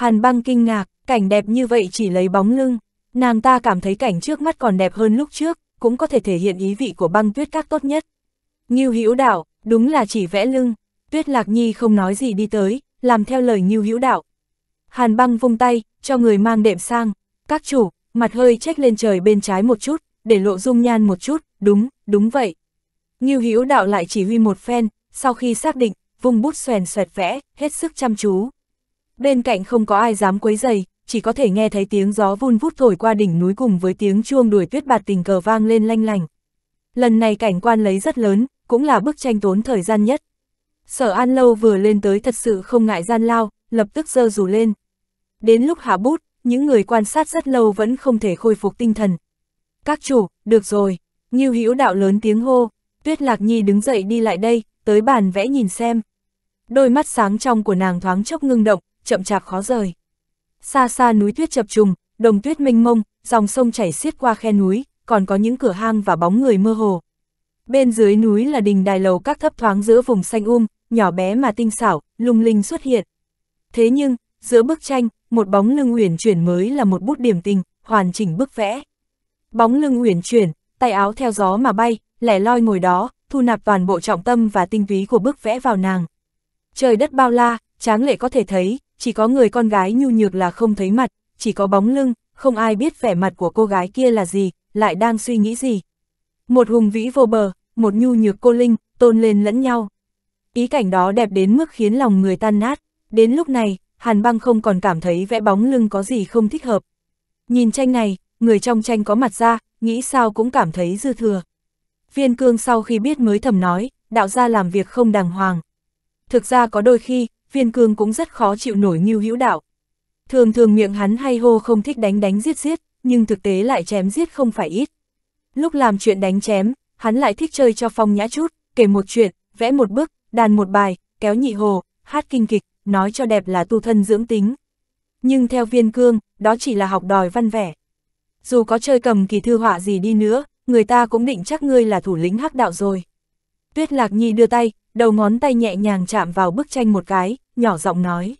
Hàn băng kinh ngạc, cảnh đẹp như vậy chỉ lấy bóng lưng. Nàng ta cảm thấy cảnh trước mắt còn đẹp hơn lúc trước, cũng có thể thể hiện ý vị của băng tuyết các tốt nhất. Nghiêu Hữu Đạo, đúng là chỉ vẽ lưng. Tuyết Lạc Nhi không nói gì đi tới, làm theo lời Nghiêu Hữu Đạo. Hàn băng vung tay, cho người mang đệm sang. Các chủ, mặt hơi trách lên trời bên trái một chút, để lộ dung nhan một chút, đúng, đúng vậy. Nghiêu Hữu Đạo lại chỉ huy một phen, sau khi xác định, vung bút xoèn xoẹt vẽ, hết sức chăm chú bên cạnh không có ai dám quấy dày, chỉ có thể nghe thấy tiếng gió vun vút thổi qua đỉnh núi cùng với tiếng chuông đuổi tuyết bạt tình cờ vang lên lanh lành. Lần này cảnh quan lấy rất lớn, cũng là bức tranh tốn thời gian nhất. Sở An Lâu vừa lên tới thật sự không ngại gian lao, lập tức dơ dù lên. Đến lúc hạ bút, những người quan sát rất lâu vẫn không thể khôi phục tinh thần. Các chủ, được rồi, như Hữu đạo lớn tiếng hô, Tuyết Lạc Nhi đứng dậy đi lại đây, tới bàn vẽ nhìn xem. Đôi mắt sáng trong của nàng thoáng chốc ngưng động, chậm chạp khó rời. Xa xa núi tuyết chập trùng, đồng tuyết mênh mông, dòng sông chảy xiết qua khe núi, còn có những cửa hang và bóng người mơ hồ. Bên dưới núi là đình đài lầu các thấp thoáng giữa vùng xanh um, nhỏ bé mà tinh xảo, lung linh xuất hiện. Thế nhưng, giữa bức tranh, một bóng lưng uyển chuyển mới là một bút điểm tình, hoàn chỉnh bức vẽ. Bóng lưng uyển chuyển, tay áo theo gió mà bay, lẻ loi ngồi đó, thu nạp toàn bộ trọng tâm và tinh túy của bức vẽ vào nàng. Trời đất bao la, tráng lệ có thể thấy, chỉ có người con gái nhu nhược là không thấy mặt, chỉ có bóng lưng, không ai biết vẻ mặt của cô gái kia là gì, lại đang suy nghĩ gì. Một hùng vĩ vô bờ, một nhu nhược cô linh, tôn lên lẫn nhau. Ý cảnh đó đẹp đến mức khiến lòng người tan nát, đến lúc này, Hàn băng không còn cảm thấy vẽ bóng lưng có gì không thích hợp. Nhìn tranh này, người trong tranh có mặt ra, nghĩ sao cũng cảm thấy dư thừa. Viên cương sau khi biết mới thầm nói, đạo gia làm việc không đàng hoàng. Thực ra có đôi khi, viên cương cũng rất khó chịu nổi ngưu hữu đạo. Thường thường miệng hắn hay hô không thích đánh đánh giết giết, nhưng thực tế lại chém giết không phải ít. Lúc làm chuyện đánh chém, hắn lại thích chơi cho phong nhã chút, kể một chuyện, vẽ một bức, đàn một bài, kéo nhị hồ, hát kinh kịch, nói cho đẹp là tu thân dưỡng tính. Nhưng theo viên cương, đó chỉ là học đòi văn vẻ. Dù có chơi cầm kỳ thư họa gì đi nữa, người ta cũng định chắc ngươi là thủ lĩnh hắc đạo rồi. Tuyết Lạc Nhi đưa tay, đầu ngón tay nhẹ nhàng chạm vào bức tranh một cái, nhỏ giọng nói.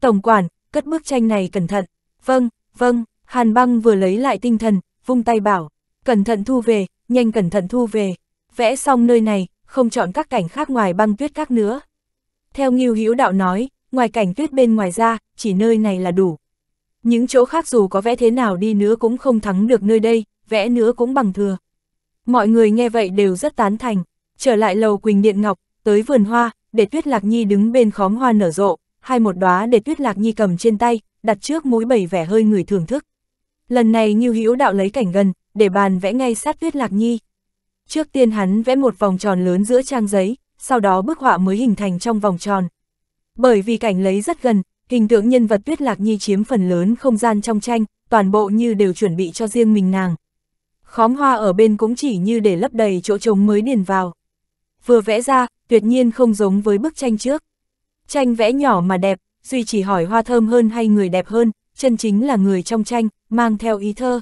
Tổng quản, cất bức tranh này cẩn thận. Vâng, vâng, Hàn băng vừa lấy lại tinh thần, vung tay bảo, cẩn thận thu về, nhanh cẩn thận thu về. Vẽ xong nơi này, không chọn các cảnh khác ngoài băng tuyết các nữa. Theo Ngưu Hữu Đạo nói, ngoài cảnh tuyết bên ngoài ra, chỉ nơi này là đủ. Những chỗ khác dù có vẽ thế nào đi nữa cũng không thắng được nơi đây, vẽ nữa cũng bằng thừa. Mọi người nghe vậy đều rất tán thành. Trở lại lầu Quỳnh Điện Ngọc, Tới vườn hoa, để tuyết lạc nhi đứng bên khóm hoa nở rộ, hai một đóa để tuyết lạc nhi cầm trên tay, đặt trước mũi bảy vẻ hơi người thưởng thức. Lần này Ngưu Hữu Đạo lấy cảnh gần, để bàn vẽ ngay sát tuyết lạc nhi. Trước tiên hắn vẽ một vòng tròn lớn giữa trang giấy, sau đó bức họa mới hình thành trong vòng tròn. Bởi vì cảnh lấy rất gần, hình tượng nhân vật tuyết lạc nhi chiếm phần lớn không gian trong tranh, toàn bộ như đều chuẩn bị cho riêng mình nàng. Khóm hoa ở bên cũng chỉ như để lấp đầy chỗ trống mới điền vào vừa vẽ ra, tuyệt nhiên không giống với bức tranh trước. Tranh vẽ nhỏ mà đẹp, Duy chỉ hỏi hoa thơm hơn hay người đẹp hơn, chân chính là người trong tranh, mang theo ý thơ.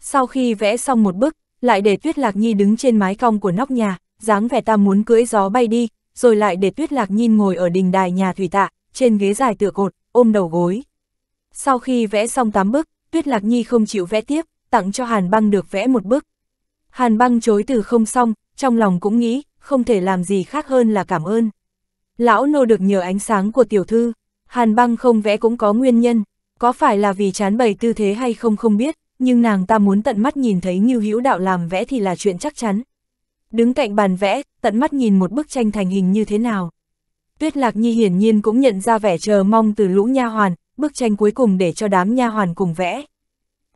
Sau khi vẽ xong một bức, lại để Tuyết Lạc Nhi đứng trên mái cong của nóc nhà, dáng vẻ ta muốn cưỡi gió bay đi, rồi lại để Tuyết Lạc Nhi ngồi ở đình đài nhà thủy tạ, trên ghế dài tựa cột, ôm đầu gối. Sau khi vẽ xong tám bức, Tuyết Lạc Nhi không chịu vẽ tiếp, tặng cho Hàn Băng được vẽ một bức. Hàn Băng chối từ không xong, trong lòng cũng nghĩ, không thể làm gì khác hơn là cảm ơn. Lão nô được nhờ ánh sáng của tiểu thư, hàn băng không vẽ cũng có nguyên nhân, có phải là vì chán bày tư thế hay không không biết, nhưng nàng ta muốn tận mắt nhìn thấy Ngưu Hữu Đạo làm vẽ thì là chuyện chắc chắn. Đứng cạnh bàn vẽ, tận mắt nhìn một bức tranh thành hình như thế nào. Tuyết Lạc Nhi hiển nhiên cũng nhận ra vẻ chờ mong từ lũ nha hoàn, bức tranh cuối cùng để cho đám nha hoàn cùng vẽ.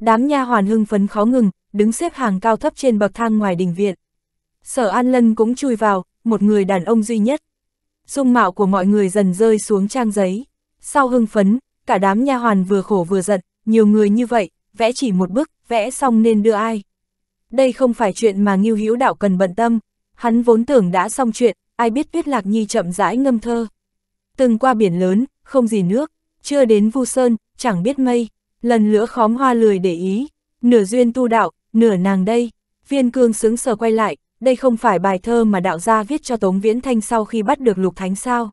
Đám nha hoàn hưng phấn khó ngừng, đứng xếp hàng cao thấp trên bậc thang ngoài đình viện. Sở An Lân cũng chui vào, một người đàn ông duy nhất. Dung mạo của mọi người dần rơi xuống trang giấy. Sau hưng phấn, cả đám nha hoàn vừa khổ vừa giận, nhiều người như vậy, vẽ chỉ một bức, vẽ xong nên đưa ai. Đây không phải chuyện mà Ngưu Hữu Đạo cần bận tâm, hắn vốn tưởng đã xong chuyện, ai biết Tuyết Lạc Nhi chậm rãi ngâm thơ. Từng qua biển lớn, không gì nước, chưa đến Vu Sơn, chẳng biết mây, lần lửa khóm hoa lười để ý, nửa duyên tu đạo, nửa nàng đây. Viên Cương xứng sờ quay lại, đây không phải bài thơ mà đạo gia viết cho Tống Viễn Thanh sau khi bắt được Lục Thánh sao.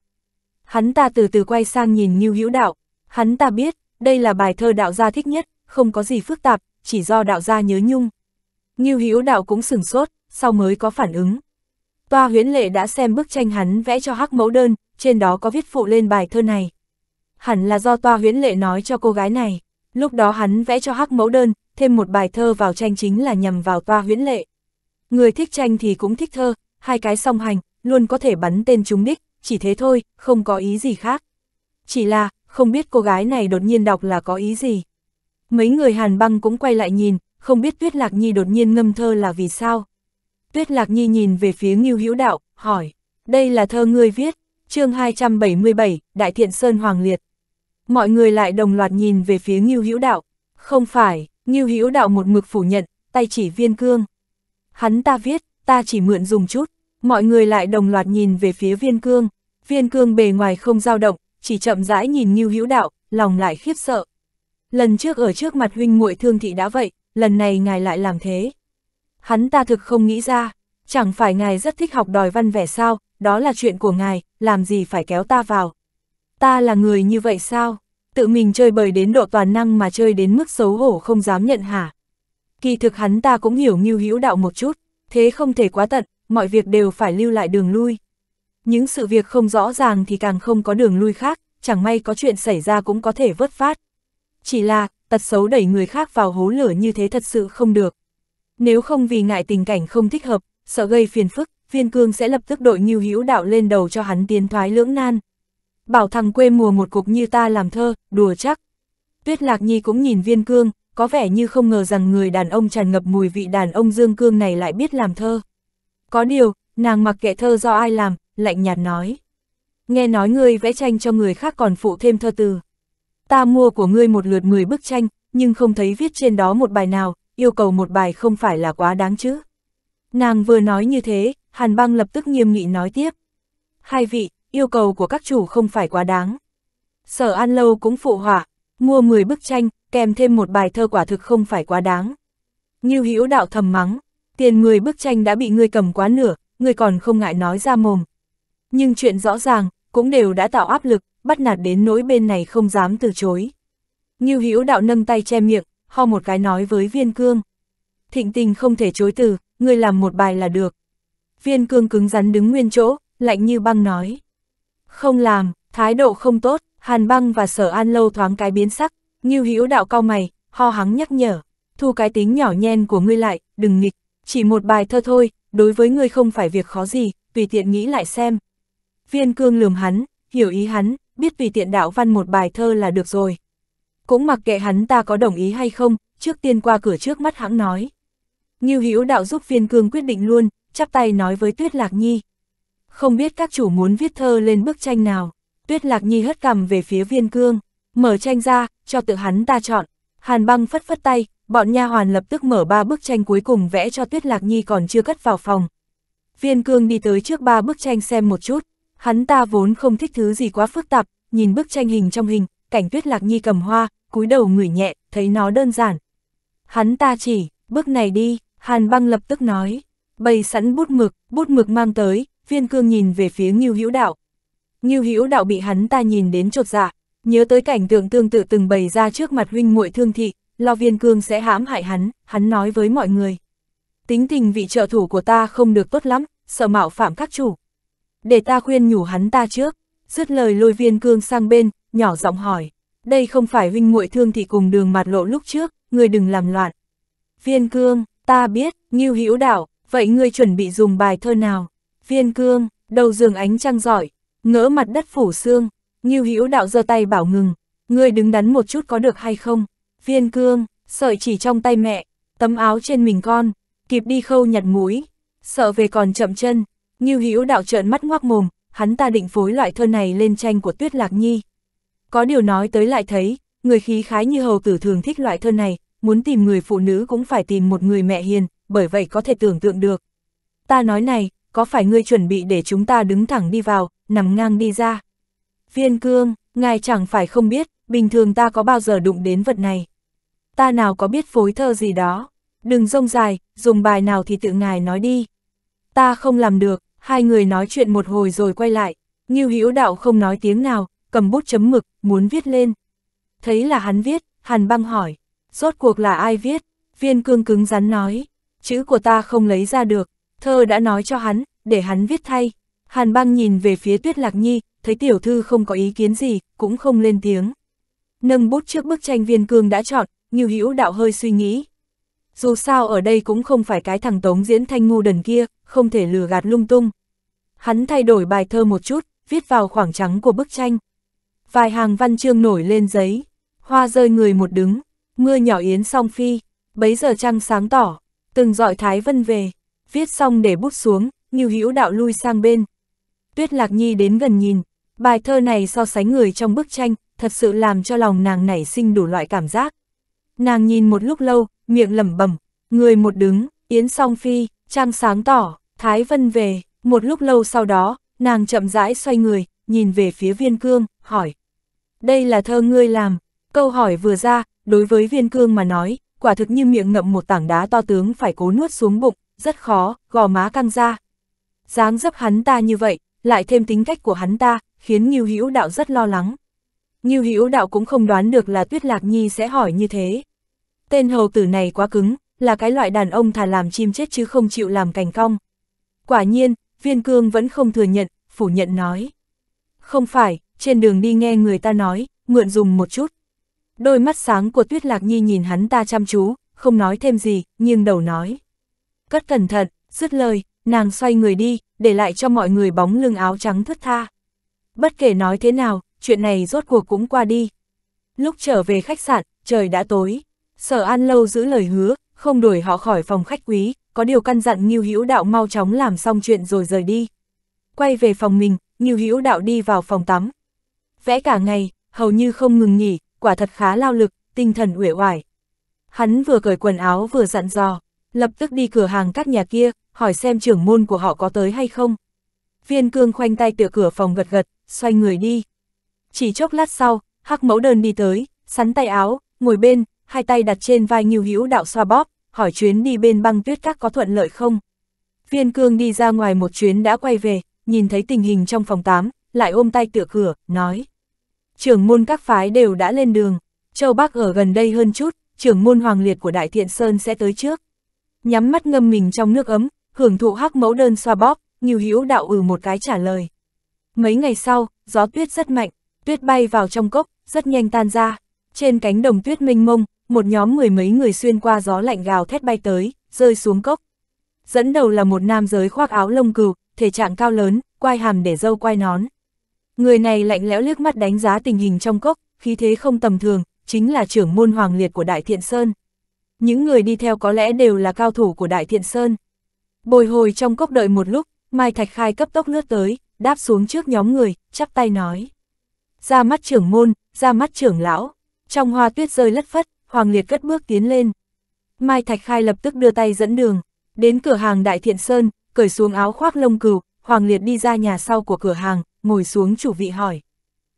Hắn ta từ từ quay sang nhìn Ngưu Hữu Đạo, hắn ta biết, đây là bài thơ đạo gia thích nhất, không có gì phức tạp, chỉ do đạo gia nhớ nhung. Ngưu Hữu Đạo cũng sửng sốt, sau mới có phản ứng. Toa huyễn lệ đã xem bức tranh hắn vẽ cho hắc mẫu đơn, trên đó có viết phụ lên bài thơ này. Hẳn là do toa huyễn lệ nói cho cô gái này, lúc đó hắn vẽ cho hắc mẫu đơn, thêm một bài thơ vào tranh chính là nhằm vào toa huyễn lệ. Người thích tranh thì cũng thích thơ, hai cái song hành, luôn có thể bắn tên chúng đích, chỉ thế thôi, không có ý gì khác. Chỉ là, không biết cô gái này đột nhiên đọc là có ý gì. Mấy người Hàn băng cũng quay lại nhìn, không biết Tuyết Lạc Nhi đột nhiên ngâm thơ là vì sao. Tuyết Lạc Nhi nhìn về phía Ngưu Hữu Đạo, hỏi, đây là thơ ngươi viết, chương 277, Đại Thiện Sơn Hoàng Liệt. Mọi người lại đồng loạt nhìn về phía Ngưu Hữu Đạo, không phải, Ngưu Hữu Đạo một mực phủ nhận, tay chỉ viên cương hắn ta viết, ta chỉ mượn dùng chút, mọi người lại đồng loạt nhìn về phía viên cương, viên cương bề ngoài không dao động, chỉ chậm rãi nhìn Ngưu Hữu Đạo, lòng lại khiếp sợ. Lần trước ở trước mặt huynh muội Thương thị đã vậy, lần này ngài lại làm thế. Hắn ta thực không nghĩ ra, chẳng phải ngài rất thích học đòi văn vẻ sao, đó là chuyện của ngài, làm gì phải kéo ta vào. Ta là người như vậy sao? Tự mình chơi bời đến độ toàn năng mà chơi đến mức xấu hổ không dám nhận hả? Kỳ thực hắn ta cũng hiểu nghiêu hữu đạo một chút, thế không thể quá tận, mọi việc đều phải lưu lại đường lui. Những sự việc không rõ ràng thì càng không có đường lui khác, chẳng may có chuyện xảy ra cũng có thể vớt phát. Chỉ là, tật xấu đẩy người khác vào hố lửa như thế thật sự không được. Nếu không vì ngại tình cảnh không thích hợp, sợ gây phiền phức, viên cương sẽ lập tức đội nghiêu hữu đạo lên đầu cho hắn tiến thoái lưỡng nan. Bảo thằng quê mùa một cục như ta làm thơ, đùa chắc. Tuyết Lạc Nhi cũng nhìn viên cương, có vẻ như không ngờ rằng người đàn ông tràn ngập mùi vị đàn ông dương cương này lại biết làm thơ. Có điều, nàng mặc kệ thơ do ai làm, lạnh nhạt nói. Nghe nói ngươi vẽ tranh cho người khác còn phụ thêm thơ từ. Ta mua của ngươi một lượt 10 bức tranh, nhưng không thấy viết trên đó một bài nào, yêu cầu một bài không phải là quá đáng chứ. Nàng vừa nói như thế, Hàn băng lập tức nghiêm nghị nói tiếp. Hai vị, yêu cầu của các chủ không phải quá đáng. Sở An Lâu cũng phụ họa, mua 10 bức tranh, kèm thêm một bài thơ quả thực không phải quá đáng. Như Hữu đạo thầm mắng, tiền người bức tranh đã bị ngươi cầm quá nửa, ngươi còn không ngại nói ra mồm. Nhưng chuyện rõ ràng, cũng đều đã tạo áp lực, bắt nạt đến nỗi bên này không dám từ chối. Như Hữu đạo nâng tay che miệng, ho một cái nói với Viên Cương. Thịnh tình không thể chối từ, ngươi làm một bài là được. Viên Cương cứng rắn đứng nguyên chỗ, lạnh như băng nói. Không làm, thái độ không tốt, Hàn băng và sở an lâu thoáng cái biến sắc, Ngưu Hữu đạo cao mày, ho hắng nhắc nhở, thu cái tính nhỏ nhen của ngươi lại, đừng nghịch, chỉ một bài thơ thôi, đối với ngươi không phải việc khó gì, tùy tiện nghĩ lại xem. Viên cương lườm hắn, hiểu ý hắn, biết tùy tiện đạo văn một bài thơ là được rồi. Cũng mặc kệ hắn ta có đồng ý hay không, trước tiên qua cửa trước mắt hắn nói. Ngưu Hữu đạo giúp viên cương quyết định luôn, chắp tay nói với Tuyết Lạc Nhi. Không biết các chủ muốn viết thơ lên bức tranh nào, Tuyết Lạc Nhi hất cằm về phía viên cương. Mở tranh ra, cho tự hắn ta chọn. Hàn băng phất phất tay, bọn nha hoàn lập tức mở ba bức tranh cuối cùng vẽ cho Tuyết Lạc Nhi còn chưa cất vào phòng. Viên cương đi tới trước ba bức tranh xem một chút, hắn ta vốn không thích thứ gì quá phức tạp, nhìn bức tranh hình trong hình, cảnh Tuyết Lạc Nhi cầm hoa, cúi đầu ngửi nhẹ, thấy nó đơn giản. Hắn ta chỉ, bức này đi, Hàn băng lập tức nói, bày sẵn bút mực, bút mực mang tới, viên cương nhìn về phía Ngưu Hữu Đạo. Ngưu Hữu Đạo bị hắn ta nhìn đến chột dạ, Nhớ tới cảnh tượng tương tự từng bày ra trước mặt huynh muội thương thị, lo viên cương sẽ hãm hại hắn, hắn nói với mọi người. Tính tình vị trợ thủ của ta không được tốt lắm, sợ mạo phạm các chủ. Để ta khuyên nhủ hắn ta trước, dứt lời lôi viên cương sang bên, nhỏ giọng hỏi. Đây không phải huynh muội thương thị cùng đường mặt lộ lúc trước, người đừng làm loạn. Viên cương, ta biết, nghiêu hữu đảo, vậy ngươi chuẩn bị dùng bài thơ nào? Viên cương, đầu giường ánh trăng giỏi, ngỡ mặt đất phủ xương, Ngưu Hữu Đạo giơ tay bảo ngừng, ngươi đứng đắn một chút có được hay không? Viên cương, sợi chỉ trong tay mẹ, tấm áo trên mình con, kịp đi khâu nhặt mũi, sợ về còn chậm chân. Ngưu Hữu Đạo trợn mắt ngoác mồm, hắn ta định phối loại thơ này lên tranh của Tuyết Lạc Nhi. Có điều nói tới lại thấy, người khí khái như hầu tử thường thích loại thơ này, muốn tìm người phụ nữ cũng phải tìm một người mẹ hiền, bởi vậy có thể tưởng tượng được. Ta nói này, có phải ngươi chuẩn bị để chúng ta đứng thẳng đi vào, nằm ngang đi ra? Viên cương, ngài chẳng phải không biết, bình thường ta có bao giờ đụng đến vật này. Ta nào có biết phối thơ gì đó. Đừng rông dài, dùng bài nào thì tự ngài nói đi. Ta không làm được, hai người nói chuyện một hồi rồi quay lại. Nghiêu hữu đạo không nói tiếng nào, cầm bút chấm mực, muốn viết lên. Thấy là hắn viết, hàn băng hỏi. Rốt cuộc là ai viết? Viên cương cứng rắn nói. Chữ của ta không lấy ra được. Thơ đã nói cho hắn, để hắn viết thay. Hàn băng nhìn về phía tuyết lạc nhi, thấy tiểu thư không có ý kiến gì, cũng không lên tiếng. Nâng bút trước bức tranh viên cương đã chọn, Ngưu Hữu đạo hơi suy nghĩ. Dù sao ở đây cũng không phải cái thằng Tống diễn thanh ngu đần kia, không thể lừa gạt lung tung. Hắn thay đổi bài thơ một chút, viết vào khoảng trắng của bức tranh. Vài hàng văn chương nổi lên giấy, hoa rơi người một đứng, mưa nhỏ yến song phi, bấy giờ trăng sáng tỏ, từng dọi Thái Vân về, viết xong để bút xuống, Ngưu Hữu đạo lui sang bên. Tuyết Lạc Nhi đến gần nhìn, Bài thơ này so sánh người trong bức tranh, thật sự làm cho lòng nàng nảy sinh đủ loại cảm giác. Nàng nhìn một lúc lâu, miệng lẩm bẩm, người một đứng, yến song phi, trang sáng tỏ, thái vân về, một lúc lâu sau đó, nàng chậm rãi xoay người, nhìn về phía viên cương, hỏi. Đây là thơ ngươi làm, câu hỏi vừa ra, đối với viên cương mà nói, quả thực như miệng ngậm một tảng đá to tướng phải cố nuốt xuống bụng, rất khó, gò má căng ra. dáng dấp hắn ta như vậy, lại thêm tính cách của hắn ta, khiến Ngưu Hữu Đạo rất lo lắng. Ngưu Hữu Đạo cũng không đoán được là Tuyết Lạc Nhi sẽ hỏi như thế. Tên hầu tử này quá cứng, là cái loại đàn ông thà làm chim chết chứ không chịu làm cành cong. Quả nhiên, Viên Cương vẫn không thừa nhận, phủ nhận nói. Không phải, trên đường đi nghe người ta nói, mượn dùng một chút. Đôi mắt sáng của Tuyết Lạc Nhi nhìn hắn ta chăm chú, không nói thêm gì, nhưng đầu nói. Cất cẩn thận, dứt lời, nàng xoay người đi, để lại cho mọi người bóng lưng áo trắng thướt tha. Bất kể nói thế nào, chuyện này rốt cuộc cũng qua đi. Lúc trở về khách sạn, trời đã tối. Sở An Lâu giữ lời hứa, không đuổi họ khỏi phòng khách quý, có điều căn dặn Ngưu Hữu Đạo mau chóng làm xong chuyện rồi rời đi. Quay về phòng mình, Ngưu Hữu Đạo đi vào phòng tắm. Vẽ cả ngày, hầu như không ngừng nghỉ, quả thật khá lao lực, tinh thần uể oải. Hắn vừa cởi quần áo vừa dặn dò, lập tức đi cửa hàng các nhà kia, hỏi xem trưởng môn của họ có tới hay không. Viên cương khoanh tay tựa cửa phòng gật gật, xoay người đi. Chỉ chốc lát sau, Hắc Mẫu Đơn đi tới, sắn tay áo, ngồi bên, hai tay đặt trên vai Ngưu Hữu Đạo xoa bóp, hỏi chuyến đi bên băng tuyết các có thuận lợi không. Viên Cương đi ra ngoài một chuyến đã quay về, nhìn thấy tình hình trong phòng 8, lại ôm tay tựa cửa, nói. Trưởng môn các phái đều đã lên đường, Châu Bắc ở gần đây hơn chút, trưởng môn hoàng liệt của Đại Thiện Sơn sẽ tới trước. Nhắm mắt ngâm mình trong nước ấm, hưởng thụ hắc mẫu đơn xoa bóp, Ngưu Hữu Đạo ừ một cái trả lời. Mấy ngày sau, gió tuyết rất mạnh, tuyết bay vào trong cốc, rất nhanh tan ra. Trên cánh đồng tuyết mênh mông, một nhóm mười mấy người xuyên qua gió lạnh gào thét bay tới, rơi xuống cốc. Dẫn đầu là một nam giới khoác áo lông cừu, thể trạng cao lớn, quai hàm để dâu quai nón. Người này lạnh lẽo liếc mắt đánh giá tình hình trong cốc, khí thế không tầm thường, chính là trưởng môn hoàng liệt của Đại Thiện Sơn. Những người đi theo có lẽ đều là cao thủ của Đại Thiện Sơn. Bồi hồi trong cốc đợi một lúc, Mai Thạch Khai cấp tốc lướt tới, đáp xuống trước nhóm người, chắp tay nói. Ra mắt trưởng môn, ra mắt trưởng lão, trong hoa tuyết rơi lất phất, Hoàng Liệt cất bước tiến lên. Mai Thạch Khai lập tức đưa tay dẫn đường, đến cửa hàng Đại Thiện Sơn, cởi xuống áo khoác lông cừu, Hoàng Liệt đi ra nhà sau của cửa hàng, ngồi xuống chủ vị hỏi.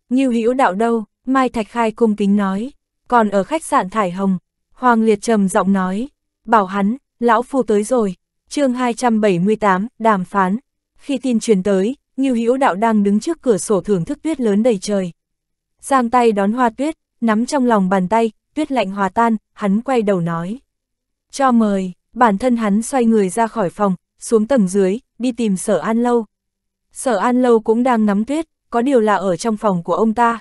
Như hữu đạo đâu, Mai Thạch Khai cung kính nói, còn ở khách sạn Thải Hồng, Hoàng Liệt trầm giọng nói, bảo hắn, lão phu tới rồi, chương 278, đàm phán. Khi tin truyền tới, Ngưu Hữu Đạo đang đứng trước cửa sổ thưởng thức tuyết lớn đầy trời. Giang tay đón hoa tuyết, nắm trong lòng bàn tay, tuyết lạnh hòa tan, hắn quay đầu nói. Cho mời, bản thân hắn xoay người ra khỏi phòng, xuống tầng dưới, đi tìm sở an lâu. Sở an lâu cũng đang ngắm tuyết, có điều là ở trong phòng của ông ta.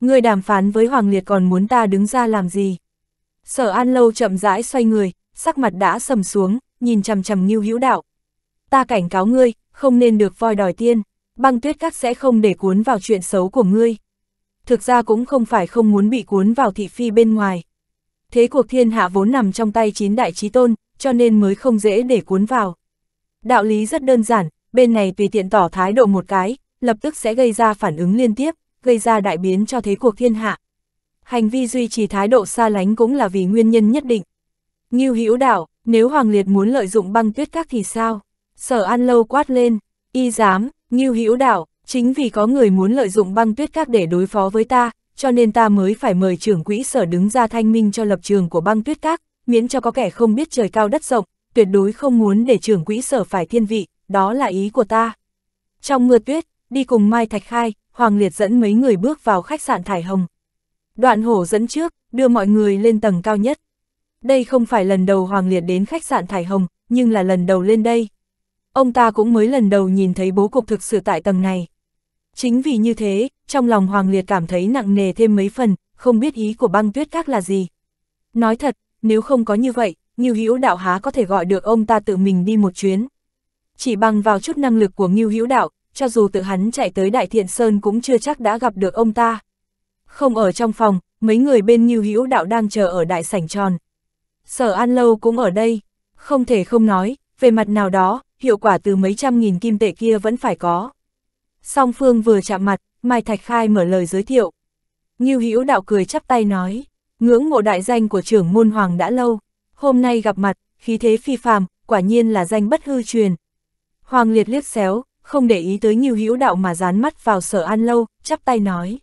Người đàm phán với Hoàng Liệt còn muốn ta đứng ra làm gì? Sở an lâu chậm rãi xoay người, sắc mặt đã sầm xuống, nhìn chằm chằm Ngưu Hữu Đạo. Ta cảnh cáo ngươi, không nên được voi đòi tiên, băng tuyết các sẽ không để cuốn vào chuyện xấu của ngươi. Thực ra cũng không phải không muốn bị cuốn vào thị phi bên ngoài. Thế cuộc thiên hạ vốn nằm trong tay chín đại trí tôn, cho nên mới không dễ để cuốn vào. Đạo lý rất đơn giản, bên này tùy tiện tỏ thái độ một cái, lập tức sẽ gây ra phản ứng liên tiếp, gây ra đại biến cho thế cuộc thiên hạ. Hành vi duy trì thái độ xa lánh cũng là vì nguyên nhân nhất định. Như hữu đạo, nếu Hoàng Liệt muốn lợi dụng băng tuyết các thì sao? Sở An Lâu quát lên, y dám, như Hữu Đạo, chính vì có người muốn lợi dụng băng tuyết các để đối phó với ta, cho nên ta mới phải mời trưởng quỹ sở đứng ra thanh minh cho lập trường của băng tuyết các, miễn cho có kẻ không biết trời cao đất rộng, tuyệt đối không muốn để trưởng quỹ sở phải thiên vị, đó là ý của ta. Trong mưa tuyết, đi cùng Mai Thạch Khai, Hoàng Liệt dẫn mấy người bước vào khách sạn Thải Hồng. Đoạn hổ dẫn trước, đưa mọi người lên tầng cao nhất. Đây không phải lần đầu Hoàng Liệt đến khách sạn Thải Hồng, nhưng là lần đầu lên đây ông ta cũng mới lần đầu nhìn thấy bố cục thực sự tại tầng này. Chính vì như thế, trong lòng Hoàng Liệt cảm thấy nặng nề thêm mấy phần, không biết ý của băng tuyết các là gì. Nói thật, nếu không có như vậy, Ngưu Hữu Đạo há có thể gọi được ông ta tự mình đi một chuyến. Chỉ bằng vào chút năng lực của Ngưu Hữu Đạo, cho dù tự hắn chạy tới Đại Thiện Sơn cũng chưa chắc đã gặp được ông ta. Không ở trong phòng, mấy người bên Ngưu Hữu Đạo đang chờ ở đại sảnh tròn. Sở An Lâu cũng ở đây, không thể không nói, về mặt nào đó, hiệu quả từ mấy trăm nghìn kim tệ kia vẫn phải có. Song Phương vừa chạm mặt, Mai Thạch Khai mở lời giới thiệu. Ngưu Hữu Đạo cười chắp tay nói, ngưỡng mộ đại danh của trưởng môn hoàng đã lâu, hôm nay gặp mặt, khí thế phi phàm, quả nhiên là danh bất hư truyền. Hoàng Liệt liếc xéo, không để ý tới Ngưu Hữu Đạo mà dán mắt vào Sở An lâu, chắp tay nói: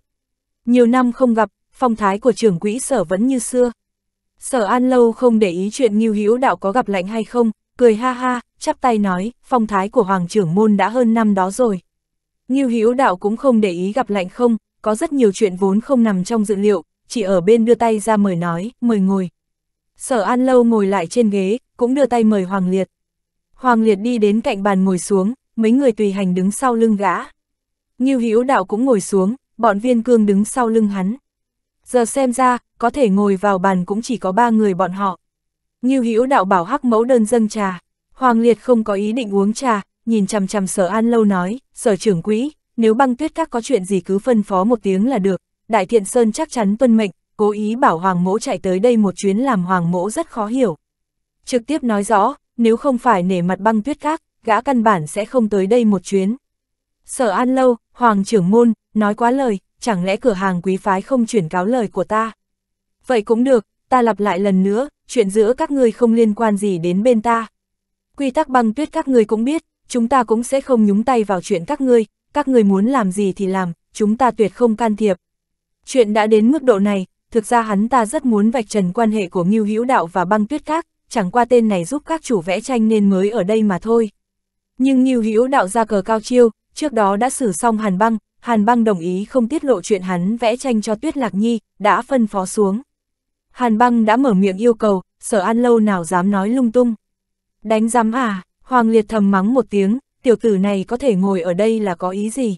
"Nhiều năm không gặp, phong thái của trưởng quỹ Sở vẫn như xưa." Sở An lâu không để ý chuyện Ngưu Hữu Đạo có gặp lạnh hay không, cười ha ha, chắp tay nói, phong thái của Hoàng trưởng môn đã hơn năm đó rồi. Ngưu Hữu Đạo cũng không để ý gặp lạnh không, có rất nhiều chuyện vốn không nằm trong dự liệu, chỉ ở bên đưa tay ra mời nói, mời ngồi. Sở An Lâu ngồi lại trên ghế, cũng đưa tay mời Hoàng Liệt. Hoàng Liệt đi đến cạnh bàn ngồi xuống, mấy người tùy hành đứng sau lưng gã. Ngưu Hữu Đạo cũng ngồi xuống, bọn viên cương đứng sau lưng hắn. Giờ xem ra, có thể ngồi vào bàn cũng chỉ có ba người bọn họ. Ngưu Hữu Đạo bảo hắc mẫu đơn dâng trà. Hoàng Liệt không có ý định uống trà, nhìn chằm chằm Sở An Lâu nói, "Sở trưởng quỹ, nếu băng tuyết các có chuyện gì cứ phân phó một tiếng là được, Đại Thiện Sơn chắc chắn tuân mệnh." Cố ý bảo Hoàng Mỗ chạy tới đây một chuyến làm Hoàng Mỗ rất khó hiểu. Trực tiếp nói rõ, nếu không phải nể mặt băng tuyết các, gã căn bản sẽ không tới đây một chuyến. Sở An Lâu, Hoàng trưởng môn, nói quá lời, chẳng lẽ cửa hàng quý phái không chuyển cáo lời của ta? Vậy cũng được, ta lặp lại lần nữa, chuyện giữa các ngươi không liên quan gì đến bên ta. Quy tắc băng tuyết các ngươi cũng biết, chúng ta cũng sẽ không nhúng tay vào chuyện các ngươi, các ngươi muốn làm gì thì làm, chúng ta tuyệt không can thiệp. Chuyện đã đến mức độ này, thực ra hắn ta rất muốn vạch trần quan hệ của Ngưu Hữu Đạo và băng tuyết các, chẳng qua tên này giúp các chủ vẽ tranh nên mới ở đây mà thôi. Nhưng Ngưu Hữu Đạo ra cờ cao chiêu, trước đó đã xử xong Hàn Băng, Hàn Băng đồng ý không tiết lộ chuyện hắn vẽ tranh cho Tuyết Lạc Nhi, đã phân phó xuống. Hàn băng đã mở miệng yêu cầu, sở an lâu nào dám nói lung tung. Đánh dám à, Hoàng Liệt thầm mắng một tiếng, tiểu tử này có thể ngồi ở đây là có ý gì.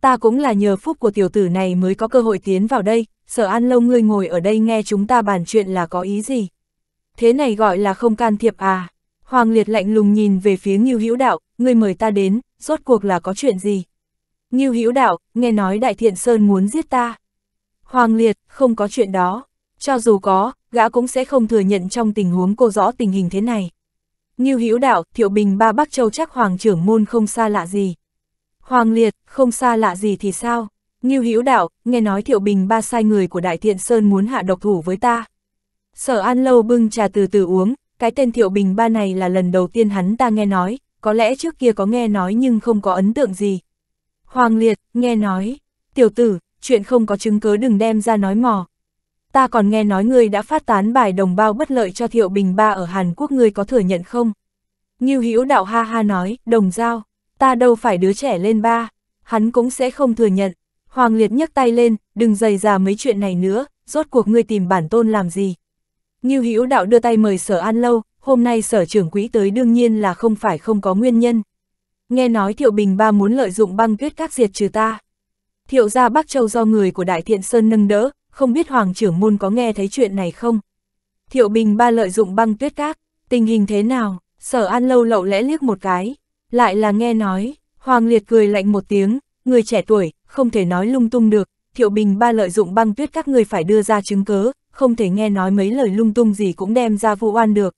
Ta cũng là nhờ phúc của tiểu tử này mới có cơ hội tiến vào đây, sở an lâu ngươi ngồi ở đây nghe chúng ta bàn chuyện là có ý gì. Thế này gọi là không can thiệp à. Hoàng Liệt lạnh lùng nhìn về phía Ngưu Hữu Đạo, ngươi mời ta đến, rốt cuộc là có chuyện gì? Ngưu Hữu Đạo, nghe nói Đại Thiện Sơn muốn giết ta. Hoàng Liệt, không có chuyện đó. Cho dù có, gã cũng sẽ không thừa nhận trong tình huống cô rõ tình hình thế này. Như hữu đạo, thiệu bình ba Bắc Châu chắc Hoàng trưởng môn không xa lạ gì. Hoàng liệt, không xa lạ gì thì sao? Như hữu đạo, nghe nói thiệu bình ba sai người của Đại Thiện Sơn muốn hạ độc thủ với ta. Sở An Lâu bưng trà từ từ uống, cái tên thiệu bình ba này là lần đầu tiên hắn ta nghe nói, có lẽ trước kia có nghe nói nhưng không có ấn tượng gì. Hoàng liệt, nghe nói, tiểu tử, chuyện không có chứng cứ đừng đem ra nói mò, ta còn nghe nói ngươi đã phát tán bài đồng bao bất lợi cho Thiệu Bình Ba ở Hàn Quốc ngươi có thừa nhận không? Ngưu Hữu Đạo ha ha nói, đồng giao, ta đâu phải đứa trẻ lên ba, hắn cũng sẽ không thừa nhận. Hoàng Liệt nhấc tay lên, đừng dày già mấy chuyện này nữa, rốt cuộc ngươi tìm bản tôn làm gì? Ngưu Hữu Đạo đưa tay mời Sở An Lâu, hôm nay Sở trưởng quỹ tới đương nhiên là không phải không có nguyên nhân. Nghe nói Thiệu Bình Ba muốn lợi dụng băng tuyết các diệt trừ ta. Thiệu gia Bắc Châu do người của Đại Thiện Sơn nâng đỡ, không biết Hoàng trưởng môn có nghe thấy chuyện này không? Thiệu Bình ba lợi dụng băng tuyết các, tình hình thế nào? Sở An lâu lậu lẽ liếc một cái, lại là nghe nói, Hoàng Liệt cười lạnh một tiếng, người trẻ tuổi, không thể nói lung tung được, Thiệu Bình ba lợi dụng băng tuyết các người phải đưa ra chứng cớ, không thể nghe nói mấy lời lung tung gì cũng đem ra vụ oan được.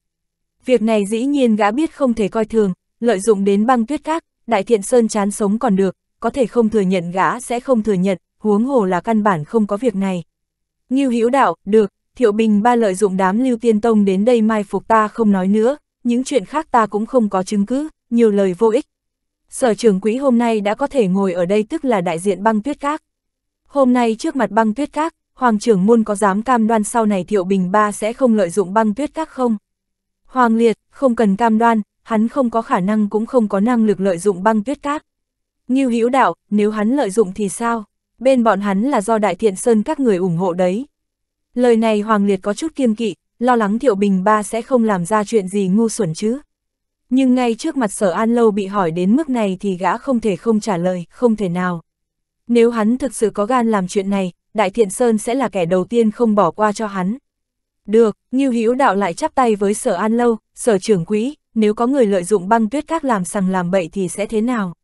Việc này dĩ nhiên gã biết không thể coi thường, lợi dụng đến băng tuyết các, đại thiện sơn chán sống còn được, có thể không thừa nhận gã sẽ không thừa nhận, huống hồ là căn bản không có việc này. Ngưu Hữu Đạo, được, Thiệu Bình ba lợi dụng đám Lưu Tiên Tông đến đây mai phục ta không nói nữa, những chuyện khác ta cũng không có chứng cứ, nhiều lời vô ích. Sở trưởng quỹ hôm nay đã có thể ngồi ở đây tức là đại diện băng tuyết các. Hôm nay trước mặt băng tuyết các, Hoàng trưởng môn có dám cam đoan sau này Thiệu Bình ba sẽ không lợi dụng băng tuyết các không? Hoàng liệt, không cần cam đoan, hắn không có khả năng cũng không có năng lực lợi dụng băng tuyết các. Ngưu Hữu Đạo, nếu hắn lợi dụng thì sao? bên bọn hắn là do Đại Thiện Sơn các người ủng hộ đấy. Lời này Hoàng Liệt có chút kiêng kỵ, lo lắng Thiệu Bình ba sẽ không làm ra chuyện gì ngu xuẩn chứ. Nhưng ngay trước mặt sở an lâu bị hỏi đến mức này thì gã không thể không trả lời, không thể nào. Nếu hắn thực sự có gan làm chuyện này, Đại Thiện Sơn sẽ là kẻ đầu tiên không bỏ qua cho hắn. Được, Ngưu Hữu Đạo lại chắp tay với sở an lâu, sở trưởng quỹ, nếu có người lợi dụng băng tuyết các làm sằng làm bậy thì sẽ thế nào?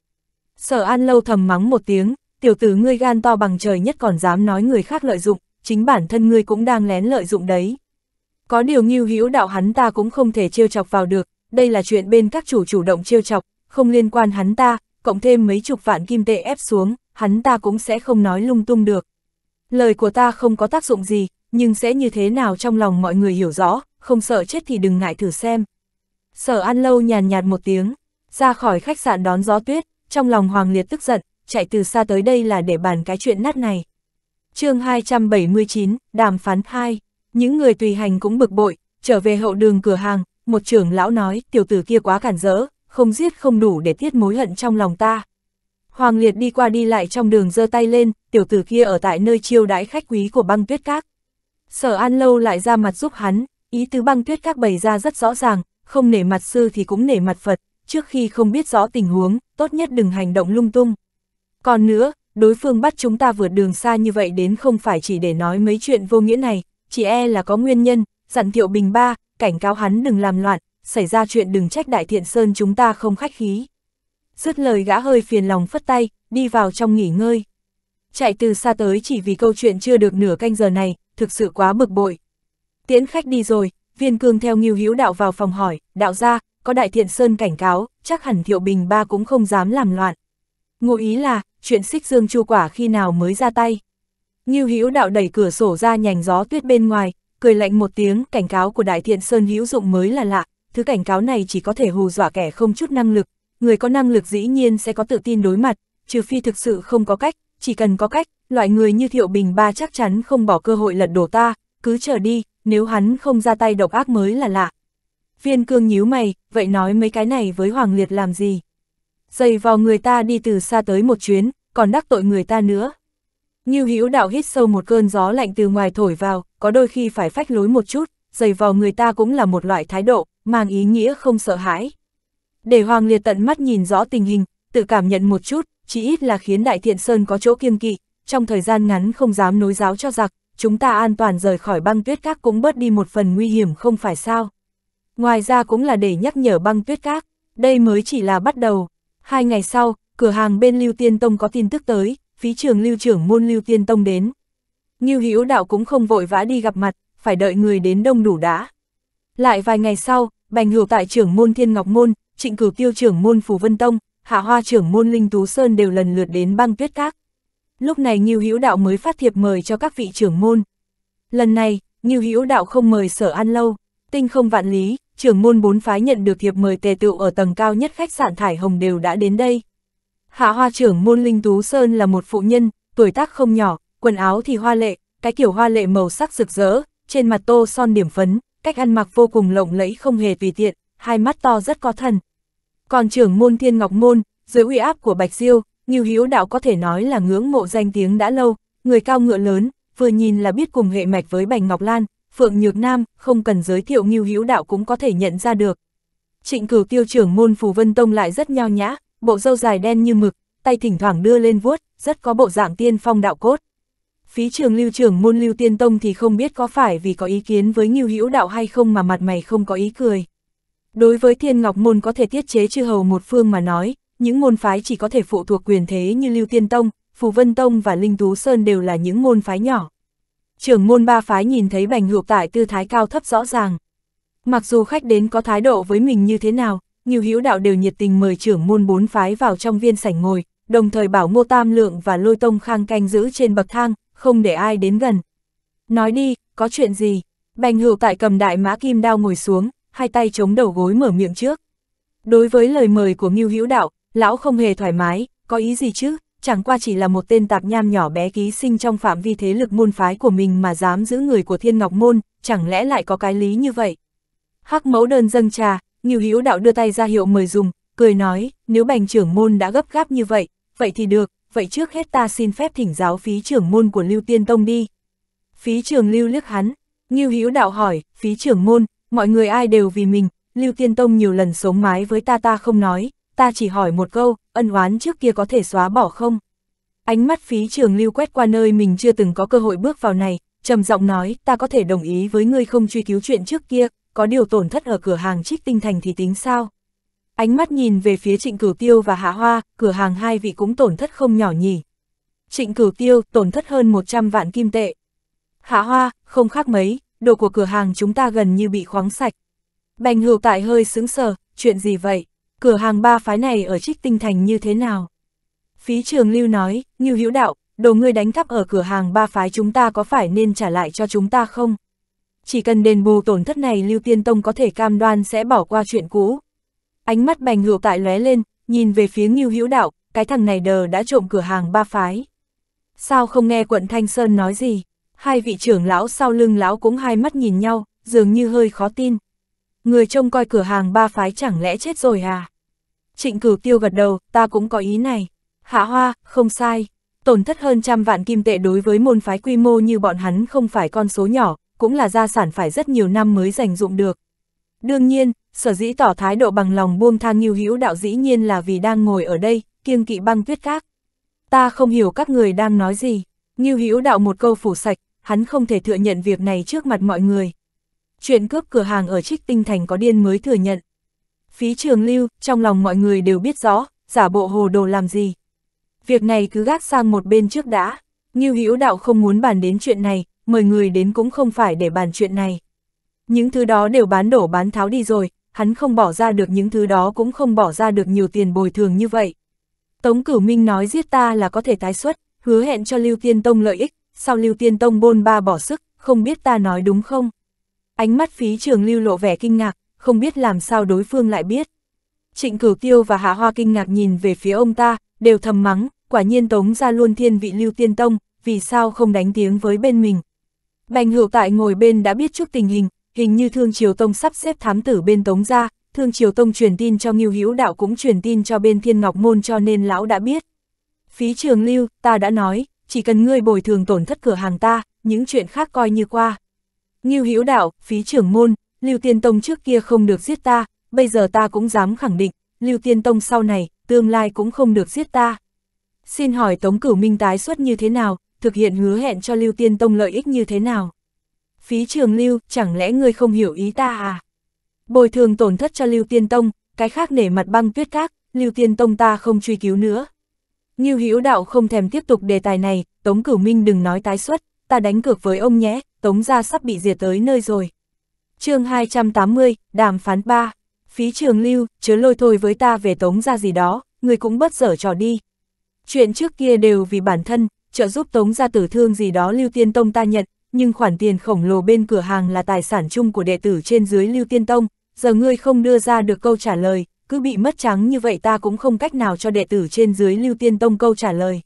Sở an lâu thầm mắng một tiếng, tiểu tử ngươi gan to bằng trời nhất còn dám nói người khác lợi dụng, chính bản thân ngươi cũng đang lén lợi dụng đấy. Có điều nghiêu hữu đạo hắn ta cũng không thể trêu chọc vào được, đây là chuyện bên các chủ chủ động trêu chọc, không liên quan hắn ta, cộng thêm mấy chục vạn kim tệ ép xuống, hắn ta cũng sẽ không nói lung tung được. Lời của ta không có tác dụng gì, nhưng sẽ như thế nào trong lòng mọi người hiểu rõ, không sợ chết thì đừng ngại thử xem. Sở An Lâu nhàn nhạt một tiếng, ra khỏi khách sạn đón gió tuyết, trong lòng Hoàng Liệt tức giận, chạy từ xa tới đây là để bàn cái chuyện nát này. chương 279, đàm phán 2, những người tùy hành cũng bực bội, trở về hậu đường cửa hàng, một trưởng lão nói tiểu tử kia quá cản rỡ, không giết không đủ để tiết mối hận trong lòng ta. Hoàng Liệt đi qua đi lại trong đường giơ tay lên, tiểu tử kia ở tại nơi chiêu đãi khách quý của băng tuyết các. Sở An Lâu lại ra mặt giúp hắn, ý tứ băng tuyết các bày ra rất rõ ràng, không nể mặt sư thì cũng nể mặt Phật, trước khi không biết rõ tình huống, tốt nhất đừng hành động lung tung. Còn nữa, đối phương bắt chúng ta vượt đường xa như vậy đến không phải chỉ để nói mấy chuyện vô nghĩa này, chỉ e là có nguyên nhân, dặn Thiệu Bình ba, cảnh cáo hắn đừng làm loạn, xảy ra chuyện đừng trách Đại Thiện Sơn chúng ta không khách khí. Dứt lời gã hơi phiền lòng phất tay, đi vào trong nghỉ ngơi. Chạy từ xa tới chỉ vì câu chuyện chưa được nửa canh giờ này, thực sự quá bực bội. Tiễn khách đi rồi, viên cương theo nghiêu hữu đạo vào phòng hỏi, đạo ra, có Đại Thiện Sơn cảnh cáo, chắc hẳn Thiệu Bình ba cũng không dám làm loạn. Ngụ ý là, chuyện xích dương chu quả khi nào mới ra tay. Ngưu Hữu đạo đẩy cửa sổ ra nhành gió tuyết bên ngoài, cười lạnh một tiếng, cảnh cáo của Đại Thiện Sơn hữu dụng mới là lạ, thứ cảnh cáo này chỉ có thể hù dọa kẻ không chút năng lực, người có năng lực dĩ nhiên sẽ có tự tin đối mặt, trừ phi thực sự không có cách, chỉ cần có cách, loại người như Thiệu Bình Ba chắc chắn không bỏ cơ hội lật đổ ta, cứ chờ đi, nếu hắn không ra tay độc ác mới là lạ. Viên cương nhíu mày, vậy nói mấy cái này với Hoàng Liệt làm gì? dày vào người ta đi từ xa tới một chuyến, còn đắc tội người ta nữa. Như hữu đạo hít sâu một cơn gió lạnh từ ngoài thổi vào, có đôi khi phải phách lối một chút, dày vào người ta cũng là một loại thái độ, mang ý nghĩa không sợ hãi. Để Hoàng Liệt tận mắt nhìn rõ tình hình, tự cảm nhận một chút, chỉ ít là khiến Đại Thiện Sơn có chỗ kiêng kỵ, trong thời gian ngắn không dám nối giáo cho giặc, chúng ta an toàn rời khỏi băng tuyết các cũng bớt đi một phần nguy hiểm không phải sao. Ngoài ra cũng là để nhắc nhở băng tuyết các, đây mới chỉ là bắt đầu. Hai ngày sau, cửa hàng bên Lưu Tiên Tông có tin tức tới, phí trường Lưu trưởng môn Lưu Tiên Tông đến. Ngưu Hữu Đạo cũng không vội vã đi gặp mặt, phải đợi người đến đông đủ đã. Lại vài ngày sau, Bành Hữu tại trưởng môn Thiên Ngọc Môn, Trịnh Cửu Tiêu trưởng môn Phù Vân Tông, Hạ Hoa trưởng môn Linh Tú Sơn đều lần lượt đến băng tuyết các. Lúc này Ngưu Hữu Đạo mới phát thiệp mời cho các vị trưởng môn. Lần này, Ngưu Hữu Đạo không mời Sở An Lâu, tinh không vạn lý, trưởng môn bốn phái nhận được thiệp mời tề tựu ở tầng cao nhất khách sạn Thải Hồng đều đã đến đây. Hạ hoa trưởng môn Linh Tú Sơn là một phụ nhân, tuổi tác không nhỏ, quần áo thì hoa lệ, cái kiểu hoa lệ màu sắc rực rỡ, trên mặt tô son điểm phấn, cách ăn mặc vô cùng lộng lẫy không hề tùy tiện, hai mắt to rất có thần. Còn trưởng môn Thiên Ngọc Môn, dưới uy áp của Bạch Diêu, Nghiêu Hiếu Đạo có thể nói là ngưỡng mộ danh tiếng đã lâu, người cao ngựa lớn, vừa nhìn là biết cùng hệ mạch với Bành Ngọc Lan, Phượng Nhược Nam, không cần giới thiệu nghiêu hữu đạo cũng có thể nhận ra được. Trịnh cửu tiêu trưởng môn Phù Vân Tông lại rất nhao nhã, bộ râu dài đen như mực, tay thỉnh thoảng đưa lên vuốt, rất có bộ dạng tiên phong đạo cốt. Phí trường lưu trưởng môn lưu tiên tông thì không biết có phải vì có ý kiến với nghiêu hữu đạo hay không mà mặt mày không có ý cười. Đối với thiên ngọc môn có thể tiết chế chư hầu một phương mà nói, những môn phái chỉ có thể phụ thuộc quyền thế như lưu tiên tông, phù vân tông và linh tú sơn đều là những môn phái nhỏ trưởng môn ba phái nhìn thấy bành hược tại tư thái cao thấp rõ ràng. Mặc dù khách đến có thái độ với mình như thế nào, nhiều hữu đạo đều nhiệt tình mời trưởng môn bốn phái vào trong viên sảnh ngồi, đồng thời bảo ngô tam lượng và lôi tông khang canh giữ trên bậc thang, không để ai đến gần. Nói đi, có chuyện gì? Bành hữu tại cầm đại mã kim đao ngồi xuống, hai tay chống đầu gối mở miệng trước. Đối với lời mời của Ngưu Hữu Đạo, lão không hề thoải mái, có ý gì chứ? chẳng qua chỉ là một tên tạp nham nhỏ bé ký sinh trong phạm vi thế lực môn phái của mình mà dám giữ người của thiên ngọc môn, chẳng lẽ lại có cái lý như vậy? Hắc mẫu đơn dâng trà, Nghiêu Hữu Đạo đưa tay ra hiệu mời dùng, cười nói, nếu bành trưởng môn đã gấp gáp như vậy, vậy thì được, vậy trước hết ta xin phép thỉnh giáo phí trưởng môn của Lưu Tiên Tông đi. Phí trưởng Lưu liếc hắn, Nghiêu Hữu Đạo hỏi, phí trưởng môn, mọi người ai đều vì mình, Lưu Tiên Tông nhiều lần sống mái với ta ta không nói, ta chỉ hỏi một câu, ân oán trước kia có thể xóa bỏ không? Ánh mắt phí trường lưu quét qua nơi mình chưa từng có cơ hội bước vào này, trầm giọng nói, ta có thể đồng ý với ngươi không truy cứu chuyện trước kia, có điều tổn thất ở cửa hàng trích tinh thành thì tính sao? Ánh mắt nhìn về phía trịnh cửu tiêu và hạ hoa, cửa hàng hai vị cũng tổn thất không nhỏ nhỉ. Trịnh cửu tiêu tổn thất hơn 100 vạn kim tệ. Hạ hoa, không khác mấy, đồ của cửa hàng chúng ta gần như bị khoáng sạch. Bành hữu tại hơi sững sờ, chuyện gì vậy? cửa hàng ba phái này ở trích tinh thành như thế nào? Phí trường lưu nói, như Hữu Đạo, đồ ngươi đánh thắp ở cửa hàng ba phái chúng ta có phải nên trả lại cho chúng ta không? Chỉ cần đền bù tổn thất này Lưu Tiên Tông có thể cam đoan sẽ bỏ qua chuyện cũ. Ánh mắt bành hữu tại lóe lên, nhìn về phía như Hữu Đạo, cái thằng này đờ đã trộm cửa hàng ba phái. Sao không nghe quận Thanh Sơn nói gì? Hai vị trưởng lão sau lưng lão cũng hai mắt nhìn nhau, dường như hơi khó tin người trông coi cửa hàng ba phái chẳng lẽ chết rồi à? Trịnh cửu tiêu gật đầu, ta cũng có ý này. Hạ hoa, không sai. Tổn thất hơn trăm vạn kim tệ đối với môn phái quy mô như bọn hắn không phải con số nhỏ, cũng là gia sản phải rất nhiều năm mới dành dụng được. Đương nhiên, sở dĩ tỏ thái độ bằng lòng buông thang như hữu đạo dĩ nhiên là vì đang ngồi ở đây, kiêng kỵ băng tuyết các. Ta không hiểu các người đang nói gì. Như hữu đạo một câu phủ sạch, hắn không thể thừa nhận việc này trước mặt mọi người chuyện cướp cửa hàng ở Trích Tinh Thành có điên mới thừa nhận. Phí trường lưu, trong lòng mọi người đều biết rõ, giả bộ hồ đồ làm gì. Việc này cứ gác sang một bên trước đã, Ngưu Hữu Đạo không muốn bàn đến chuyện này, mời người đến cũng không phải để bàn chuyện này. Những thứ đó đều bán đổ bán tháo đi rồi, hắn không bỏ ra được những thứ đó cũng không bỏ ra được nhiều tiền bồi thường như vậy. Tống Cửu Minh nói giết ta là có thể tái xuất, hứa hẹn cho Lưu Tiên Tông lợi ích, sau Lưu Tiên Tông bôn ba bỏ sức, không biết ta nói đúng không? Ánh mắt phí trường lưu lộ vẻ kinh ngạc, không biết làm sao đối phương lại biết. Trịnh cửu tiêu và hạ hoa kinh ngạc nhìn về phía ông ta, đều thầm mắng, quả nhiên tống ra luôn thiên vị lưu tiên tông, vì sao không đánh tiếng với bên mình. Bành hữu tại ngồi bên đã biết trước tình hình, hình như Thương Triều Tông sắp xếp thám tử bên Tống ra, Thương Triều Tông truyền tin cho Ngưu Hữu Đạo cũng truyền tin cho bên Thiên Ngọc Môn cho nên lão đã biết. Phí trường lưu, ta đã nói, chỉ cần ngươi bồi thường tổn thất cửa hàng ta, những chuyện khác coi như qua. Ngưu Hữu Đạo, phí trưởng môn, Lưu Tiên Tông trước kia không được giết ta, bây giờ ta cũng dám khẳng định, Lưu Tiên Tông sau này, tương lai cũng không được giết ta. Xin hỏi Tống Cửu Minh tái xuất như thế nào, thực hiện hứa hẹn cho Lưu Tiên Tông lợi ích như thế nào? Phí trường Lưu, chẳng lẽ ngươi không hiểu ý ta à? Bồi thường tổn thất cho Lưu Tiên Tông, cái khác nể mặt băng tuyết khác, Lưu Tiên Tông ta không truy cứu nữa. Ngưu Hữu Đạo không thèm tiếp tục đề tài này, Tống Cửu Minh đừng nói tái xuất, ta đánh cược với ông nhé, Tống gia sắp bị diệt tới nơi rồi. chương 280, đàm phán 3. Phí trường lưu, chứa lôi thôi với ta về tống gia gì đó, người cũng bất dở trò đi. Chuyện trước kia đều vì bản thân, trợ giúp tống gia tử thương gì đó lưu tiên tông ta nhận, nhưng khoản tiền khổng lồ bên cửa hàng là tài sản chung của đệ tử trên dưới lưu tiên tông, giờ ngươi không đưa ra được câu trả lời, cứ bị mất trắng như vậy ta cũng không cách nào cho đệ tử trên dưới lưu tiên tông câu trả lời.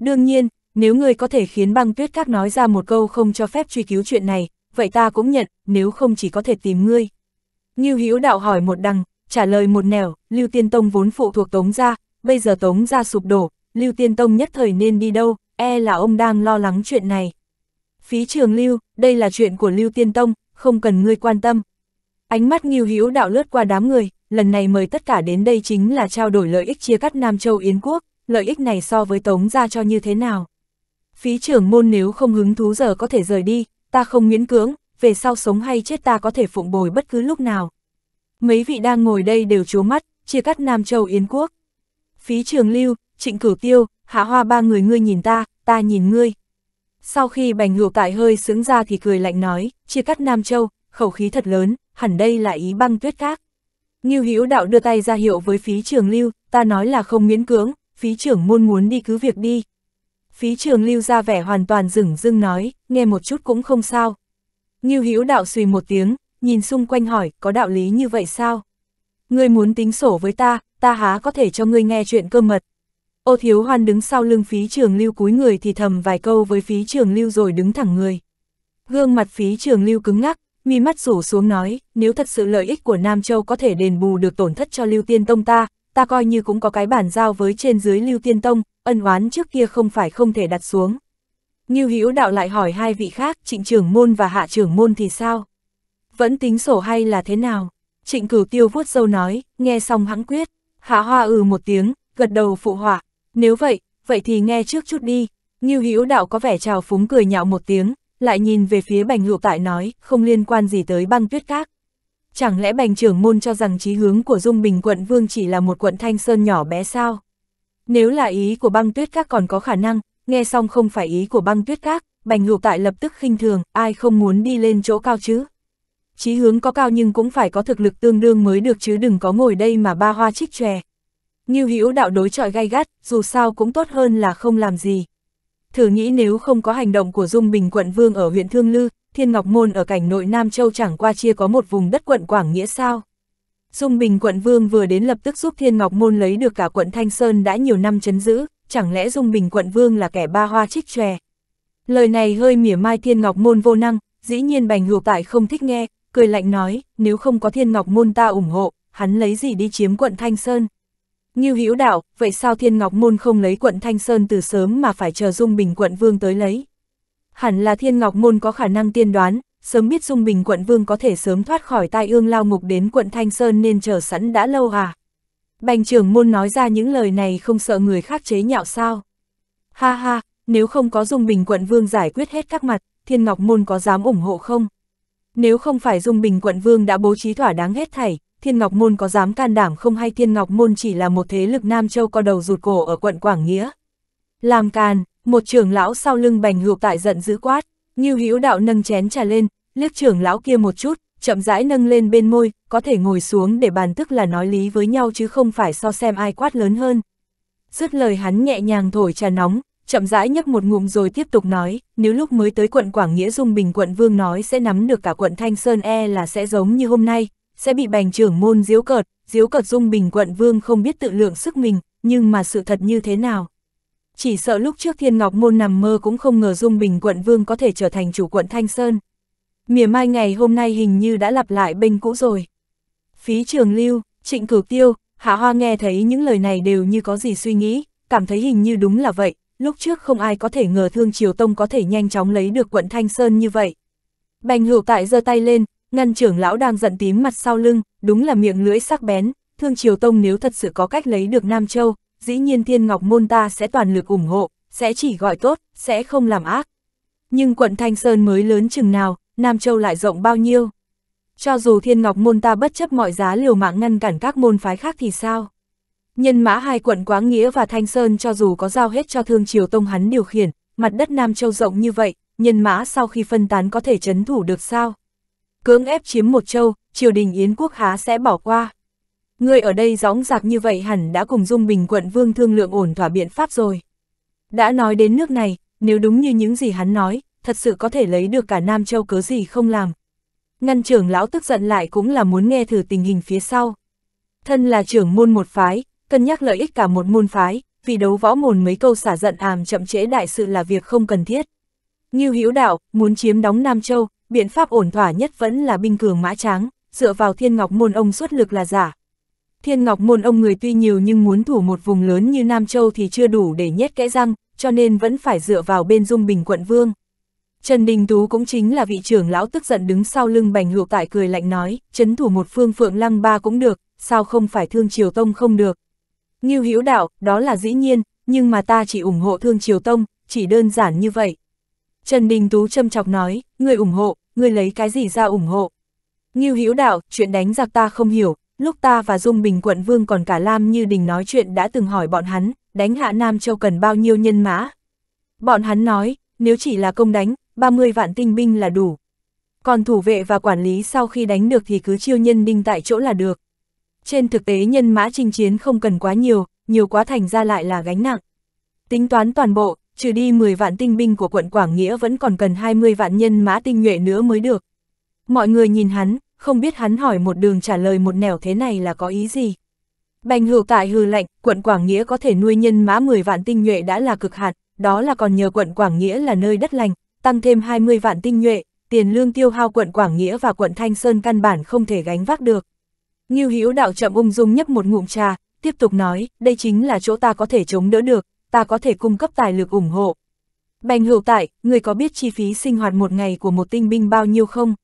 Đương nhiên, nếu ngươi có thể khiến băng tuyết các nói ra một câu không cho phép truy cứu chuyện này, vậy ta cũng nhận, nếu không chỉ có thể tìm ngươi. Ngưu Hữu đạo hỏi một đằng, trả lời một nẻo, Lưu Tiên Tông vốn phụ thuộc Tống gia, bây giờ Tống gia sụp đổ, Lưu Tiên Tông nhất thời nên đi đâu, e là ông đang lo lắng chuyện này. Phí Trường Lưu, đây là chuyện của Lưu Tiên Tông, không cần ngươi quan tâm. Ánh mắt Ngưu Hữu đạo lướt qua đám người, lần này mời tất cả đến đây chính là trao đổi lợi ích chia cắt Nam Châu Yến quốc, lợi ích này so với Tống gia cho như thế nào phí trưởng môn nếu không hứng thú giờ có thể rời đi, ta không miễn cưỡng, về sau sống hay chết ta có thể phụng bồi bất cứ lúc nào. Mấy vị đang ngồi đây đều chố mắt, chia cắt Nam Châu Yến Quốc. Phí trường lưu, trịnh cửu tiêu, hạ hoa ba người ngươi nhìn ta, ta nhìn ngươi. Sau khi bành hữu tại hơi sướng ra thì cười lạnh nói, chia cắt Nam Châu, khẩu khí thật lớn, hẳn đây là ý băng tuyết khác. Ngưu Hữu đạo đưa tay ra hiệu với phí trường lưu, ta nói là không miễn cưỡng, phí trưởng môn muốn đi cứ việc đi, phí trường lưu ra vẻ hoàn toàn rừng rưng nói, nghe một chút cũng không sao. Ngưu Hữu đạo suy một tiếng, nhìn xung quanh hỏi, có đạo lý như vậy sao? Ngươi muốn tính sổ với ta, ta há có thể cho ngươi nghe chuyện cơ mật. Ô thiếu hoan đứng sau lưng phí trường lưu cúi người thì thầm vài câu với phí trường lưu rồi đứng thẳng người. Gương mặt phí trường lưu cứng ngắc, mi mắt rủ xuống nói, nếu thật sự lợi ích của Nam Châu có thể đền bù được tổn thất cho lưu tiên tông ta, ta coi như cũng có cái bản giao với trên dưới Lưu Tiên Tông, ân oán trước kia không phải không thể đặt xuống. Ngưu Hữu Đạo lại hỏi hai vị khác, Trịnh trưởng môn và hạ trưởng môn thì sao? Vẫn tính sổ hay là thế nào? Trịnh Cửu Tiêu vuốt dâu nói, nghe xong hãng quyết, Hạ Hoa ừ một tiếng, gật đầu phụ họa, nếu vậy, vậy thì nghe trước chút đi. Ngưu Hữu Đạo có vẻ trào phúng cười nhạo một tiếng, lại nhìn về phía Bành Hữu Tại nói, không liên quan gì tới băng tuyết các. Chẳng lẽ bành trưởng môn cho rằng chí hướng của Dung Bình quận vương chỉ là một quận thanh sơn nhỏ bé sao? Nếu là ý của băng tuyết các còn có khả năng, nghe xong không phải ý của băng tuyết các, bành hữu tại lập tức khinh thường, ai không muốn đi lên chỗ cao chứ? Chí hướng có cao nhưng cũng phải có thực lực tương đương mới được chứ đừng có ngồi đây mà ba hoa chích chòe. Như hữu đạo đối trọi gay gắt, dù sao cũng tốt hơn là không làm gì. Thử nghĩ nếu không có hành động của Dung Bình quận Vương ở huyện Thương Lư, Thiên Ngọc Môn ở cảnh nội Nam Châu chẳng qua chia có một vùng đất quận Quảng Nghĩa sao. Dung Bình quận vương vừa đến lập tức giúp Thiên Ngọc Môn lấy được cả quận Thanh Sơn đã nhiều năm chấn giữ, chẳng lẽ Dung Bình quận vương là kẻ ba hoa trích tròe. Lời này hơi mỉa mai Thiên Ngọc Môn vô năng, dĩ nhiên bành hược tại không thích nghe, cười lạnh nói, nếu không có Thiên Ngọc Môn ta ủng hộ, hắn lấy gì đi chiếm quận Thanh Sơn. Như hữu đạo, vậy sao Thiên Ngọc Môn không lấy quận Thanh Sơn từ sớm mà phải chờ Dung Bình quận vương tới lấy hẳn là thiên ngọc môn có khả năng tiên đoán, sớm biết Dung Bình quận vương có thể sớm thoát khỏi tai ương lao ngục đến quận Thanh Sơn nên chờ sẵn đã lâu à. Bành trưởng môn nói ra những lời này không sợ người khác chế nhạo sao. Ha ha, nếu không có Dung Bình quận vương giải quyết hết các mặt, thiên ngọc môn có dám ủng hộ không? Nếu không phải Dung Bình quận vương đã bố trí thỏa đáng hết thảy, Thiên Ngọc Môn có dám can đảm không hay Thiên Ngọc Môn chỉ là một thế lực Nam Châu có đầu rụt cổ ở quận Quảng Nghĩa. Làm càn, một trưởng lão sau lưng bành ngược tại giận dữ quát, như hữu đạo nâng chén trà lên, liếc trưởng lão kia một chút, chậm rãi nâng lên bên môi, có thể ngồi xuống để bàn tức là nói lý với nhau chứ không phải so xem ai quát lớn hơn. Dứt lời hắn nhẹ nhàng thổi trà nóng, chậm rãi nhấp một ngụm rồi tiếp tục nói, nếu lúc mới tới quận Quảng Nghĩa Dung Bình quận Vương nói sẽ nắm được cả quận Thanh Sơn e là sẽ giống như hôm nay, sẽ bị bành trưởng môn diếu cợt, diếu cợt Dung Bình quận Vương không biết tự lượng sức mình, nhưng mà sự thật như thế nào, chỉ sợ lúc trước Thiên Ngọc Môn nằm mơ cũng không ngờ Dung Bình quận vương có thể trở thành chủ quận Thanh Sơn. Mỉa mai ngày hôm nay hình như đã lặp lại bên cũ rồi. Phí trường lưu, trịnh cửu tiêu, Hạ Hoa nghe thấy những lời này đều như có gì suy nghĩ, cảm thấy hình như đúng là vậy, lúc trước không ai có thể ngờ Thương Triều Tông có thể nhanh chóng lấy được quận Thanh Sơn như vậy. Bành hữu tại giơ tay lên, ngăn trưởng lão đang giận tím mặt sau lưng, đúng là miệng lưỡi sắc bén, Thương Triều Tông nếu thật sự có cách lấy được Nam Châu, dĩ nhiên thiên ngọc môn ta sẽ toàn lực ủng hộ, sẽ chỉ gọi tốt, sẽ không làm ác. Nhưng quận Thanh Sơn mới lớn chừng nào, Nam Châu lại rộng bao nhiêu? Cho dù thiên ngọc môn ta bất chấp mọi giá liều mạng ngăn cản các môn phái khác thì sao? Nhân mã hai quận quá Nghĩa và Thanh Sơn cho dù có giao hết cho Thương Triều Tông hắn điều khiển, mặt đất Nam Châu rộng như vậy, nhân mã sau khi phân tán có thể chấn thủ được sao? Cưỡng ép chiếm một châu, triều đình Yến quốc há sẽ bỏ qua ngươi ở đây gióng giạc như vậy hẳn đã cùng Dung Bình quận vương thương lượng ổn thỏa biện pháp rồi. Đã nói đến nước này, nếu đúng như những gì hắn nói, thật sự có thể lấy được cả Nam Châu cớ gì không làm. Ngăn trưởng lão tức giận lại cũng là muốn nghe thử tình hình phía sau. Thân là trưởng môn một phái, cân nhắc lợi ích cả một môn phái, vì đấu võ mồn mấy câu xả giận àm chậm trễ đại sự là việc không cần thiết. Như Hữu Đạo muốn chiếm đóng Nam Châu, biện pháp ổn thỏa nhất vẫn là binh cường mã tráng, dựa vào Thiên Ngọc môn ông xuất lực là giả, Thiên Ngọc Môn ông người tuy nhiều nhưng muốn thủ một vùng lớn như Nam Châu thì chưa đủ để nhét kẽ răng, cho nên vẫn phải dựa vào bên Dung Bình quận vương. Trần Đình Tú cũng chính là vị trưởng lão tức giận đứng sau lưng bành hữu tại cười lạnh nói, chấn thủ một phương phượng lăng ba cũng được, sao không phải thương triều tông không được. Ngưu hữu đạo, đó là dĩ nhiên, nhưng mà ta chỉ ủng hộ thương triều tông, chỉ đơn giản như vậy. Trần Đình Tú châm chọc nói, người ủng hộ, người lấy cái gì ra ủng hộ. Ngưu hữu đạo, chuyện đánh giặc ta không hiểu, lúc ta và Dung Bình quận vương còn cả Lam Như Đình nói chuyện đã từng hỏi bọn hắn, đánh hạ Nam Châu cần bao nhiêu nhân mã. Bọn hắn nói, nếu chỉ là công đánh, 30 vạn tinh binh là đủ. Còn thủ vệ và quản lý sau khi đánh được thì cứ chiêu nhân đinh tại chỗ là được. Trên thực tế nhân mã chinh chiến không cần quá nhiều, nhiều quá thành ra lại là gánh nặng. Tính toán toàn bộ, trừ đi 10 vạn tinh binh của quận Quảng Nghĩa vẫn còn cần 20 vạn nhân mã tinh nhuệ nữa mới được. Mọi người nhìn hắn, không biết hắn hỏi một đường trả lời một nẻo thế này là có ý gì. Bành hữu tại hư lạnh, quận Quảng Nghĩa có thể nuôi nhân mã 10 vạn tinh nhuệ đã là cực hạn, đó là còn nhờ quận Quảng Nghĩa là nơi đất lành, tăng thêm 20 vạn tinh nhuệ, tiền lương tiêu hao quận Quảng Nghĩa và quận Thanh Sơn căn bản không thể gánh vác được. Ngưu Hữu đạo chậm ung dung nhấp một ngụm trà, tiếp tục nói, đây chính là chỗ ta có thể chống đỡ được, ta có thể cung cấp tài lực ủng hộ. Bành hữu tại, người có biết chi phí sinh hoạt một ngày của một tinh binh bao nhiêu không?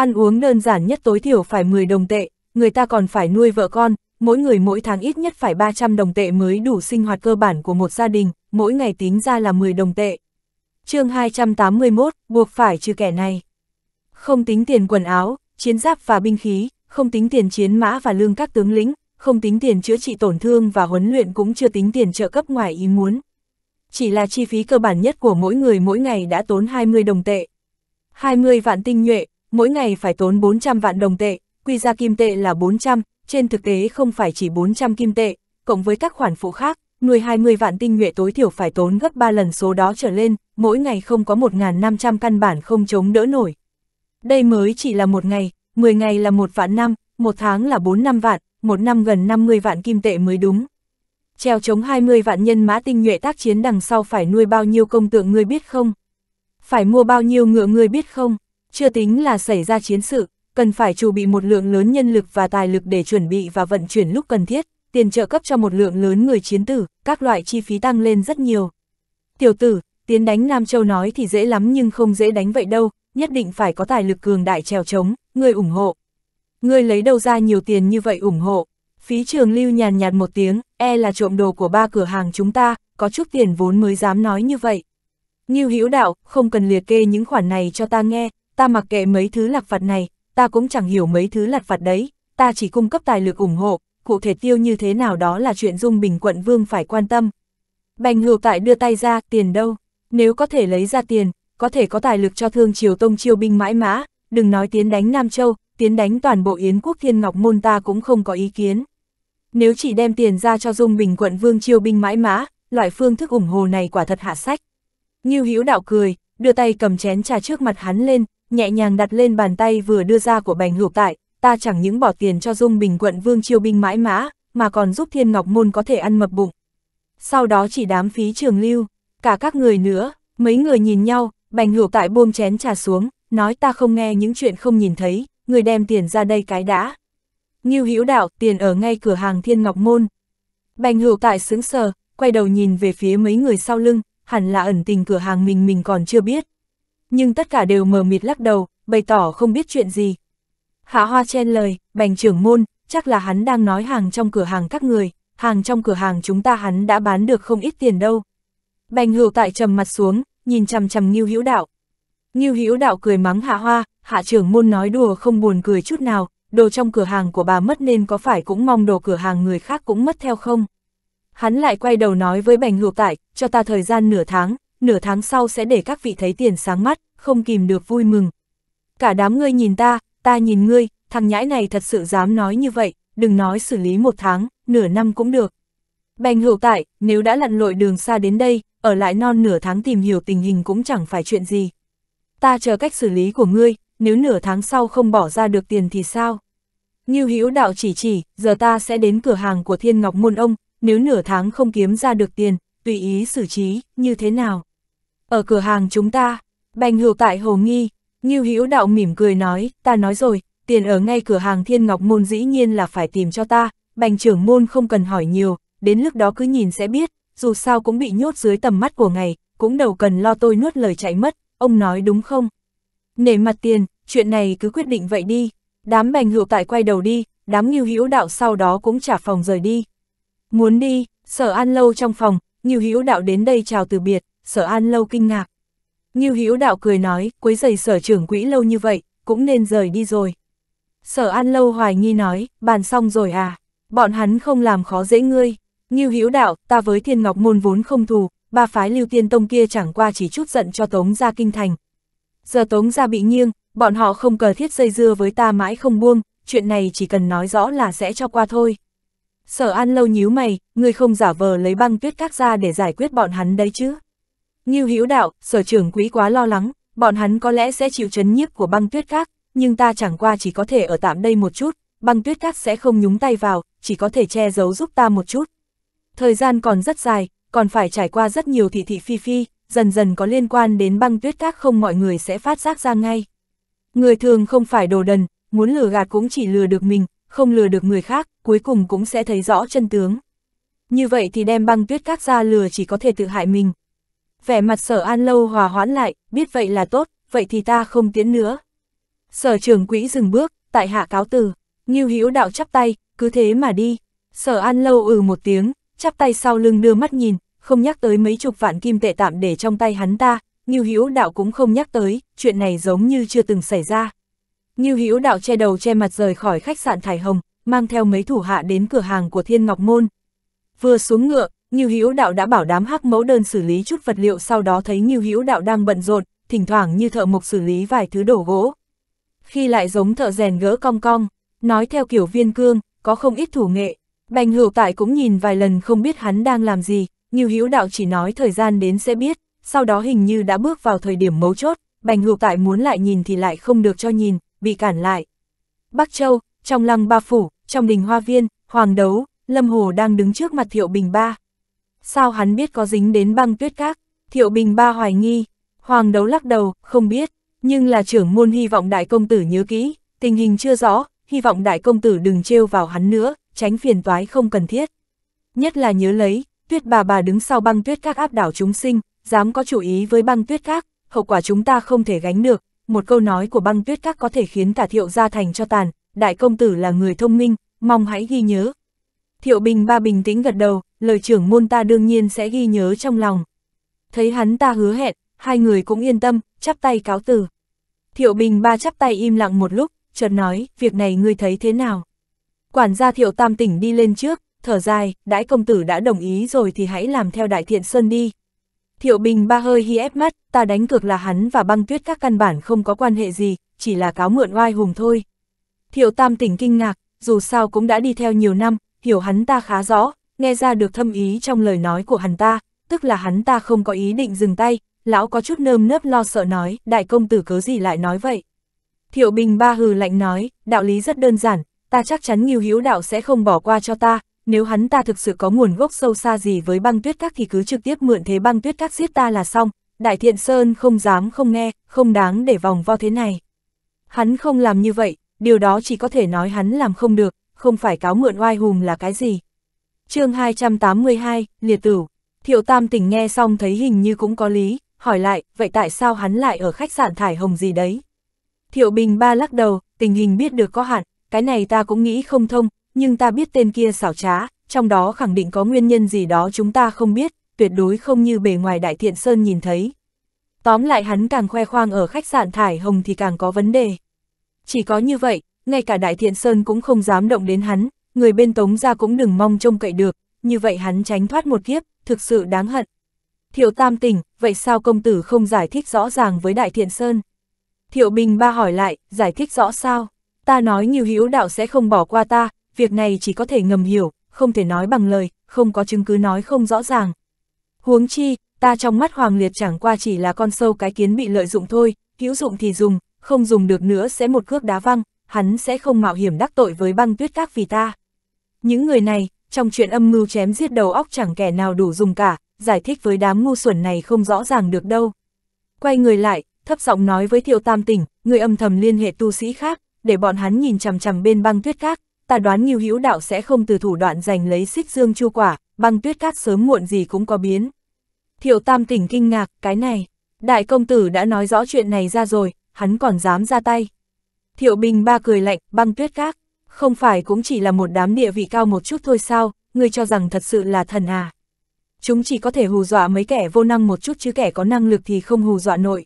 Ăn uống đơn giản nhất tối thiểu phải 10 đồng tệ, người ta còn phải nuôi vợ con, mỗi người mỗi tháng ít nhất phải 300 đồng tệ mới đủ sinh hoạt cơ bản của một gia đình, mỗi ngày tính ra là 10 đồng tệ. chương 281, buộc phải trừ kẻ này. Không tính tiền quần áo, chiến giáp và binh khí, không tính tiền chiến mã và lương các tướng lĩnh, không tính tiền chữa trị tổn thương và huấn luyện cũng chưa tính tiền trợ cấp ngoài ý muốn. Chỉ là chi phí cơ bản nhất của mỗi người mỗi ngày đã tốn 20 đồng tệ. 20 vạn tinh nhuệ, mỗi ngày phải tốn 400 vạn đồng tệ, quy ra kim tệ là 400, trên thực tế không phải chỉ 400 kim tệ, cộng với các khoản phụ khác, nuôi 20 vạn tinh nhuệ tối thiểu phải tốn gấp 3 lần số đó trở lên, mỗi ngày không có 1.500 căn bản không chống đỡ nổi. Đây mới chỉ là một ngày, 10 ngày là một vạn năm, một tháng là 4 năm vạn, một năm gần 50 vạn kim tệ mới đúng. Treo chống 20 vạn nhân mã tinh nhuệ tác chiến đằng sau phải nuôi bao nhiêu công tượng ngươi biết không? Phải mua bao nhiêu ngựa ngươi biết không? Chưa tính là xảy ra chiến sự, cần phải chuẩn bị một lượng lớn nhân lực và tài lực để chuẩn bị và vận chuyển lúc cần thiết, tiền trợ cấp cho một lượng lớn người chiến tử, các loại chi phí tăng lên rất nhiều. Tiểu tử, tiến đánh Nam Châu nói thì dễ lắm nhưng không dễ đánh vậy đâu, nhất định phải có tài lực cường đại trèo chống, người ủng hộ. Người lấy đâu ra nhiều tiền như vậy ủng hộ. Phí trường lưu nhàn nhạt một tiếng, e là trộm đồ của ba cửa hàng chúng ta, có chút tiền vốn mới dám nói như vậy. như Hữu đạo, không cần liệt kê những khoản này cho ta nghe, ta mặc kệ mấy thứ lạc vặt này, ta cũng chẳng hiểu mấy thứ lạc vặt đấy, ta chỉ cung cấp tài lực ủng hộ, cụ thể tiêu như thế nào đó là chuyện Dung Bình quận vương phải quan tâm. Bành hưu tại đưa tay ra, tiền đâu, nếu có thể lấy ra tiền, có thể có tài lực cho thương triều tông chiêu binh mãi mã, đừng nói tiến đánh Nam Châu, tiến đánh toàn bộ Yến quốc thiên ngọc môn ta cũng không có ý kiến. Nếu chỉ đem tiền ra cho Dung Bình quận vương chiêu binh mãi mã, loại phương thức ủng hộ này quả thật hạ sách. Như Hữu đạo cười, đưa tay cầm chén trà trước mặt hắn lên, nhẹ nhàng đặt lên bàn tay vừa đưa ra của bành hữu tại, ta chẳng những bỏ tiền cho Dung Bình quận vương chiêu binh mãi mã, mà còn giúp Thiên Ngọc Môn có thể ăn mập bụng. Sau đó chỉ đám phí trường lưu, cả các người nữa, mấy người nhìn nhau, bành hữu tại buông chén trà xuống, nói ta không nghe những chuyện không nhìn thấy, người đem tiền ra đây cái đã. Ngưu Hữu Đạo, tiền ở ngay cửa hàng Thiên Ngọc Môn. Bành Hữu Tại sững sờ, quay đầu nhìn về phía mấy người sau lưng, hẳn là ẩn tình cửa hàng mình mình còn chưa biết, nhưng tất cả đều mờ mịt lắc đầu, bày tỏ không biết chuyện gì. Hạ Hoa chen lời, bành trưởng môn, chắc là hắn đang nói hàng trong cửa hàng các người, hàng trong cửa hàng chúng ta hắn đã bán được không ít tiền đâu. Bành hữu tại trầm mặt xuống, nhìn chằm chằm Ngưu Hữu Đạo. Ngưu Hữu Đạo cười mắng Hạ Hoa, Hạ trưởng môn nói đùa không buồn cười chút nào, đồ trong cửa hàng của bà mất nên có phải cũng mong đồ cửa hàng người khác cũng mất theo không? Hắn lại quay đầu nói với Bành Hữu Tại, cho ta thời gian nửa tháng, nửa tháng sau sẽ để các vị thấy tiền sáng mắt, không kìm được vui mừng. Cả đám ngươi nhìn ta, ta nhìn ngươi, thằng nhãi này thật sự dám nói như vậy, đừng nói xử lý một tháng, nửa năm cũng được. Bành hữu tại, nếu đã lặn lội đường xa đến đây, ở lại non nửa tháng tìm hiểu tình hình cũng chẳng phải chuyện gì. Ta chờ cách xử lý của ngươi, nếu nửa tháng sau không bỏ ra được tiền thì sao? Như hữu đạo chỉ chỉ, giờ ta sẽ đến cửa hàng của Thiên Ngọc Môn Ông, nếu nửa tháng không kiếm ra được tiền, tùy ý xử trí, như thế nào? ở cửa hàng chúng ta, bành hữu tại hồ nghi, Ngưu Hữu Đạo mỉm cười nói, ta nói rồi, tiền ở ngay cửa hàng Thiên Ngọc Môn dĩ nhiên là phải tìm cho ta, bành trưởng môn không cần hỏi nhiều, đến lúc đó cứ nhìn sẽ biết, dù sao cũng bị nhốt dưới tầm mắt của ngày, cũng đâu cần lo tôi nuốt lời chạy mất, ông nói đúng không? Nể mặt tiền, chuyện này cứ quyết định vậy đi, đám bành hữu tại quay đầu đi, đám Ngưu Hữu Đạo sau đó cũng trả phòng rời đi. Muốn đi, sở an lâu trong phòng, Ngưu Hữu Đạo đến đây chào từ biệt, sở an lâu kinh ngạc. Như Hữu đạo cười nói, quấy giày sở trưởng quỹ lâu như vậy, cũng nên rời đi rồi. Sở an lâu hoài nghi nói, bàn xong rồi à, bọn hắn không làm khó dễ ngươi. Như Hữu đạo, ta với thiên ngọc môn vốn không thù, ba phái lưu tiên tông kia chẳng qua chỉ chút giận cho tống ra kinh thành. Giờ tống ra bị nghiêng, bọn họ không cờ thiết dây dưa với ta mãi không buông, chuyện này chỉ cần nói rõ là sẽ cho qua thôi. Sở An lâu nhíu mày, ngươi không giả vờ lấy băng tuyết các ra để giải quyết bọn hắn đấy chứ. Ngưu Hữu Đạo, sở trưởng quý quá lo lắng, bọn hắn có lẽ sẽ chịu chấn nhiếp của băng tuyết các, nhưng ta chẳng qua chỉ có thể ở tạm đây một chút, băng tuyết các sẽ không nhúng tay vào, chỉ có thể che giấu giúp ta một chút. Thời gian còn rất dài, còn phải trải qua rất nhiều thị thị phi phi, dần dần có liên quan đến băng tuyết các không mọi người sẽ phát giác ra ngay. Người thường không phải đồ đần, muốn lừa gạt cũng chỉ lừa được mình, không lừa được người khác, cuối cùng cũng sẽ thấy rõ chân tướng. Như vậy thì đem băng tuyết các ra lừa chỉ có thể tự hại mình vẻ mặt sở an lâu hòa hoãn lại, biết vậy là tốt, vậy thì ta không tiến nữa. Sở trưởng quỹ dừng bước, tại hạ cáo từ, nghiêu hữu đạo chắp tay, cứ thế mà đi. Sở an lâu ừ một tiếng, chắp tay sau lưng đưa mắt nhìn, không nhắc tới mấy chục vạn kim tệ tạm để trong tay hắn ta, nghiêu hữu đạo cũng không nhắc tới, chuyện này giống như chưa từng xảy ra. Nghiêu hữu đạo che đầu che mặt rời khỏi khách sạn Thải Hồng, mang theo mấy thủ hạ đến cửa hàng của Thiên Ngọc Môn. Vừa xuống ngựa, Ngưu Hữu Đạo đã bảo đám hắc mẫu đơn xử lý chút vật liệu sau đó thấy Ngưu Hữu Đạo đang bận rộn, thỉnh thoảng như thợ mộc xử lý vài thứ đổ gỗ. Khi lại giống thợ rèn gỡ cong cong, nói theo kiểu viên cương, có không ít thủ nghệ. Bành hữu tại cũng nhìn vài lần không biết hắn đang làm gì, Ngưu Hữu Đạo chỉ nói thời gian đến sẽ biết, sau đó hình như đã bước vào thời điểm mấu chốt, Bành hữu tại muốn lại nhìn thì lại không được cho nhìn, bị cản lại. Bắc Châu, trong lăng ba phủ, trong đình hoa viên, hoàng đấu, Lâm Hồ đang đứng trước mặt Thiệu Bình Ba. Sao hắn biết có dính đến băng tuyết các? Thiệu Bình Ba hoài nghi. Hoàng đấu lắc đầu, không biết. Nhưng là trưởng môn hy vọng đại công tử nhớ kỹ, tình hình chưa rõ, hy vọng đại công tử đừng trêu vào hắn nữa, tránh phiền toái không cần thiết. Nhất là nhớ lấy, tuyết bà bà đứng sau băng tuyết các áp đảo chúng sinh, dám có chủ ý với băng tuyết các, hậu quả chúng ta không thể gánh được, một câu nói của băng tuyết các có thể khiến cả thiệu gia thành cho tàn, đại công tử là người thông minh, mong hãy ghi nhớ. Thiệu Bình ba bình tĩnh gật đầu, lời trưởng môn ta đương nhiên sẽ ghi nhớ trong lòng. Thấy hắn ta hứa hẹn, hai người cũng yên tâm, chắp tay cáo từ. Thiệu Bình ba chắp tay im lặng một lúc, chợt nói, việc này ngươi thấy thế nào? Quản gia Thiệu Tam tỉnh đi lên trước, thở dài, đãi công tử đã đồng ý rồi thì hãy làm theo đại thiện sơn đi. Thiệu Bình ba hơi hi ép mắt, ta đánh cược là hắn và băng tuyết các căn bản không có quan hệ gì, chỉ là cáo mượn oai hùng thôi. Thiệu Tam tỉnh kinh ngạc, dù sao cũng đã đi theo nhiều năm, hiểu hắn ta khá rõ, nghe ra được thâm ý trong lời nói của hắn ta, tức là hắn ta không có ý định dừng tay, lão có chút nơm nớp lo sợ nói, đại công tử cớ gì lại nói vậy. Thiệu Bình ba hừ lạnh nói, đạo lý rất đơn giản, ta chắc chắn Ngưu Hữu Đạo sẽ không bỏ qua cho ta, nếu hắn ta thực sự có nguồn gốc sâu xa gì với băng tuyết các thì cứ trực tiếp mượn thế băng tuyết các giết ta là xong, Đại Thiện Sơn không dám không nghe, không đáng để vòng vo thế này. Hắn không làm như vậy, điều đó chỉ có thể nói hắn làm không được, không phải cáo mượn oai hùng là cái gì chương 282, liệt tử. Thiệu Tam tỉnh nghe xong thấy hình như cũng có lý, hỏi lại, vậy tại sao hắn lại ở khách sạn Thải Hồng gì đấy? Thiệu Bình Ba lắc đầu, tình hình biết được có hạn, cái này ta cũng nghĩ không thông, nhưng ta biết tên kia xảo trá, trong đó khẳng định có nguyên nhân gì đó chúng ta không biết, tuyệt đối không như bề ngoài Đại Thiện Sơn nhìn thấy. Tóm lại hắn càng khoe khoang ở khách sạn Thải Hồng thì càng có vấn đề. Chỉ có như vậy, ngay cả Đại Thiện Sơn cũng không dám động đến hắn, người bên Tống ra cũng đừng mong trông cậy được, như vậy hắn tránh thoát một kiếp, thực sự đáng hận. Thiệu Tam tỉnh, vậy sao công tử không giải thích rõ ràng với Đại Thiện Sơn? Thiệu Bình Ba hỏi lại, giải thích rõ sao? Ta nói nhiều hữu đạo sẽ không bỏ qua ta, việc này chỉ có thể ngầm hiểu, không thể nói bằng lời, không có chứng cứ nói không rõ ràng. Huống chi, ta trong mắt Hoàng Liệt chẳng qua chỉ là con sâu cái kiến bị lợi dụng thôi, hữu dụng thì dùng, không dùng được nữa sẽ một cước đá văng, hắn sẽ không mạo hiểm đắc tội với băng tuyết các vì ta. Những người này, trong chuyện âm mưu chém giết đầu óc chẳng kẻ nào đủ dùng cả, giải thích với đám ngu xuẩn này không rõ ràng được đâu. Quay người lại, thấp giọng nói với Thiệu Tam Tỉnh, người âm thầm liên hệ tu sĩ khác, để bọn hắn nhìn chằm chằm bên băng tuyết cát ta đoán Ngưu Hữu Đạo sẽ không từ thủ đoạn giành lấy xích dương chu quả, băng tuyết cát sớm muộn gì cũng có biến. Thiệu Tam Tỉnh kinh ngạc, cái này, đại công tử đã nói rõ chuyện này ra rồi, hắn còn dám ra tay. Thiệu Bình ba cười lạnh, băng tuyết cát không phải cũng chỉ là một đám địa vị cao một chút thôi sao, ngươi cho rằng thật sự là thần à. Chúng chỉ có thể hù dọa mấy kẻ vô năng một chút chứ kẻ có năng lực thì không hù dọa nổi.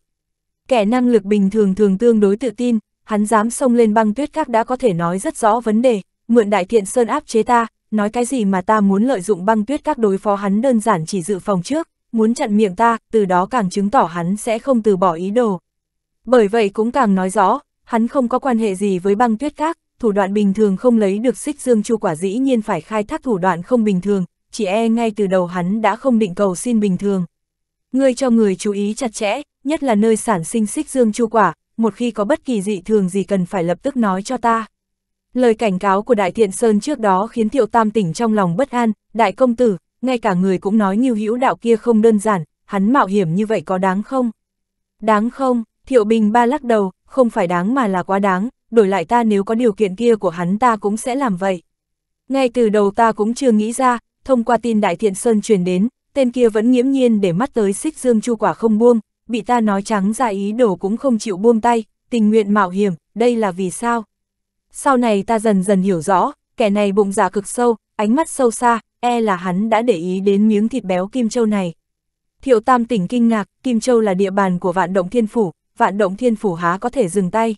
Kẻ năng lực bình thường thường tương đối tự tin, hắn dám xông lên băng tuyết các đã có thể nói rất rõ vấn đề, mượn đại thiện sơn áp chế ta, nói cái gì mà ta muốn lợi dụng băng tuyết các đối phó hắn đơn giản chỉ dự phòng trước, muốn chặn miệng ta, từ đó càng chứng tỏ hắn sẽ không từ bỏ ý đồ. Bởi vậy cũng càng nói rõ, hắn không có quan hệ gì với băng tuyết các, thủ đoạn bình thường không lấy được xích dương chu quả dĩ nhiên phải khai thác thủ đoạn không bình thường, chỉ e ngay từ đầu hắn đã không định cầu xin bình thường. Ngươi cho người chú ý chặt chẽ, nhất là nơi sản sinh xích dương chu quả, một khi có bất kỳ dị thường gì cần phải lập tức nói cho ta. Lời cảnh cáo của Đại Thiện Sơn trước đó khiến Thiệu Tam tỉnh trong lòng bất an, Đại Công Tử, ngay cả người cũng nói nghiêu hữu đạo kia không đơn giản, hắn mạo hiểm như vậy có đáng không? Đáng không, Thiệu Bình Ba lắc đầu, không phải đáng mà là quá đáng, đổi lại ta nếu có điều kiện kia của hắn ta cũng sẽ làm vậy. Ngay từ đầu ta cũng chưa nghĩ ra, thông qua tin Đại Thiện Sơn truyền đến, tên kia vẫn nghiễm nhiên để mắt tới xích dương chu quả không buông, bị ta nói trắng ra ý đồ cũng không chịu buông tay, tình nguyện mạo hiểm, đây là vì sao? Sau này ta dần dần hiểu rõ, kẻ này bụng dạ cực sâu, ánh mắt sâu xa, e là hắn đã để ý đến miếng thịt béo Kim Châu này. Thiệu Tam tỉnh kinh ngạc, Kim Châu là địa bàn của vạn động thiên phủ, vạn động thiên phủ há có thể dừng tay.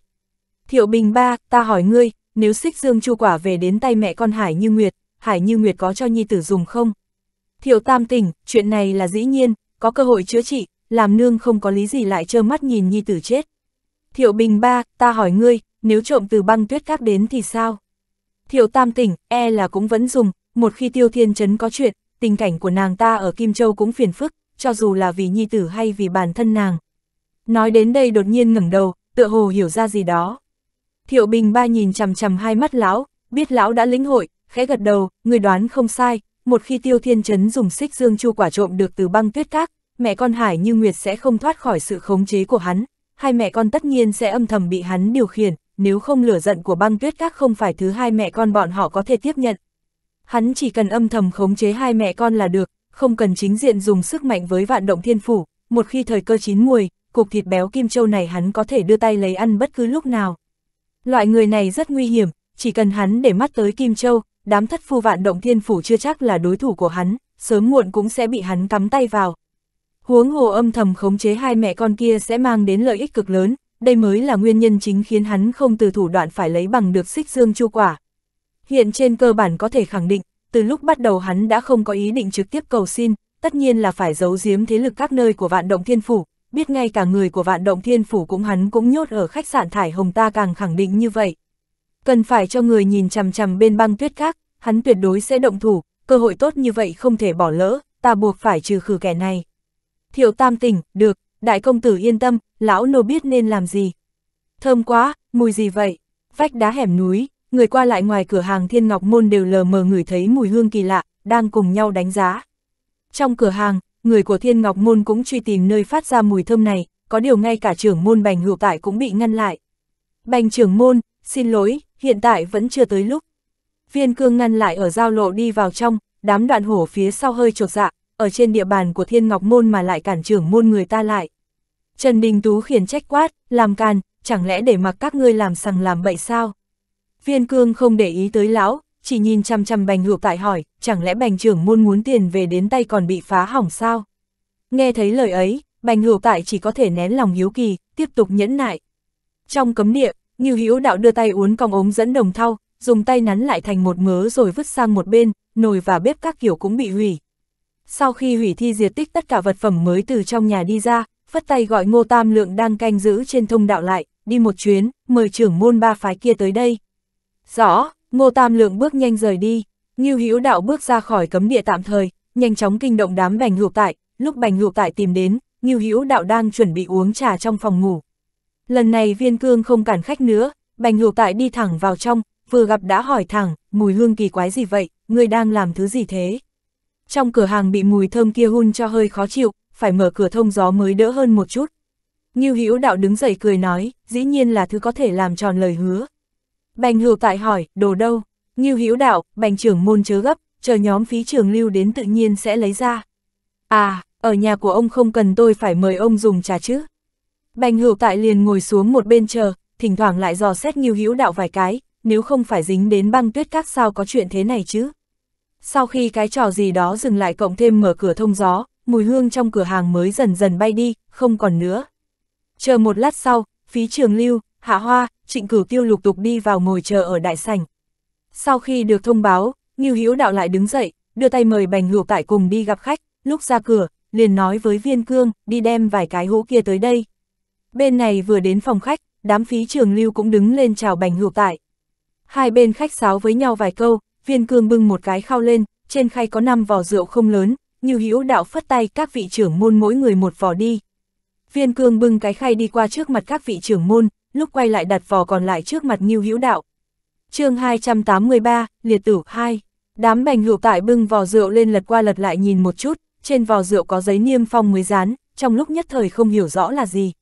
Thiệu Bình ba, ta hỏi ngươi, nếu xích dương chu quả về đến tay mẹ con Hải Như Nguyệt, Hải Như Nguyệt có cho nhi tử dùng không? Thiệu Tam tỉnh, chuyện này là dĩ nhiên, có cơ hội chữa trị, làm nương không có lý gì lại trơ mắt nhìn nhi tử chết. Thiệu Bình ba, ta hỏi ngươi, nếu trộm từ băng tuyết các đến thì sao? Thiệu Tam tỉnh, e là cũng vẫn dùng, một khi Tiêu Thiên Chấn có chuyện, tình cảnh của nàng ta ở Kim Châu cũng phiền phức, cho dù là vì nhi tử hay vì bản thân nàng. Nói đến đây đột nhiên ngẩng đầu, tựa hồ hiểu ra gì đó, Thiệu Bình ba nhìn chằm chằm hai mắt lão, biết lão đã lĩnh hội, khẽ gật đầu, người đoán không sai, một khi Tiêu Thiên Trấn dùng xích dương chu quả trộm được từ băng tuyết các, mẹ con Hải Như Nguyệt sẽ không thoát khỏi sự khống chế của hắn, hai mẹ con tất nhiên sẽ âm thầm bị hắn điều khiển, nếu không lửa giận của băng tuyết các không phải thứ hai mẹ con bọn họ có thể tiếp nhận. Hắn chỉ cần âm thầm khống chế hai mẹ con là được, không cần chính diện dùng sức mạnh với vạn động thiên phủ, một khi thời cơ chín muồi, cục thịt béo kim châu này hắn có thể đưa tay lấy ăn bất cứ lúc nào. Loại người này rất nguy hiểm, chỉ cần hắn để mắt tới Kim Châu, đám thất phu vạn động thiên phủ chưa chắc là đối thủ của hắn, sớm muộn cũng sẽ bị hắn cắm tay vào. Huống hồ âm thầm khống chế hai mẹ con kia sẽ mang đến lợi ích cực lớn, đây mới là nguyên nhân chính khiến hắn không từ thủ đoạn phải lấy bằng được xích dương chu quả. Hiện trên cơ bản có thể khẳng định, từ lúc bắt đầu hắn đã không có ý định trực tiếp cầu xin, tất nhiên là phải giấu giếm thế lực các nơi của vạn động thiên phủ, biết ngay cả người của vạn động thiên phủ cũng hắn cũng nhốt ở khách sạn Thải Hồng ta càng khẳng định như vậy. Cần phải cho người nhìn chằm chằm bên băng tuyết khác, hắn tuyệt đối sẽ động thủ, cơ hội tốt như vậy không thể bỏ lỡ, ta buộc phải trừ khử kẻ này. Thiệu tam tỉnh, được, đại công tử yên tâm, lão nô biết nên làm gì. Thơm quá, mùi gì vậy? Vách đá hẻm núi, người qua lại ngoài cửa hàng thiên ngọc môn đều lờ mờ người thấy mùi hương kỳ lạ, đang cùng nhau đánh giá. Trong cửa hàng, người của Thiên Ngọc Môn cũng truy tìm nơi phát ra mùi thơm này, có điều ngay cả trưởng môn bành hữu tại cũng bị ngăn lại. Bành trưởng môn, xin lỗi, hiện tại vẫn chưa tới lúc. Viên cương ngăn lại ở giao lộ đi vào trong, đám đoạn hổ phía sau hơi chột dạ, ở trên địa bàn của Thiên Ngọc Môn mà lại cản trưởng môn người ta lại. Trần Đình Tú khiển trách quát, làm càn, chẳng lẽ để mặc các ngươi làm sằng làm bậy sao? Viên cương không để ý tới lão, chỉ nhìn chăm chăm bành hữu tại hỏi, chẳng lẽ bành trưởng môn muốn tiền về đến tay còn bị phá hỏng sao? Nghe thấy lời ấy, bành hữu tại chỉ có thể nén lòng hiếu kỳ, tiếp tục nhẫn nại. Trong cấm địa, như Hữu Đạo đưa tay uốn cong ống dẫn đồng thau, dùng tay nắn lại thành một mớ rồi vứt sang một bên, nồi và bếp các kiểu cũng bị hủy. Sau khi hủy thi diệt tích tất cả vật phẩm mới từ trong nhà đi ra, phất tay gọi Ngô Tam Lượng đang canh giữ trên thông đạo lại, đi một chuyến, mời trưởng môn ba phái kia tới đây. Rõ, Ngô Tam Lượng bước nhanh rời đi, Ngưu Hữu Đạo bước ra khỏi cấm địa tạm thời, nhanh chóng kinh động đám Bành Hữu Tại, lúc Bành Hữu Tại tìm đến, Ngưu Hữu Đạo đang chuẩn bị uống trà trong phòng ngủ. Lần này Viên Cương không cản khách nữa, Bành Hữu Tại đi thẳng vào trong, vừa gặp đã hỏi thẳng, mùi hương kỳ quái gì vậy, người đang làm thứ gì thế? Trong cửa hàng bị mùi thơm kia hun cho hơi khó chịu, phải mở cửa thông gió mới đỡ hơn một chút. Ngưu Hữu Đạo đứng dậy cười nói, dĩ nhiên là thứ có thể làm tròn lời hứa. Bành hữu tại hỏi, đồ đâu? Ngưu Hữu đạo, bành trưởng môn chớ gấp, chờ nhóm phí trường lưu đến tự nhiên sẽ lấy ra. À, ở nhà của ông không cần tôi phải mời ông dùng trà chứ. Bành hữu tại liền ngồi xuống một bên chờ, thỉnh thoảng lại dò xét Ngưu Hữu đạo vài cái, nếu không phải dính đến băng tuyết các sao có chuyện thế này chứ. Sau khi cái trò gì đó dừng lại cộng thêm mở cửa thông gió, mùi hương trong cửa hàng mới dần dần bay đi, không còn nữa. Chờ một lát sau, phí trường lưu, hạ hoa, trịnh cửu tiêu lục tục đi vào ngồi chờ ở đại sảnh. Sau khi được thông báo, Ngưu Hữu Đạo lại đứng dậy, đưa tay mời Bành Hữu Tại cùng đi gặp khách, lúc ra cửa, liền nói với Viên Cương, đi đem vài cái hũ kia tới đây. Bên này vừa đến phòng khách, đám phí trường lưu cũng đứng lên chào Bành Hữu Tại. Hai bên khách sáo với nhau vài câu, Viên Cương bưng một cái khao lên, trên khay có năm vò rượu không lớn, Ngưu Hữu Đạo phất tay các vị trưởng môn mỗi người một vò đi. Viên Cương bưng cái khay đi qua trước mặt các vị trưởng môn, lúc quay lại đặt vò còn lại trước mặt Ngưu Hữu Đạo. chương 283, Liệt Tử 2, đám bành hữu tại bưng vò rượu lên lật qua lật lại nhìn một chút, trên vò rượu có giấy niêm phong mới dán, trong lúc nhất thời không hiểu rõ là gì.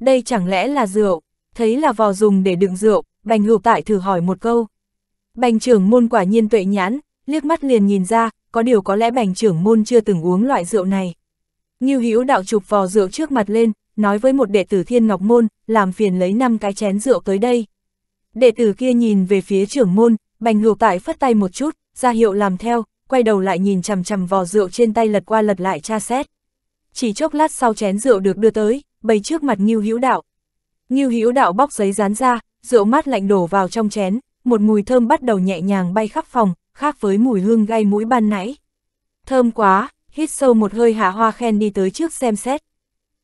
Đây chẳng lẽ là rượu, thấy là vò dùng để đựng rượu, bành hữu tại thử hỏi một câu. Bành trưởng môn quả nhiên tuệ nhãn, liếc mắt liền nhìn ra, có điều có lẽ bành trưởng môn chưa từng uống loại rượu này. Ngưu Hữu đạo chụp vò rượu trước mặt lên, nói với một đệ tử thiên ngọc môn, làm phiền lấy năm cái chén rượu tới đây. Đệ tử kia nhìn về phía trưởng môn, bành ngược tại phất tay một chút, ra hiệu làm theo, quay đầu lại nhìn chằm chằm vò rượu trên tay lật qua lật lại tra xét. Chỉ chốc lát sau chén rượu được đưa tới, bày trước mặt Ngưu Hữu Đạo. Ngưu Hữu Đạo bóc giấy dán ra, rượu mát lạnh đổ vào trong chén, một mùi thơm bắt đầu nhẹ nhàng bay khắp phòng, khác với mùi hương gây mũi ban nãy. Thơm quá, hít sâu một hơi Hạ Hoa Khen đi tới trước xem xét,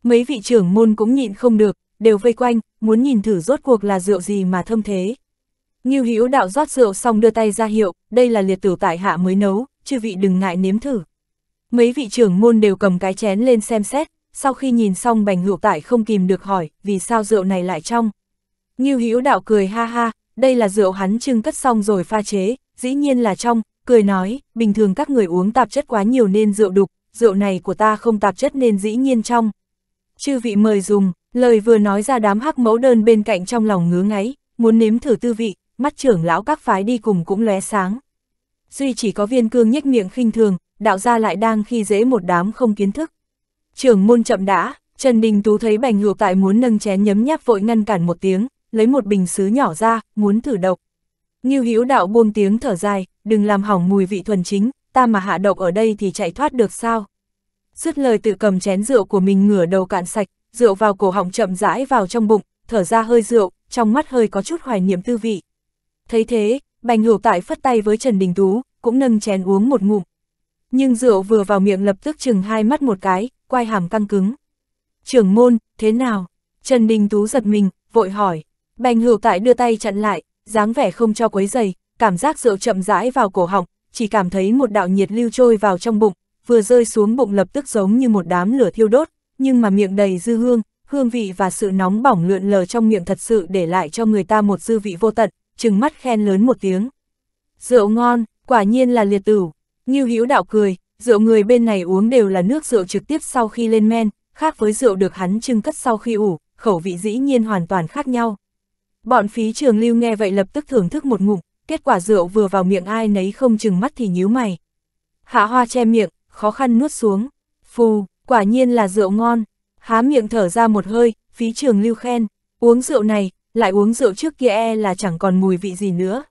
Mấy vị trưởng môn cũng nhịn không được, đều vây quanh, muốn nhìn thử rốt cuộc là rượu gì mà thơm thế. Ngưu Hữu đạo rót rượu xong đưa tay ra hiệu, đây là liệt tử tại hạ mới nấu, chư vị đừng ngại nếm thử. Mấy vị trưởng môn đều cầm cái chén lên xem xét, sau khi nhìn xong bành hữu tại không kìm được hỏi, vì sao rượu này lại trong. Ngưu Hữu đạo cười ha ha, đây là rượu hắn trưng cất xong rồi pha chế, dĩ nhiên là trong, cười nói, bình thường các người uống tạp chất quá nhiều nên rượu đục, rượu này của ta không tạp chất nên dĩ nhiên trong chư vị mời dùng, lời vừa nói ra đám hắc mẫu đơn bên cạnh trong lòng ngứa ngáy, muốn nếm thử tư vị, mắt trưởng lão các phái đi cùng cũng lóe sáng. Duy chỉ có viên cương nhếch miệng khinh thường, đạo gia lại đang khi dễ một đám không kiến thức. Trưởng môn chậm đã, Trần Đình Tú thấy bành hược tại muốn nâng chén nhấm nháp vội ngăn cản một tiếng, lấy một bình xứ nhỏ ra, muốn thử độc. Như hữu đạo buông tiếng thở dài, đừng làm hỏng mùi vị thuần chính, ta mà hạ độc ở đây thì chạy thoát được sao? dứt lời tự cầm chén rượu của mình ngửa đầu cạn sạch, rượu vào cổ họng chậm rãi vào trong bụng, thở ra hơi rượu, trong mắt hơi có chút hoài niệm tư vị. Thấy thế, Bành Hữu Tại phất tay với Trần Đình Tú, cũng nâng chén uống một ngụm. Nhưng rượu vừa vào miệng lập tức chừng hai mắt một cái, quay hàm căng cứng. Trưởng môn, thế nào? Trần Đình Tú giật mình, vội hỏi. Bành Hữu Tại đưa tay chặn lại, dáng vẻ không cho quấy giày, cảm giác rượu chậm rãi vào cổ họng, chỉ cảm thấy một đạo nhiệt lưu trôi vào trong bụng, vừa rơi xuống bụng lập tức giống như một đám lửa thiêu đốt, nhưng mà miệng đầy dư hương, hương vị và sự nóng bỏng lượn lờ trong miệng thật sự để lại cho người ta một dư vị vô tận, trừng mắt khen lớn một tiếng. Rượu ngon, quả nhiên là liệt tử. Ngưu Hữu Đạo cười, rượu người bên này uống đều là nước rượu trực tiếp sau khi lên men, khác với rượu được hắn trưng cất sau khi ủ, khẩu vị dĩ nhiên hoàn toàn khác nhau. Bọn phí trường lưu nghe vậy lập tức thưởng thức một ngụm, kết quả rượu vừa vào miệng ai nấy không chừng mắt thì nhíu mày. Hạ hoa che miệng, khó khăn nuốt xuống. Phù, quả nhiên là rượu ngon. Há miệng thở ra một hơi, phí trường lưu khen. Uống rượu này, lại uống rượu trước kia e là chẳng còn mùi vị gì nữa.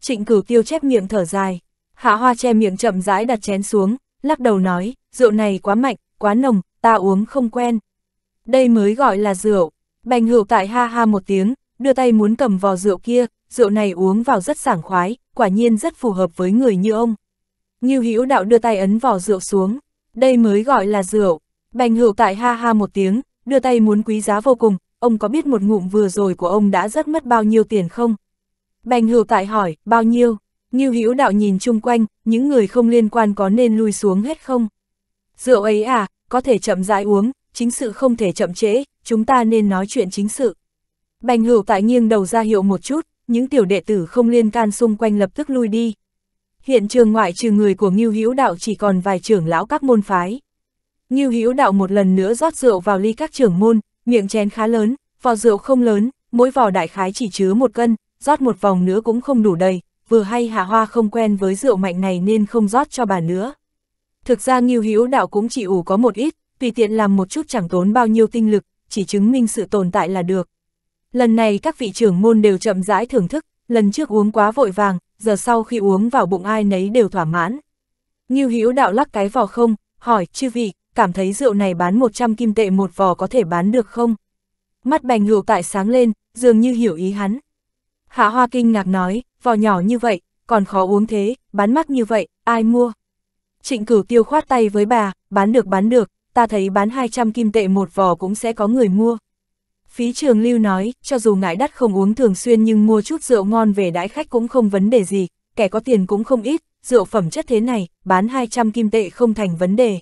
Trịnh cửu tiêu chép miệng thở dài. Hạ hoa che miệng chậm rãi đặt chén xuống, lắc đầu nói, rượu này quá mạnh, quá nồng, ta uống không quen. Đây mới gọi là rượu. Bành hữu tại ha ha một tiếng, đưa tay muốn cầm vò rượu kia, rượu này uống vào rất sảng khoái, quả nhiên rất phù hợp với người như ông. Ngưu Hữu Đạo đưa tay ấn vỏ rượu xuống, đây mới gọi là rượu. Bành Hữu tại ha ha một tiếng, đưa tay muốn quý giá vô cùng, ông có biết một ngụm vừa rồi của ông đã rất mất bao nhiêu tiền không? Bành Hữu tại hỏi, bao nhiêu? Ngưu Hữu Đạo nhìn chung quanh, những người không liên quan có nên lui xuống hết không? Rượu ấy à, có thể chậm rãi uống, chính sự không thể chậm trễ, chúng ta nên nói chuyện chính sự. Bành Hữu tại nghiêng đầu ra hiệu một chút, những tiểu đệ tử không liên can xung quanh lập tức lui đi. Hiện trường ngoại trừ người của Ngưu Hữu Đạo chỉ còn vài trưởng lão các môn phái. Ngưu Hữu Đạo một lần nữa rót rượu vào ly các trưởng môn, miệng chén khá lớn, vò rượu không lớn, mỗi vò đại khái chỉ chứa một cân, rót một vòng nữa cũng không đủ đầy, vừa hay Hạ Hoa không quen với rượu mạnh này nên không rót cho bà nữa. Thực ra Ngưu Hữu Đạo cũng chỉ ủ có một ít, tùy tiện làm một chút chẳng tốn bao nhiêu tinh lực, chỉ chứng minh sự tồn tại là được. Lần này các vị trưởng môn đều chậm rãi thưởng thức, lần trước uống quá vội vàng, giờ sau khi uống vào bụng ai nấy đều thỏa mãn. như Hữu đạo lắc cái vỏ không, hỏi, chư vị, cảm thấy rượu này bán 100 kim tệ một vò có thể bán được không? Mắt bành hữu tại sáng lên, dường như hiểu ý hắn. Hạ Hoa kinh ngạc nói, vò nhỏ như vậy, còn khó uống thế, bán mắc như vậy, ai mua? Trịnh cửu tiêu khoát tay với bà, bán được bán được, ta thấy bán 200 kim tệ một vò cũng sẽ có người mua. Phí Trường Lưu nói, cho dù ngại đắt không uống thường xuyên nhưng mua chút rượu ngon về đãi khách cũng không vấn đề gì, kẻ có tiền cũng không ít, rượu phẩm chất thế này, bán 200 kim tệ không thành vấn đề.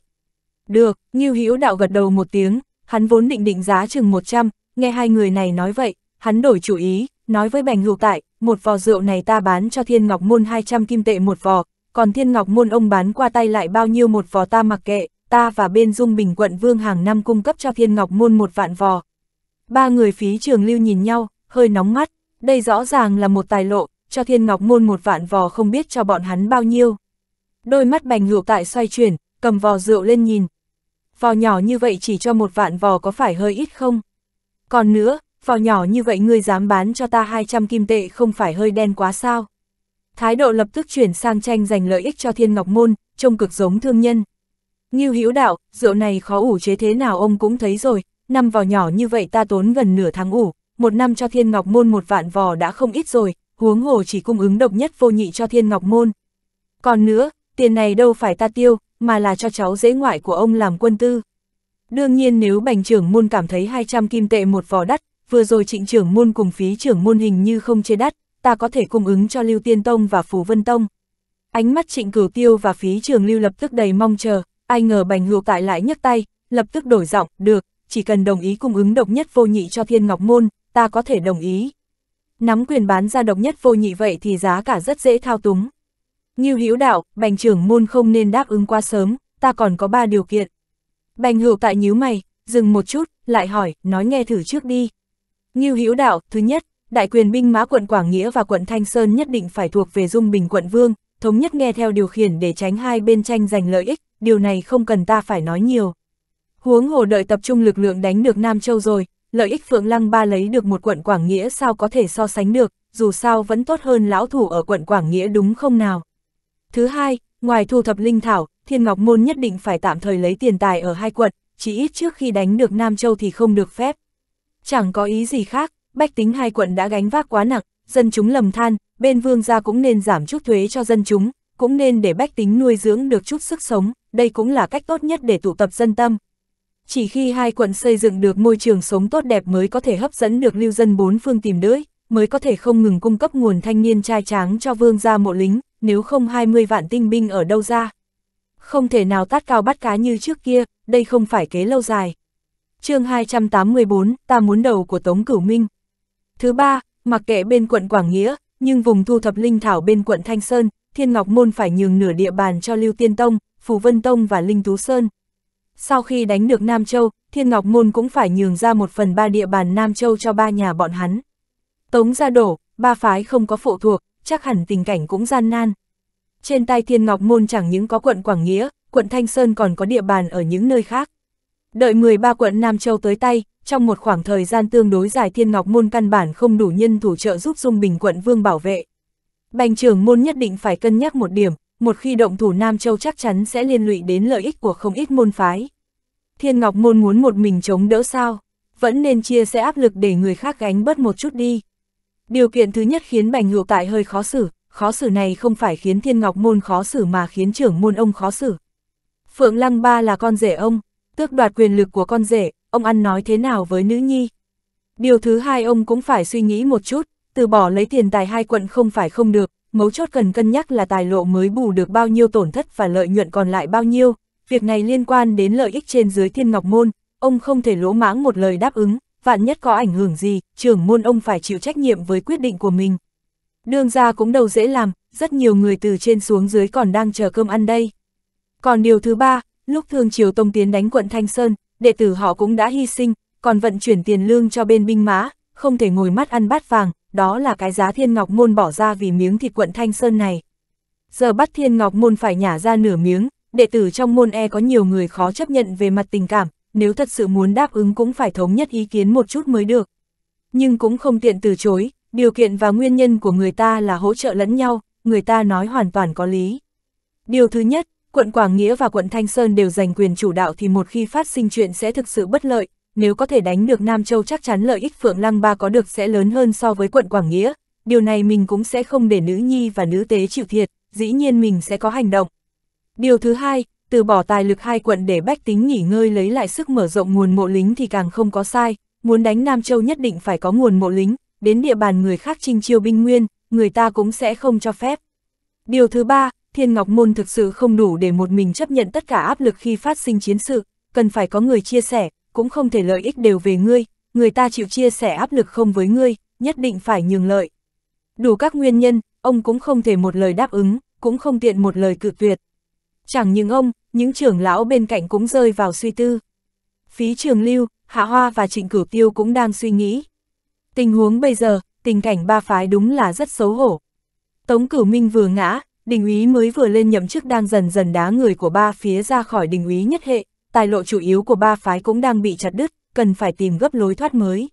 Được, Ngưu Hữu Đạo gật đầu một tiếng, hắn vốn định định giá chừng 100, nghe hai người này nói vậy, hắn đổi chủ ý, nói với Bành Hữu Tại, một vò rượu này ta bán cho Thiên Ngọc Môn 200 kim tệ một vò, còn Thiên Ngọc Môn ông bán qua tay lại bao nhiêu một vò ta mặc kệ, ta và bên Dung Bình quận Vương hàng năm cung cấp cho Thiên Ngọc Môn một vạn vò, Ba người phí trường lưu nhìn nhau, hơi nóng mắt, đây rõ ràng là một tài lộ, cho thiên ngọc môn một vạn vò không biết cho bọn hắn bao nhiêu. Đôi mắt bành hữu tại xoay chuyển, cầm vò rượu lên nhìn. Vò nhỏ như vậy chỉ cho một vạn vò có phải hơi ít không? Còn nữa, vò nhỏ như vậy ngươi dám bán cho ta 200 kim tệ không phải hơi đen quá sao? Thái độ lập tức chuyển sang tranh giành lợi ích cho thiên ngọc môn, trông cực giống thương nhân. Nghiêu hữu đạo, rượu này khó ủ chế thế nào ông cũng thấy rồi, năm vò nhỏ như vậy ta tốn gần nửa tháng ủ, một năm cho thiên ngọc môn một vạn vò đã không ít rồi, huống hồ chỉ cung ứng độc nhất vô nhị cho thiên ngọc môn. Còn nữa, tiền này đâu phải ta tiêu, mà là cho cháu dễ ngoại của ông làm quân tư. Đương nhiên nếu bành trưởng môn cảm thấy 200 kim tệ một vò đắt, vừa rồi trịnh trưởng môn cùng phí trưởng môn hình như không chê đắt, ta có thể cung ứng cho Lưu Tiên Tông và Phú Vân Tông. Ánh mắt trịnh cửu tiêu và phí trưởng lưu lập tức đầy mong chờ, ai ngờ bành hữu tại lại nhấc tay, lập tức đổi giọng, được, chỉ cần đồng ý cung ứng độc nhất vô nhị cho thiên ngọc môn, ta có thể đồng ý. Nắm quyền bán ra độc nhất vô nhị vậy thì giá cả rất dễ thao túng. Như hữu đạo, bành trưởng môn không nên đáp ứng quá sớm, ta còn có ba điều kiện. Bành hữu tại nhíu mày, dừng một chút, lại hỏi, nói nghe thử trước đi. Như hữu đạo, thứ nhất, đại quyền binh mã quận Quảng Nghĩa và quận Thanh Sơn nhất định phải thuộc về Dung Bình quận Vương, thống nhất nghe theo điều khiển để tránh hai bên tranh giành lợi ích, điều này không cần ta phải nói nhiều. Huống hồ đợi tập trung lực lượng đánh được Nam Châu rồi, lợi ích Phượng Lăng Ba lấy được một quận Quảng Nghĩa sao có thể so sánh được, dù sao vẫn tốt hơn lão thủ ở quận Quảng Nghĩa đúng không nào. Thứ hai, ngoài thu thập linh thảo, Thiên Ngọc Môn nhất định phải tạm thời lấy tiền tài ở hai quận, chỉ ít trước khi đánh được Nam Châu thì không được phép. Chẳng có ý gì khác, bách tính hai quận đã gánh vác quá nặng, dân chúng lầm than, bên vương gia cũng nên giảm chút thuế cho dân chúng, cũng nên để bách tính nuôi dưỡng được chút sức sống, đây cũng là cách tốt nhất để tụ tập dân tâm, chỉ khi hai quận xây dựng được môi trường sống tốt đẹp mới có thể hấp dẫn được lưu dân bốn phương tìm đới, mới có thể không ngừng cung cấp nguồn thanh niên trai tráng cho vương gia mộ lính, nếu không 20 vạn tinh binh ở đâu ra. Không thể nào tát cao bắt cá như trước kia, đây không phải kế lâu dài. chương 284, ta muốn đầu của Tống Cửu Minh. Thứ ba, mặc kệ bên quận Quảng Nghĩa, nhưng vùng thu thập linh thảo bên quận Thanh Sơn, Thiên Ngọc Môn phải nhường nửa địa bàn cho Lưu Tiên Tông, Phù Vân Tông và Linh Tú Sơn, sau khi đánh được Nam Châu, Thiên Ngọc Môn cũng phải nhường ra một phần ba địa bàn Nam Châu cho ba nhà bọn hắn. Tống ra đổ, ba phái không có phụ thuộc, chắc hẳn tình cảnh cũng gian nan. Trên tay Thiên Ngọc Môn chẳng những có quận Quảng Nghĩa, quận Thanh Sơn còn có địa bàn ở những nơi khác. Đợi 13 quận Nam Châu tới tay, trong một khoảng thời gian tương đối dài Thiên Ngọc Môn căn bản không đủ nhân thủ trợ giúp Dung Bình quận Vương bảo vệ. Bành trưởng môn nhất định phải cân nhắc một điểm, một khi động thủ Nam Châu chắc chắn sẽ liên lụy đến lợi ích của không ít môn phái. Thiên Ngọc Môn muốn một mình chống đỡ sao, vẫn nên chia sẻ áp lực để người khác gánh bớt một chút đi. Điều kiện thứ nhất khiến Bành Hữu Tại hơi khó xử, khó xử này không phải khiến Thiên Ngọc Môn khó xử mà khiến trưởng môn ông khó xử. Phượng Lăng Ba là con rể ông, tước đoạt quyền lực của con rể, ông ăn nói thế nào với nữ nhi. Điều thứ hai ông cũng phải suy nghĩ một chút, từ bỏ lấy tiền tài hai quận không phải không được, mấu chốt cần cân nhắc là tài lộ mới bù được bao nhiêu tổn thất và lợi nhuận còn lại bao nhiêu, việc này liên quan đến lợi ích trên dưới thiên ngọc môn, ông không thể lỗ mãng một lời đáp ứng, vạn nhất có ảnh hưởng gì, trưởng môn ông phải chịu trách nhiệm với quyết định của mình. Đương ra cũng đâu dễ làm, rất nhiều người từ trên xuống dưới còn đang chờ cơm ăn đây. Còn điều thứ ba, lúc Thương Triều Tông tiến đánh quận Thanh Sơn, đệ tử họ cũng đã hy sinh, còn vận chuyển tiền lương cho bên binh mã, không thể ngồi mắt ăn bát vàng, đó là cái giá Thiên Ngọc Môn bỏ ra vì miếng thịt quận Thanh Sơn này. Giờ bắt Thiên Ngọc Môn phải nhả ra nửa miếng, đệ tử trong môn e có nhiều người khó chấp nhận về mặt tình cảm, nếu thật sự muốn đáp ứng cũng phải thống nhất ý kiến một chút mới được. Nhưng cũng không tiện từ chối, điều kiện và nguyên nhân của người ta là hỗ trợ lẫn nhau, người ta nói hoàn toàn có lý. Điều thứ nhất, quận Quảng Nghĩa và quận Thanh Sơn đều giành quyền chủ đạo thì một khi phát sinh chuyện sẽ thực sự bất lợi, nếu có thể đánh được Nam Châu chắc chắn lợi ích Phượng Lăng Ba có được sẽ lớn hơn so với quận Quảng Nghĩa, điều này mình cũng sẽ không để nữ nhi và nữ tế chịu thiệt, dĩ nhiên mình sẽ có hành động. Điều thứ hai, từ bỏ tài lực hai quận để bách tính nghỉ ngơi lấy lại sức mở rộng nguồn mộ lính thì càng không có sai, muốn đánh Nam Châu nhất định phải có nguồn mộ lính, đến địa bàn người khác trinh chiêu binh nguyên, người ta cũng sẽ không cho phép. Điều thứ ba, Thiên Ngọc Môn thực sự không đủ để một mình chấp nhận tất cả áp lực khi phát sinh chiến sự, cần phải có người chia sẻ, cũng không thể lợi ích đều về ngươi, người ta chịu chia sẻ áp lực không với ngươi, nhất định phải nhường lợi. Đủ các nguyên nhân, ông cũng không thể một lời đáp ứng, cũng không tiện một lời cự tuyệt, Chẳng những ông, những trưởng lão bên cạnh cũng rơi vào suy tư. Phí trường lưu, Hạ Hoa và Trịnh Cửu Tiêu cũng đang suy nghĩ. Tình huống bây giờ, tình cảnh ba phái đúng là rất xấu hổ. Tống Cửu Minh vừa ngã, đình úy mới vừa lên nhậm chức đang dần dần đá người của ba phía ra khỏi đình úy nhất hệ, tài lộ chủ yếu của ba phái cũng đang bị chặt đứt, cần phải tìm gấp lối thoát mới.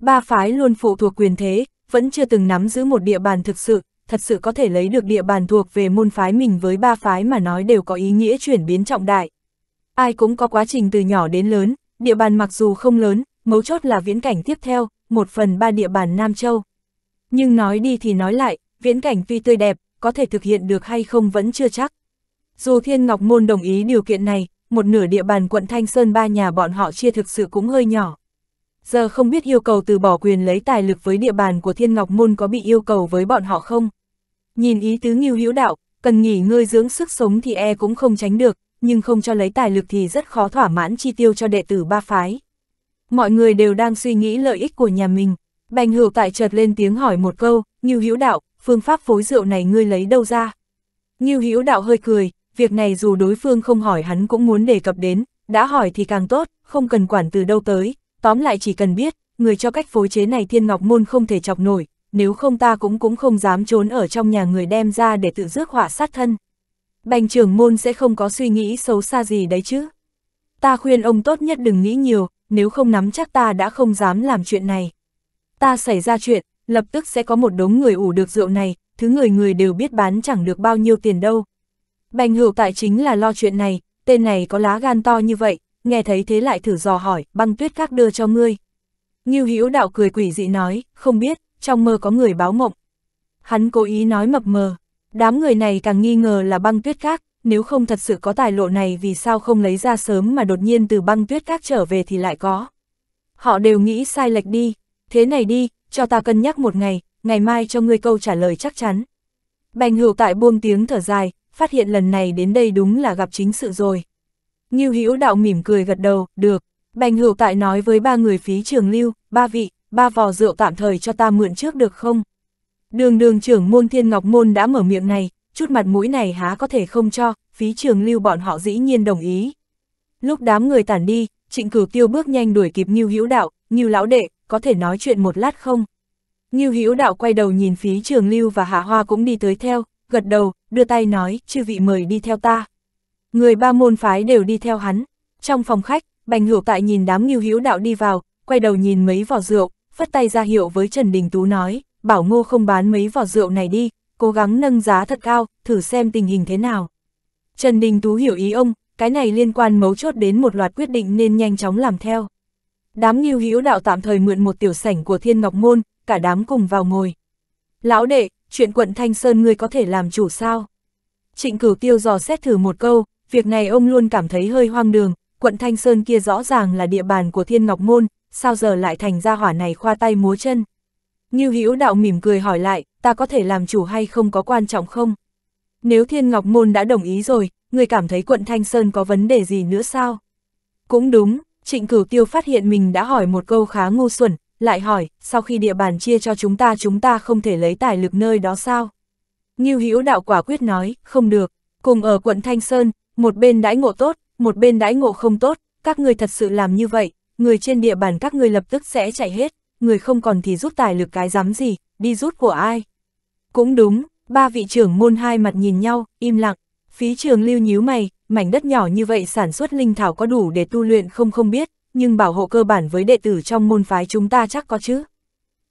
Ba phái luôn phụ thuộc quyền thế, vẫn chưa từng nắm giữ một địa bàn thực sự, thật sự có thể lấy được địa bàn thuộc về môn phái mình với ba phái mà nói đều có ý nghĩa chuyển biến trọng đại. Ai cũng có quá trình từ nhỏ đến lớn, địa bàn mặc dù không lớn, mấu chốt là viễn cảnh tiếp theo, một phần ba địa bàn Nam Châu. Nhưng nói đi thì nói lại, viễn cảnh tuy tươi đẹp, có thể thực hiện được hay không vẫn chưa chắc. Dù Thiên Ngọc Môn đồng ý điều kiện này, một nửa địa bàn quận Thanh Sơn ba nhà bọn họ chia thực sự cũng hơi nhỏ giờ không biết yêu cầu từ bỏ quyền lấy tài lực với địa bàn của Thiên Ngọc Môn có bị yêu cầu với bọn họ không? Nhìn ý tứ nghiêu hữu đạo, cần nghỉ ngơi dưỡng sức sống thì e cũng không tránh được, nhưng không cho lấy tài lực thì rất khó thỏa mãn chi tiêu cho đệ tử ba phái. Mọi người đều đang suy nghĩ lợi ích của nhà mình. Bành hữu tại chợt lên tiếng hỏi một câu, nghiêu hữu đạo, phương pháp phối rượu này ngươi lấy đâu ra? Nghiêu hữu đạo hơi cười, việc này dù đối phương không hỏi hắn cũng muốn đề cập đến, đã hỏi thì càng tốt, không cần quản từ đâu tới, tóm lại chỉ cần biết, người cho cách phối chế này thiên ngọc môn không thể chọc nổi, nếu không ta cũng cũng không dám trốn ở trong nhà người đem ra để tự rước họa sát thân. Bành trưởng môn sẽ không có suy nghĩ xấu xa gì đấy chứ. Ta khuyên ông tốt nhất đừng nghĩ nhiều, nếu không nắm chắc ta đã không dám làm chuyện này. Ta xảy ra chuyện, lập tức sẽ có một đống người ủ được rượu này, thứ người người đều biết bán chẳng được bao nhiêu tiền đâu. Bành hữu tại chính là lo chuyện này, tên này có lá gan to như vậy, nghe thấy thế lại thử dò hỏi, băng tuyết các đưa cho ngươi. Ngưu Hữu đạo cười quỷ dị nói, không biết, trong mơ có người báo mộng. Hắn cố ý nói mập mờ, đám người này càng nghi ngờ là băng tuyết các, nếu không thật sự có tài lộ này vì sao không lấy ra sớm mà đột nhiên từ băng tuyết các trở về thì lại có. Họ đều nghĩ sai lệch đi, thế này đi, cho ta cân nhắc một ngày, ngày mai cho ngươi câu trả lời chắc chắn. Bành hữu tại buông tiếng thở dài, phát hiện lần này đến đây đúng là gặp chính sự rồi. Ngưu Hữu Đạo mỉm cười gật đầu, được. Bành Hữu Tại nói với ba người phí trường lưu, ba vị, ba vò rượu tạm thời cho ta mượn trước được không? Đường đường trưởng môn Thiên Ngọc Môn đã mở miệng này, chút mặt mũi này há có thể không cho, phí trường lưu bọn họ dĩ nhiên đồng ý. Lúc đám người tản đi, trịnh cửu tiêu bước nhanh đuổi kịp Ngưu Hữu Đạo, Ngưu Lão Đệ, có thể nói chuyện một lát không? Ngưu Hữu Đạo quay đầu nhìn phí trường lưu và Hạ Hoa cũng đi tới theo, gật đầu, đưa tay nói, chư vị mời đi theo ta. Người ba môn phái đều đi theo hắn. Trong phòng khách, Bành Hữu Tại nhìn đám Ngưu hữu đạo đi vào, quay đầu nhìn mấy vỏ rượu, phất tay ra hiệu với Trần Đình Tú nói, bảo ngô không bán mấy vỏ rượu này đi, cố gắng nâng giá thật cao, thử xem tình hình thế nào. Trần Đình Tú hiểu ý ông, cái này liên quan mấu chốt đến một loạt quyết định nên nhanh chóng làm theo. Đám Ngưu hữu đạo tạm thời mượn một tiểu sảnh của Thiên Ngọc Môn, cả đám cùng vào ngồi. Lão đệ, chuyện quận Thanh Sơn ngươi có thể làm chủ sao? Trịnh cửu tiêu dò xét thử một câu, việc này ông luôn cảm thấy hơi hoang đường, quận Thanh Sơn kia rõ ràng là địa bàn của Thiên Ngọc Môn, sao giờ lại thành ra hỏa này khoa tay múa chân. Như Hữu đạo mỉm cười hỏi lại, ta có thể làm chủ hay không có quan trọng không? Nếu Thiên Ngọc Môn đã đồng ý rồi, người cảm thấy quận Thanh Sơn có vấn đề gì nữa sao? Cũng đúng, trịnh cửu tiêu phát hiện mình đã hỏi một câu khá ngu xuẩn, lại hỏi, sau khi địa bàn chia cho chúng ta chúng ta không thể lấy tài lực nơi đó sao? Như Hữu đạo quả quyết nói, không được, cùng ở quận Thanh Sơn, một bên đãi ngộ tốt, một bên đãi ngộ không tốt, các ngươi thật sự làm như vậy, người trên địa bàn các ngươi lập tức sẽ chạy hết, người không còn thì rút tài lực cái dám gì, đi rút của ai. Cũng đúng, ba vị trưởng môn hai mặt nhìn nhau, im lặng, phí trường lưu nhíu mày, mảnh đất nhỏ như vậy sản xuất linh thảo có đủ để tu luyện không không biết, nhưng bảo hộ cơ bản với đệ tử trong môn phái chúng ta chắc có chứ.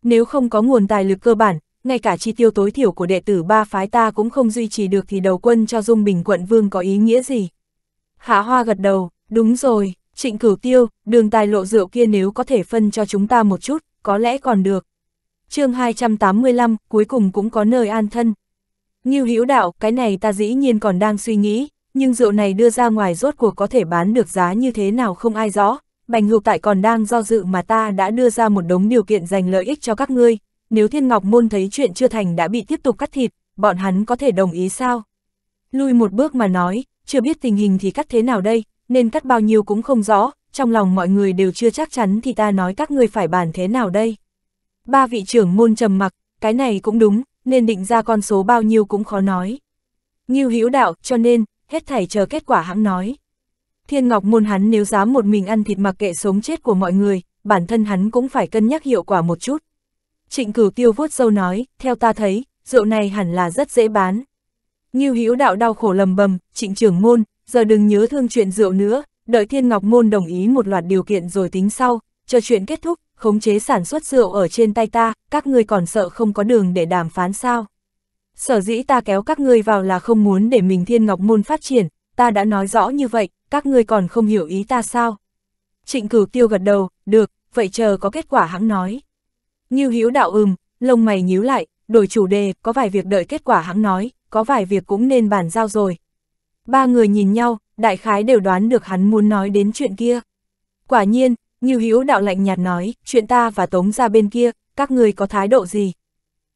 Nếu không có nguồn tài lực cơ bản, ngay cả chi tiêu tối thiểu của đệ tử ba phái ta cũng không duy trì được thì đầu quân cho Dung Bình quận vương có ý nghĩa gì? Hạ Hoa gật đầu, đúng rồi, trịnh cửu tiêu, đường tài lộ rượu kia nếu có thể phân cho chúng ta một chút, có lẽ còn được. chương 285, cuối cùng cũng có nơi an thân. Nghiêu hữu đạo, cái này ta dĩ nhiên còn đang suy nghĩ, nhưng rượu này đưa ra ngoài rốt cuộc có thể bán được giá như thế nào không ai rõ. Bành hục tại còn đang do dự mà ta đã đưa ra một đống điều kiện dành lợi ích cho các ngươi, nếu Thiên Ngọc Môn thấy chuyện chưa thành đã bị tiếp tục cắt thịt, bọn hắn có thể đồng ý sao? Lui một bước mà nói, chưa biết tình hình thì cắt thế nào đây, nên cắt bao nhiêu cũng không rõ, trong lòng mọi người đều chưa chắc chắn thì ta nói các ngươi phải bàn thế nào đây? Ba vị trưởng môn trầm mặc, cái này cũng đúng, nên định ra con số bao nhiêu cũng khó nói. Nghiêu hữu đạo, cho nên, hết thảy chờ kết quả hãng nói. Thiên Ngọc môn hắn nếu dám một mình ăn thịt mặc kệ sống chết của mọi người, bản thân hắn cũng phải cân nhắc hiệu quả một chút. Trịnh cửu tiêu vuốt dâu nói, theo ta thấy, rượu này hẳn là rất dễ bán. Nghiêu hữu đạo đau khổ lầm bầm, trịnh trưởng môn, giờ đừng nhớ thương chuyện rượu nữa, đợi thiên ngọc môn đồng ý một loạt điều kiện rồi tính sau, chờ chuyện kết thúc, khống chế sản xuất rượu ở trên tay ta, các ngươi còn sợ không có đường để đàm phán sao. Sở dĩ ta kéo các ngươi vào là không muốn để mình thiên ngọc môn phát triển, ta đã nói rõ như vậy, các ngươi còn không hiểu ý ta sao. Trịnh cửu tiêu gật đầu, được, vậy chờ có kết quả hãng nói. Như Hiếu đạo ừm, lông mày nhíu lại, đổi chủ đề, có vài việc đợi kết quả hắn nói, có vài việc cũng nên bàn giao rồi. Ba người nhìn nhau, đại khái đều đoán được hắn muốn nói đến chuyện kia. Quả nhiên, như Hiếu đạo lạnh nhạt nói, chuyện ta và Tống ra bên kia, các người có thái độ gì?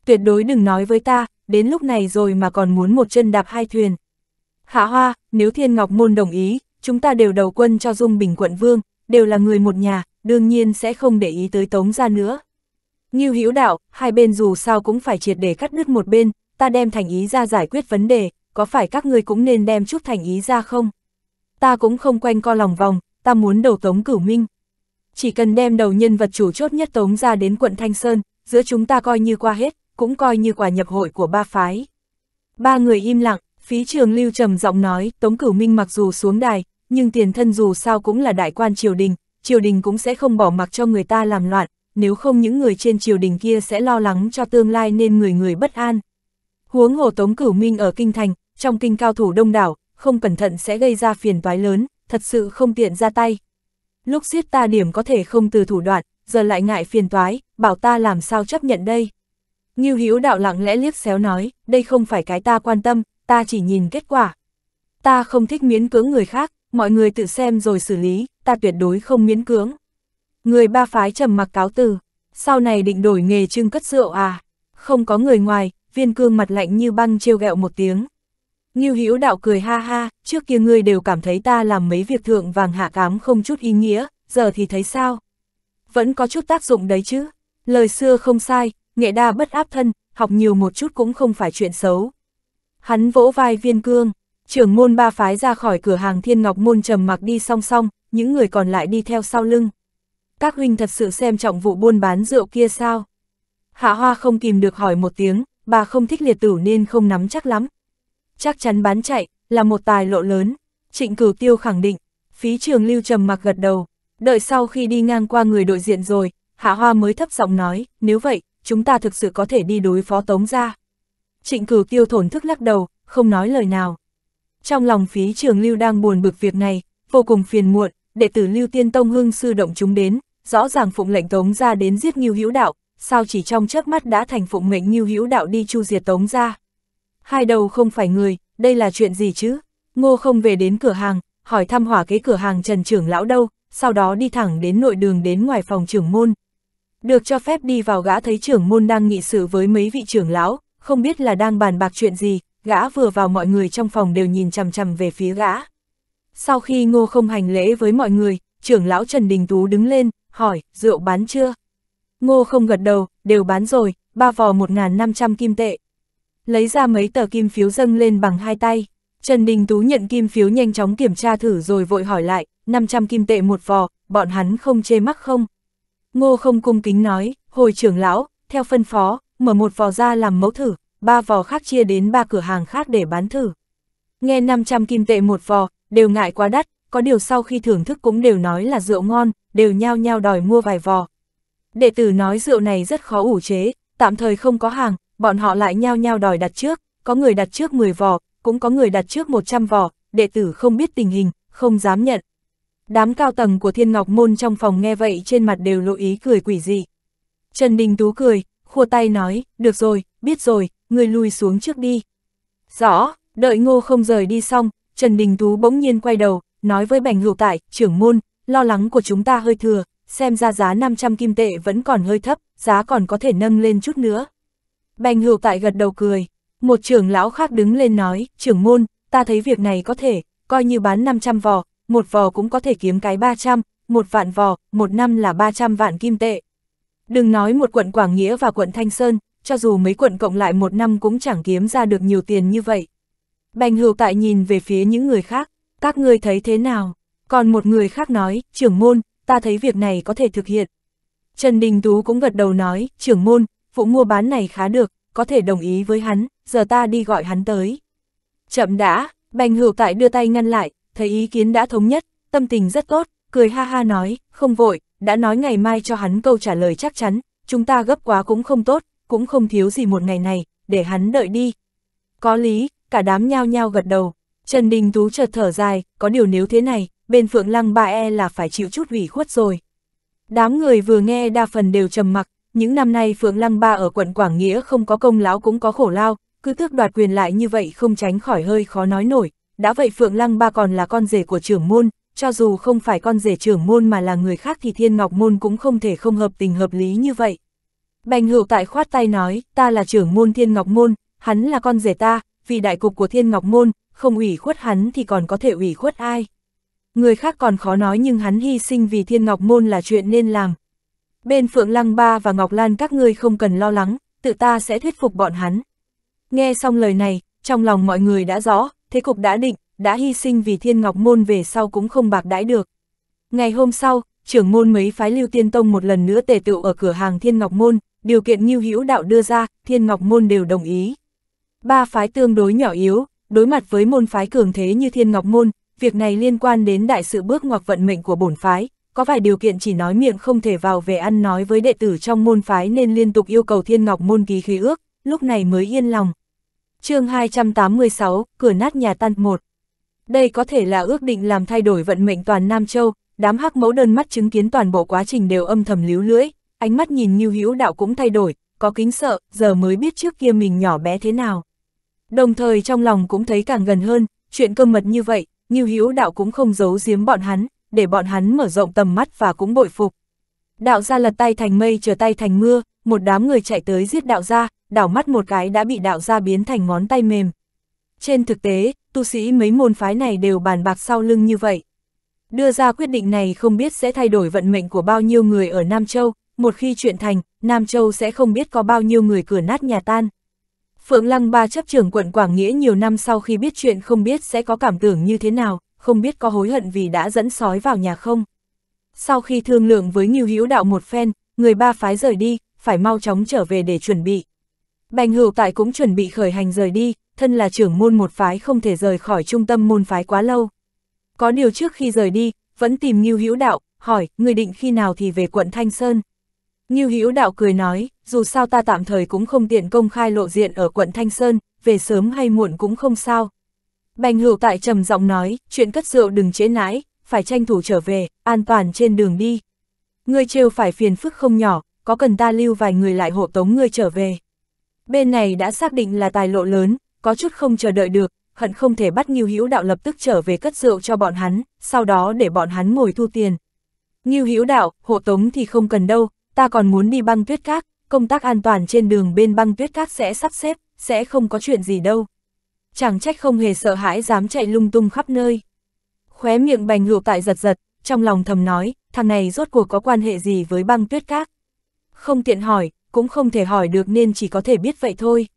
Tuyệt đối đừng nói với ta, đến lúc này rồi mà còn muốn một chân đạp hai thuyền. Hạ Hoa, nếu Thiên Ngọc Môn đồng ý, chúng ta đều đầu quân cho Dung Bình quận Vương, đều là người một nhà, đương nhiên sẽ không để ý tới Tống ra nữa. Ngưu Hữu đạo, hai bên dù sao cũng phải triệt để cắt đứt một bên, ta đem thành ý ra giải quyết vấn đề, có phải các ngươi cũng nên đem chút thành ý ra không? Ta cũng không quanh co lòng vòng, ta muốn đầu tống cửu minh. Chỉ cần đem đầu nhân vật chủ chốt nhất tống ra đến quận Thanh Sơn, giữa chúng ta coi như qua hết, cũng coi như quả nhập hội của ba phái. Ba người im lặng, phí trường lưu trầm giọng nói, tống cửu minh mặc dù xuống đài, nhưng tiền thân dù sao cũng là đại quan triều đình, triều đình cũng sẽ không bỏ mặc cho người ta làm loạn, nếu không những người trên triều đình kia sẽ lo lắng cho tương lai nên người người bất an. Huống hồ Tống Cửu Minh ở Kinh Thành, trong kinh cao thủ đông đảo, không cẩn thận sẽ gây ra phiền toái lớn, thật sự không tiện ra tay. Lúc giết ta điểm có thể không từ thủ đoạn, giờ lại ngại phiền toái, bảo ta làm sao chấp nhận đây. Ngưu Hữu đạo lặng lẽ liếc xéo nói, đây không phải cái ta quan tâm, ta chỉ nhìn kết quả. Ta không thích miễn cưỡng người khác, mọi người tự xem rồi xử lý, ta tuyệt đối không miễn cưỡng. Người ba phái trầm mặc cáo từ, sau này định đổi nghề trưng cất rượu à? Không có người ngoài, viên cương mặt lạnh như băng trêu ghẹo một tiếng. Ngưu Hữu đạo cười ha ha, trước kia ngươi đều cảm thấy ta làm mấy việc thượng vàng hạ cám không chút ý nghĩa, giờ thì thấy sao? Vẫn có chút tác dụng đấy chứ. Lời xưa không sai, nghệ đa bất áp thân, học nhiều một chút cũng không phải chuyện xấu. Hắn vỗ vai viên cương, trưởng môn ba phái ra khỏi cửa hàng thiên ngọc môn trầm mặc đi song song, những người còn lại đi theo sau lưng các huynh thật sự xem trọng vụ buôn bán rượu kia sao? Hạ Hoa không kìm được hỏi một tiếng, bà không thích liệt tử nên không nắm chắc lắm. Chắc chắn bán chạy, là một tài lộ lớn, trịnh cửu tiêu khẳng định, phí trường lưu trầm mặc gật đầu, đợi sau khi đi ngang qua người đội diện rồi, Hạ Hoa mới thấp giọng nói, nếu vậy, chúng ta thực sự có thể đi đối phó tống ra. Trịnh cửu tiêu thổn thức lắc đầu, không nói lời nào. Trong lòng phí trường lưu đang buồn bực việc này, vô cùng phiền muộn, đệ tử lưu tiên tông hưng sư động chúng đến, rõ ràng phụng lệnh tống ra đến giết Ngưu Hữu Đạo, sao chỉ trong chớp mắt đã thành phụng mệnh Ngưu Hữu Đạo đi chu diệt tống ra. Hai đầu không phải người, đây là chuyện gì chứ? Ngô không về đến cửa hàng, hỏi thăm hỏa kế cửa hàng Trần Trưởng Lão đâu, sau đó đi thẳng đến nội đường đến ngoài phòng trưởng môn. Được cho phép đi vào gã thấy trưởng môn đang nghị sự với mấy vị trưởng lão, không biết là đang bàn bạc chuyện gì, gã vừa vào mọi người trong phòng đều nhìn chằm chằm về phía gã. Sau khi ngô không hành lễ với mọi người, trưởng lão Trần Đình Tú đứng lên, hỏi, rượu bán chưa? Ngô không gật đầu, đều bán rồi, ba vò 1.500 kim tệ. Lấy ra mấy tờ kim phiếu dâng lên bằng hai tay. Trần Đình Tú nhận kim phiếu nhanh chóng kiểm tra thử rồi vội hỏi lại, 500 kim tệ một vò, bọn hắn không chê mắc không? Ngô không cung kính nói, hồi trưởng lão, theo phân phó, mở một vò ra làm mẫu thử, ba vò khác chia đến ba cửa hàng khác để bán thử. Nghe 500 kim tệ một vò, đều ngại quá đắt, có điều sau khi thưởng thức cũng đều nói là rượu ngon, đều nhao nhao đòi mua vài vò. Đệ tử nói rượu này rất khó ủ chế, tạm thời không có hàng, bọn họ lại nhao nhao đòi đặt trước, có người đặt trước 10 vò, cũng có người đặt trước 100 vò, đệ tử không biết tình hình, không dám nhận. Đám cao tầng của Thiên Ngọc Môn trong phòng nghe vậy trên mặt đều lộ ý cười quỷ dị. Trần Đình Tú cười, khua tay nói, được rồi, biết rồi, người lui xuống trước đi. Rõ, đợi ngô không rời đi xong, Trần Đình Tú bỗng nhiên quay đầu, nói với Bành Hữu Tại, trưởng môn, lo lắng của chúng ta hơi thừa, xem ra giá 500 kim tệ vẫn còn hơi thấp, giá còn có thể nâng lên chút nữa. Bành hữu tại gật đầu cười, một trưởng lão khác đứng lên nói, trưởng môn, ta thấy việc này có thể, coi như bán 500 vò, một vò cũng có thể kiếm cái 300, một vạn vò, một năm là 300 vạn kim tệ. Đừng nói một quận Quảng Nghĩa và quận Thanh Sơn, cho dù mấy quận cộng lại một năm cũng chẳng kiếm ra được nhiều tiền như vậy. Bành hữu tại nhìn về phía những người khác, các ngươi thấy thế nào? Còn một người khác nói, trưởng môn, ta thấy việc này có thể thực hiện. Trần Đình Tú cũng gật đầu nói, trưởng môn, vụ mua bán này khá được, có thể đồng ý với hắn, giờ ta đi gọi hắn tới. Chậm đã, Bành Hữu Tại đưa tay ngăn lại, thấy ý kiến đã thống nhất, tâm tình rất tốt, cười ha ha nói, không vội, đã nói ngày mai cho hắn câu trả lời chắc chắn, chúng ta gấp quá cũng không tốt, cũng không thiếu gì một ngày này, để hắn đợi đi. Có lý, cả đám nhao nhao gật đầu, Trần Đình Tú chợt thở dài, có điều nếu thế này, bên Phượng Lăng ba e là phải chịu chút ủy khuất rồi. Đám người vừa nghe đa phần đều trầm mặc, những năm nay Phượng Lăng Ba ở quận Quảng Nghĩa không có công láo cũng có khổ lao, cứ tước đoạt quyền lại như vậy không tránh khỏi hơi khó nói nổi. Đã vậy Phượng Lăng Ba còn là con rể của trưởng môn, cho dù không phải con rể trưởng môn mà là người khác thì Thiên Ngọc Môn cũng không thể không hợp tình hợp lý như vậy. Bành hữu tại khoát tay nói, ta là trưởng môn Thiên Ngọc Môn, hắn là con rể ta, vì đại cục của Thiên Ngọc Môn, không ủy khuất hắn thì còn có thể ủy khuất ai người khác còn khó nói nhưng hắn hy sinh vì thiên ngọc môn là chuyện nên làm. Bên Phượng Lăng Ba và Ngọc Lan các ngươi không cần lo lắng, tự ta sẽ thuyết phục bọn hắn. Nghe xong lời này, trong lòng mọi người đã rõ, thế cục đã định, đã hy sinh vì thiên ngọc môn về sau cũng không bạc đãi được. Ngày hôm sau, trưởng môn mấy phái lưu tiên tông một lần nữa tề tựu ở cửa hàng thiên ngọc môn, điều kiện nghiêu hữu đạo đưa ra, thiên ngọc môn đều đồng ý. Ba phái tương đối nhỏ yếu, đối mặt với môn phái cường thế như thiên ngọc môn, việc này liên quan đến đại sự bước ngoặc vận mệnh của bổn phái, có vài điều kiện chỉ nói miệng không thể vào về ăn nói với đệ tử trong môn phái nên liên tục yêu cầu Thiên Ngọc môn ký khí ước, lúc này mới yên lòng. chương 286, cửa nát nhà tan một Đây có thể là ước định làm thay đổi vận mệnh toàn Nam Châu, đám hắc mẫu đơn mắt chứng kiến toàn bộ quá trình đều âm thầm líu lưỡi, ánh mắt nhìn như hữu đạo cũng thay đổi, có kính sợ, giờ mới biết trước kia mình nhỏ bé thế nào. Đồng thời trong lòng cũng thấy càng gần hơn, chuyện cơ mật như vậy, Ngưu Hữu Đạo cũng không giấu giếm bọn hắn, để bọn hắn mở rộng tầm mắt và cũng bội phục. Đạo gia lật tay thành mây trở tay thành mưa, một đám người chạy tới giết đạo gia, đảo mắt một cái đã bị đạo gia biến thành ngón tay mềm. Trên thực tế, tu sĩ mấy môn phái này đều bàn bạc sau lưng như vậy. Đưa ra quyết định này không biết sẽ thay đổi vận mệnh của bao nhiêu người ở Nam Châu, một khi chuyện thành, Nam Châu sẽ không biết có bao nhiêu người cửa nát nhà tan. Phượng Lăng Ba chấp trưởng quận Quảng Nghĩa nhiều năm sau khi biết chuyện không biết sẽ có cảm tưởng như thế nào, không biết có hối hận vì đã dẫn sói vào nhà không. Sau khi thương lượng với Ngưu Hữu Đạo một phen, người ba phái rời đi, phải mau chóng trở về để chuẩn bị. Bành Hữu Tại cũng chuẩn bị khởi hành rời đi, thân là trưởng môn một phái không thể rời khỏi trung tâm môn phái quá lâu. Có điều trước khi rời đi, vẫn tìm Ngưu Hữu Đạo, hỏi, người định khi nào thì về quận Thanh Sơn. Ngưu Hữu Đạo cười nói, dù sao ta tạm thời cũng không tiện công khai lộ diện ở quận Thanh Sơn, về sớm hay muộn cũng không sao. Bành hữu tại trầm giọng nói, chuyện cất rượu đừng chế nãi, phải tranh thủ trở về, an toàn trên đường đi. Ngươi trêu phải phiền phức không nhỏ, có cần ta lưu vài người lại hộ tống ngươi trở về. Bên này đã xác định là tài lộ lớn, có chút không chờ đợi được, hận không thể bắt Ngưu Hữu Đạo lập tức trở về cất rượu cho bọn hắn, sau đó để bọn hắn ngồi thu tiền. Ngưu Hữu Đạo, hộ tống thì không cần đâu, ta còn muốn đi băng tuyết các, công tác an toàn trên đường bên băng tuyết các sẽ sắp xếp, sẽ không có chuyện gì đâu. Chẳng trách không hề sợ hãi dám chạy lung tung khắp nơi. Khóe miệng bành lụa tại giật giật, trong lòng thầm nói, thằng này rốt cuộc có quan hệ gì với băng tuyết các. Không tiện hỏi, cũng không thể hỏi được nên chỉ có thể biết vậy thôi.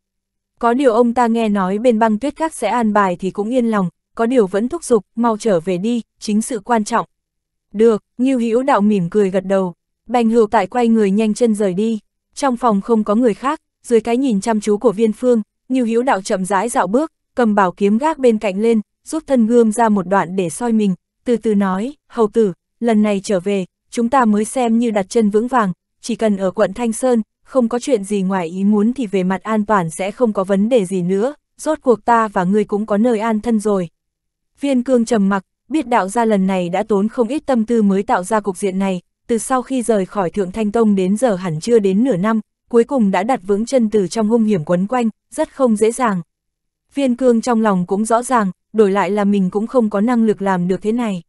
Có điều ông ta nghe nói bên băng tuyết các sẽ an bài thì cũng yên lòng, có điều vẫn thúc giục, mau trở về đi, chính sự quan trọng. Được, Ngưu Hữu Đạo mỉm cười gật đầu, Bành hưu tại quay người nhanh chân rời đi, trong phòng không có người khác, dưới cái nhìn chăm chú của viên phương, Nghiêu Hữu Đạo chậm rãi dạo bước, cầm bảo kiếm gác bên cạnh lên, rút thân gươm ra một đoạn để soi mình, từ từ nói, hầu tử, lần này trở về, chúng ta mới xem như đặt chân vững vàng, chỉ cần ở quận Thanh Sơn, không có chuyện gì ngoài ý muốn thì về mặt an toàn sẽ không có vấn đề gì nữa, rốt cuộc ta và ngươi cũng có nơi an thân rồi. Viên cương trầm mặc, biết đạo gia lần này đã tốn không ít tâm tư mới tạo ra cục diện này, từ sau khi rời khỏi Thượng Thanh Tông đến giờ hẳn chưa đến nửa năm, cuối cùng đã đặt vững chân từ trong hung hiểm quấn quanh, rất không dễ dàng. Viên cương trong lòng cũng rõ ràng, đổi lại là mình cũng không có năng lực làm được thế này.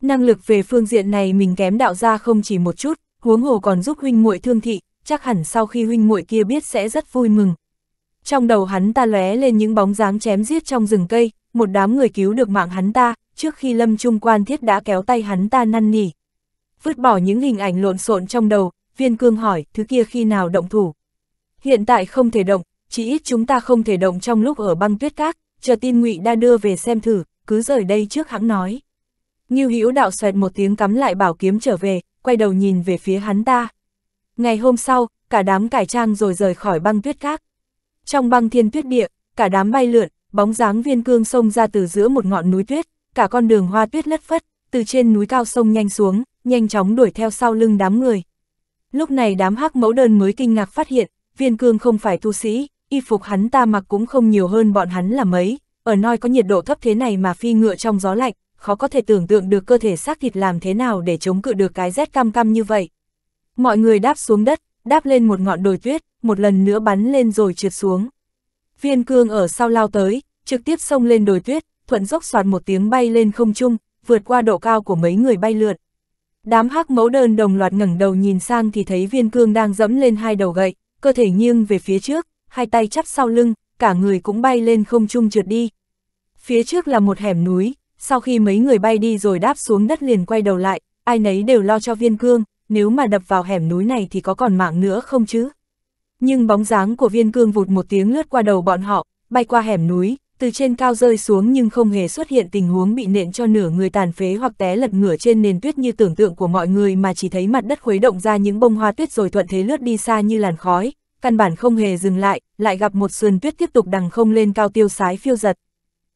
Năng lực về phương diện này mình kém đạo ra không chỉ một chút, huống hồ còn giúp huynh muội thương thị, chắc hẳn sau khi huynh muội kia biết sẽ rất vui mừng. Trong đầu hắn ta lóe lên những bóng dáng chém giết trong rừng cây, một đám người cứu được mạng hắn ta, trước khi lâm trung quan thiết đã kéo tay hắn ta năn nỉ, vứt bỏ những hình ảnh lộn xộn trong đầu, viên cương hỏi, thứ kia khi nào động thủ. Hiện tại không thể động, chỉ ít chúng ta không thể động trong lúc ở băng tuyết cát, chờ tin ngụy đa đưa về xem thử, cứ rời đây trước hãng nói. Ngưu Hữu đạo xoẹt một tiếng cắm lại bảo kiếm trở về, quay đầu nhìn về phía hắn ta. Ngày hôm sau, cả đám cải trang rồi rời khỏi băng tuyết cát. Trong băng thiên tuyết địa, cả đám bay lượn, bóng dáng viên cương xông ra từ giữa một ngọn núi tuyết, cả con đường hoa tuyết lất phất, từ trên núi cao sông nhanh xuống, nhanh chóng đuổi theo sau lưng đám người. Lúc này đám hắc mẫu đơn mới kinh ngạc phát hiện, viên cương không phải tu sĩ, y phục hắn ta mặc cũng không nhiều hơn bọn hắn là mấy, ở nơi có nhiệt độ thấp thế này mà phi ngựa trong gió lạnh, khó có thể tưởng tượng được cơ thể xác thịt làm thế nào để chống cự được cái rét cam cam như vậy. Mọi người đáp xuống đất, đáp lên một ngọn đồi tuyết, một lần nữa bắn lên rồi trượt xuống. Viên cương ở sau lao tới, trực tiếp xông lên đồi tuyết, thuận dốc soạt một tiếng bay lên không trung, vượt qua độ cao của mấy người bay lượn. Đám hắc mẫu đơn đồng loạt ngẩng đầu nhìn sang thì thấy viên cương đang dẫm lên hai đầu gậy, cơ thể nghiêng về phía trước, hai tay chắp sau lưng, cả người cũng bay lên không trung trượt đi. Phía trước là một hẻm núi, sau khi mấy người bay đi rồi đáp xuống đất liền quay đầu lại, ai nấy đều lo cho viên cương, nếu mà đập vào hẻm núi này thì có còn mạng nữa không chứ? Nhưng bóng dáng của viên cương vụt một tiếng lướt qua đầu bọn họ, bay qua hẻm núi, từ trên cao rơi xuống nhưng không hề xuất hiện tình huống bị nện cho nửa người tàn phế hoặc té lật ngửa trên nền tuyết như tưởng tượng của mọi người mà chỉ thấy mặt đất khuấy động ra những bông hoa tuyết rồi thuận thế lướt đi xa như làn khói, căn bản không hề dừng lại, lại gặp một sườn tuyết tiếp tục đằng không lên cao tiêu sái phiêu giật.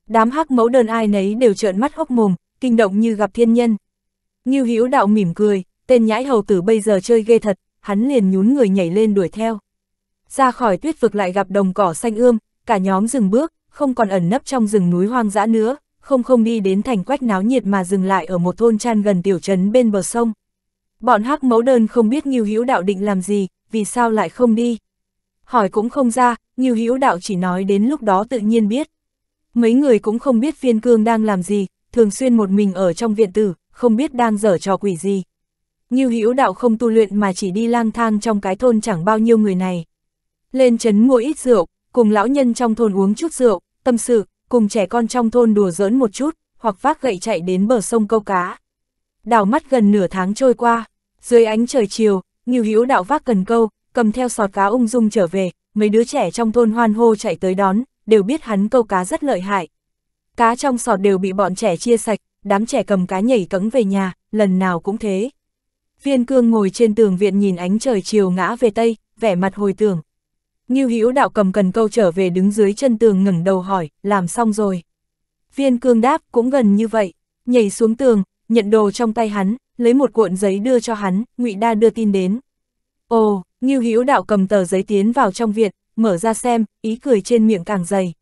Đám hắc mẫu đơn ai nấy đều trợn mắt hốc mồm, kinh động như gặp thiên nhân. Ngưu Hữu Đạo mỉm cười, tên nhãi hầu tử bây giờ chơi ghê thật, hắn liền nhún người nhảy lên đuổi theo. Ra khỏi tuyết vực lại gặp đồng cỏ xanh ươm, cả nhóm dừng bước, không còn ẩn nấp trong rừng núi hoang dã nữa, không không đi đến thành quách náo nhiệt mà dừng lại ở một thôn tràn gần tiểu trấn bên bờ sông. Bọn hắc mẫu đơn không biết Nghiêu Hữu Đạo định làm gì, vì sao lại không đi. Hỏi cũng không ra, Nghiêu Hữu Đạo chỉ nói đến lúc đó tự nhiên biết. Mấy người cũng không biết viên cương đang làm gì, thường xuyên một mình ở trong viện tử, không biết đang dở trò quỷ gì. Nghiêu Hữu Đạo không tu luyện mà chỉ đi lang thang trong cái thôn chẳng bao nhiêu người này. Lên trấn mua ít rượu, cùng lão nhân trong thôn uống chút rượu, tâm sự, cùng trẻ con trong thôn đùa giỡn một chút, hoặc vác gậy chạy đến bờ sông câu cá. đào mắt gần nửa tháng trôi qua, dưới ánh trời chiều, nhiều Hữu đạo vác cần câu, cầm theo sọt cá ung dung trở về, mấy đứa trẻ trong thôn hoan hô chạy tới đón, đều biết hắn câu cá rất lợi hại. Cá trong sọt đều bị bọn trẻ chia sạch, đám trẻ cầm cá nhảy cẫng về nhà, lần nào cũng thế. Viên cương ngồi trên tường viện nhìn ánh trời chiều ngã về Tây, vẻ mặt hồi tưởng, Ngưu Hữu đạo cầm cần câu trở về đứng dưới chân tường ngẩng đầu hỏi, làm xong rồi. Viên cương đáp cũng gần như vậy, nhảy xuống tường, nhận đồ trong tay hắn, lấy một cuộn giấy đưa cho hắn, ngụy Đa đưa tin đến. Ồ, Ngưu Hữu đạo cầm tờ giấy tiến vào trong viện, mở ra xem, ý cười trên miệng càng dày.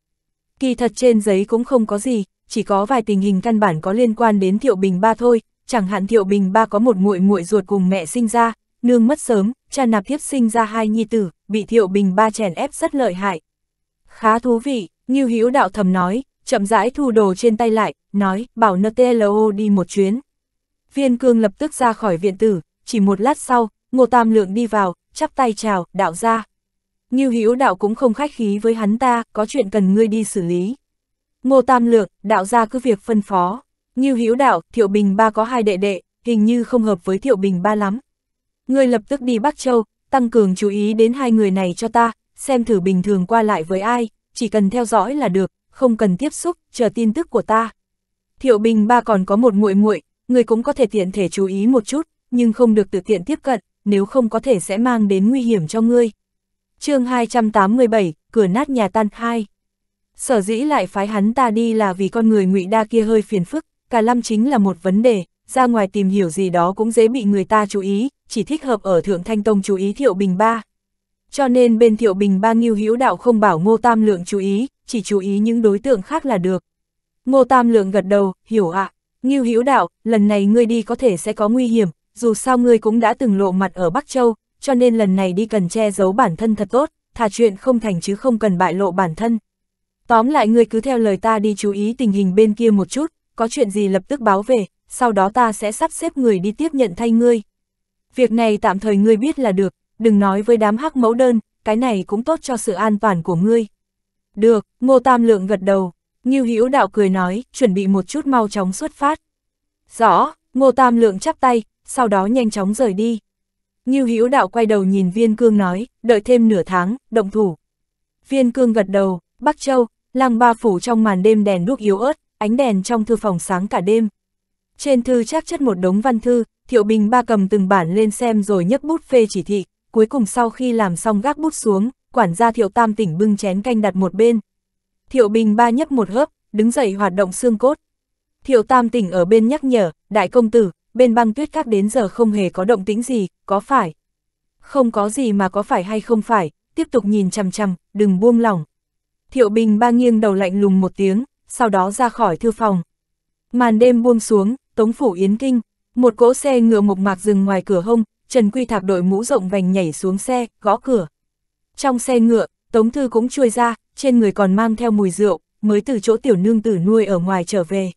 Kỳ thật trên giấy cũng không có gì, chỉ có vài tình hình căn bản có liên quan đến Thiệu Bình Ba thôi, chẳng hạn Thiệu Bình Ba có một muội muội ruột cùng mẹ sinh ra, nương mất sớm, cha nạp tiếp sinh ra hai nhi tử, bị thiệu bình ba chèn ép rất lợi hại. Khá thú vị, như hữu đạo thầm nói, chậm rãi thu đồ trên tay lại, nói, bảo NTLO đi một chuyến. Viên cương lập tức ra khỏi viện tử, chỉ một lát sau, ngô tam lượng đi vào, chắp tay chào, đạo ra. Như hữu đạo cũng không khách khí với hắn ta, có chuyện cần ngươi đi xử lý. Ngô tam lượng, đạo ra cứ việc phân phó. Như hữu đạo, thiệu bình ba có hai đệ đệ, hình như không hợp với thiệu bình ba lắm, ngươi lập tức đi Bắc Châu, tăng cường chú ý đến hai người này cho ta, xem thử bình thường qua lại với ai, chỉ cần theo dõi là được, không cần tiếp xúc, chờ tin tức của ta. Thiệu Bình ba còn có một muội muội, ngươi cũng có thể tiện thể chú ý một chút, nhưng không được tự tiện tiếp cận, nếu không có thể sẽ mang đến nguy hiểm cho ngươi. chương 287, cửa nát nhà tan hai. Sở dĩ lại phái hắn ta đi là vì con người ngụy đa kia hơi phiền phức, cả lâm chính là một vấn đề, ra ngoài tìm hiểu gì đó cũng dễ bị người ta chú ý, chỉ thích hợp ở Thượng Thanh Tông chú ý Thiệu Bình Ba. Cho nên bên Thiệu Bình Ba nghiêu hữu đạo không bảo Ngô Tam Lượng chú ý, chỉ chú ý những đối tượng khác là được. Ngô Tam Lượng gật đầu, hiểu ạ. À. Nghiêu hữu đạo, lần này ngươi đi có thể sẽ có nguy hiểm, dù sao ngươi cũng đã từng lộ mặt ở Bắc Châu, cho nên lần này đi cần che giấu bản thân thật tốt, thà chuyện không thành chứ không cần bại lộ bản thân. Tóm lại ngươi cứ theo lời ta đi chú ý tình hình bên kia một chút, có chuyện gì lập tức báo về, sau đó ta sẽ sắp xếp người đi tiếp nhận thay ngươi việc này tạm thời ngươi biết là được, đừng nói với đám hắc mẫu đơn, cái này cũng tốt cho sự an toàn của ngươi. Được, Ngô Tam Lượng gật đầu, Ngưu Hữu Đạo cười nói, chuẩn bị một chút mau chóng xuất phát. Rõ, Ngô Tam Lượng chắp tay, sau đó nhanh chóng rời đi. Ngưu Hữu Đạo quay đầu nhìn Viên Cương nói, đợi thêm nửa tháng, động thủ. Viên Cương gật đầu, Bắc Châu, làng ba phủ trong màn đêm đèn đuốc yếu ớt, ánh đèn trong thư phòng sáng cả đêm. Trên thư chắc chất một đống văn thư, Thiệu Bình ba cầm từng bản lên xem rồi nhấc bút phê chỉ thị, cuối cùng sau khi làm xong gác bút xuống, quản gia Thiệu Tam tỉnh bưng chén canh đặt một bên. Thiệu Bình ba nhấp một hớp, đứng dậy hoạt động xương cốt. Thiệu Tam tỉnh ở bên nhắc nhở, đại công tử, bên băng tuyết các đến giờ không hề có động tĩnh gì, có phải? Không có gì mà có phải hay không phải, tiếp tục nhìn chằm chằm, đừng buông lỏng. Thiệu Bình ba nghiêng đầu lạnh lùng một tiếng, sau đó ra khỏi thư phòng. Màn đêm buông xuống, Tống Phủ Yến Kinh, một cỗ xe ngựa mộc mạc dừng ngoài cửa hông, Trần Quy Thạc đội mũ rộng vành nhảy xuống xe, gõ cửa. Trong xe ngựa, Tống Thư cũng chui ra, trên người còn mang theo mùi rượu, mới từ chỗ tiểu nương tử nuôi ở ngoài trở về.